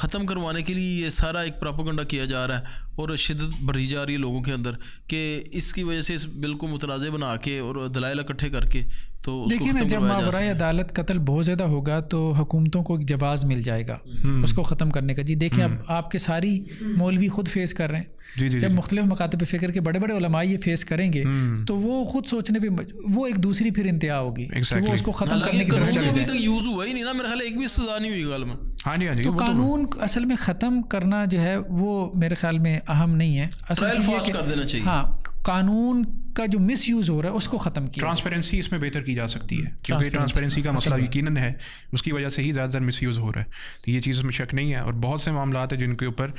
ख़त्म करवाने के लिए ये सारा एक प्रापोगंडा किया जा रहा है और शिदत भरी जा रही है लोगों के अंदर कि इसकी वजह से इस बिल को मुतनाज़ बना के और दलाइल इकट्ठे करके तो देखिए ना जब मावरा अदालत कत्ल बहुत ज़्यादा होगा तो हुकूमतों को एक जवाब मिल जाएगा हम्म। उसको ख़त्म करने का जी देखिए अब हम्म। आपके सारी मौलवी खुद फेस कर रहे हैं जी जब मुख्तलिफ मकातब फ़िक्र के बड़े बड़े उलमा ये फेस करेंगे हम्म। तो वो खुद सोचने पर वो एक दूसरी फिर इंतहा होगी exactly. तो वो उसको ख़त्म करने की तरफ चले यूज़ हुआ ही नहीं ना मेरे ख्याल एक भी सजा नहीं हुई गल में हाँ जी हाँ जी तो, तो कानून तो असल में ख़त्म करना जो है वो मेरे ख्याल में अहम नहीं है असल कर देना चाहिए हाँ कानून का जो मिस यूज़ हो रहा है उसको ख़त्म किया ट्रांसपेरेंसी इसमें बेहतर की जा सकती है क्योंकि ट्रांसपेरेंसी का अच्छा मसला यकीन है उसकी वजह से ही ज़्यादातर मिस यूज़ हो रहा है तो ये चीज़ उसमें शक नहीं है और बहुत से मामला हैं जिनके ऊपर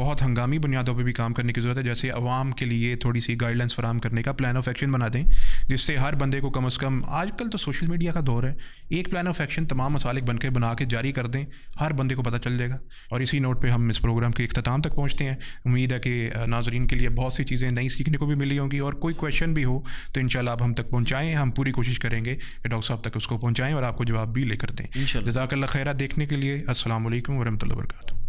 बहुत हंगामी बुनियादों पर भी काम करने की ज़रूरत है जैसे आवाम के लिए थोड़ी सी गाइडलाइंस फराम करने का प्लान ऑफ एक्शन बना दें जिससे हर बंदे को कम अज़ कम आजकल तो सोशल मीडिया का दौर है एक प्लान ऑफ एक्शन तमाम मसालिक बन के बना के जारी कर दें हर बंदे को पता चल जाएगा और इसी नोट पर हम इस प्रोग्राम के अख्ताम तक पहुँचते हैं उम्मीद है कि नाजरीन के लिए बहुत सी चीज़ें नई सीखने को भी मिली होंगी और कोई कोई क्वेश्चन भी हो तो इनशाला आप हम तक पहुँचाएँ हम पूरी कोशिश करेंगे कि डॉक्टर साहब तक उसको पहुँचाएँ और आपको जवाब भी लेकर दें जजाकल्ला खैरा देखने के लिए असल वरहमल वर्का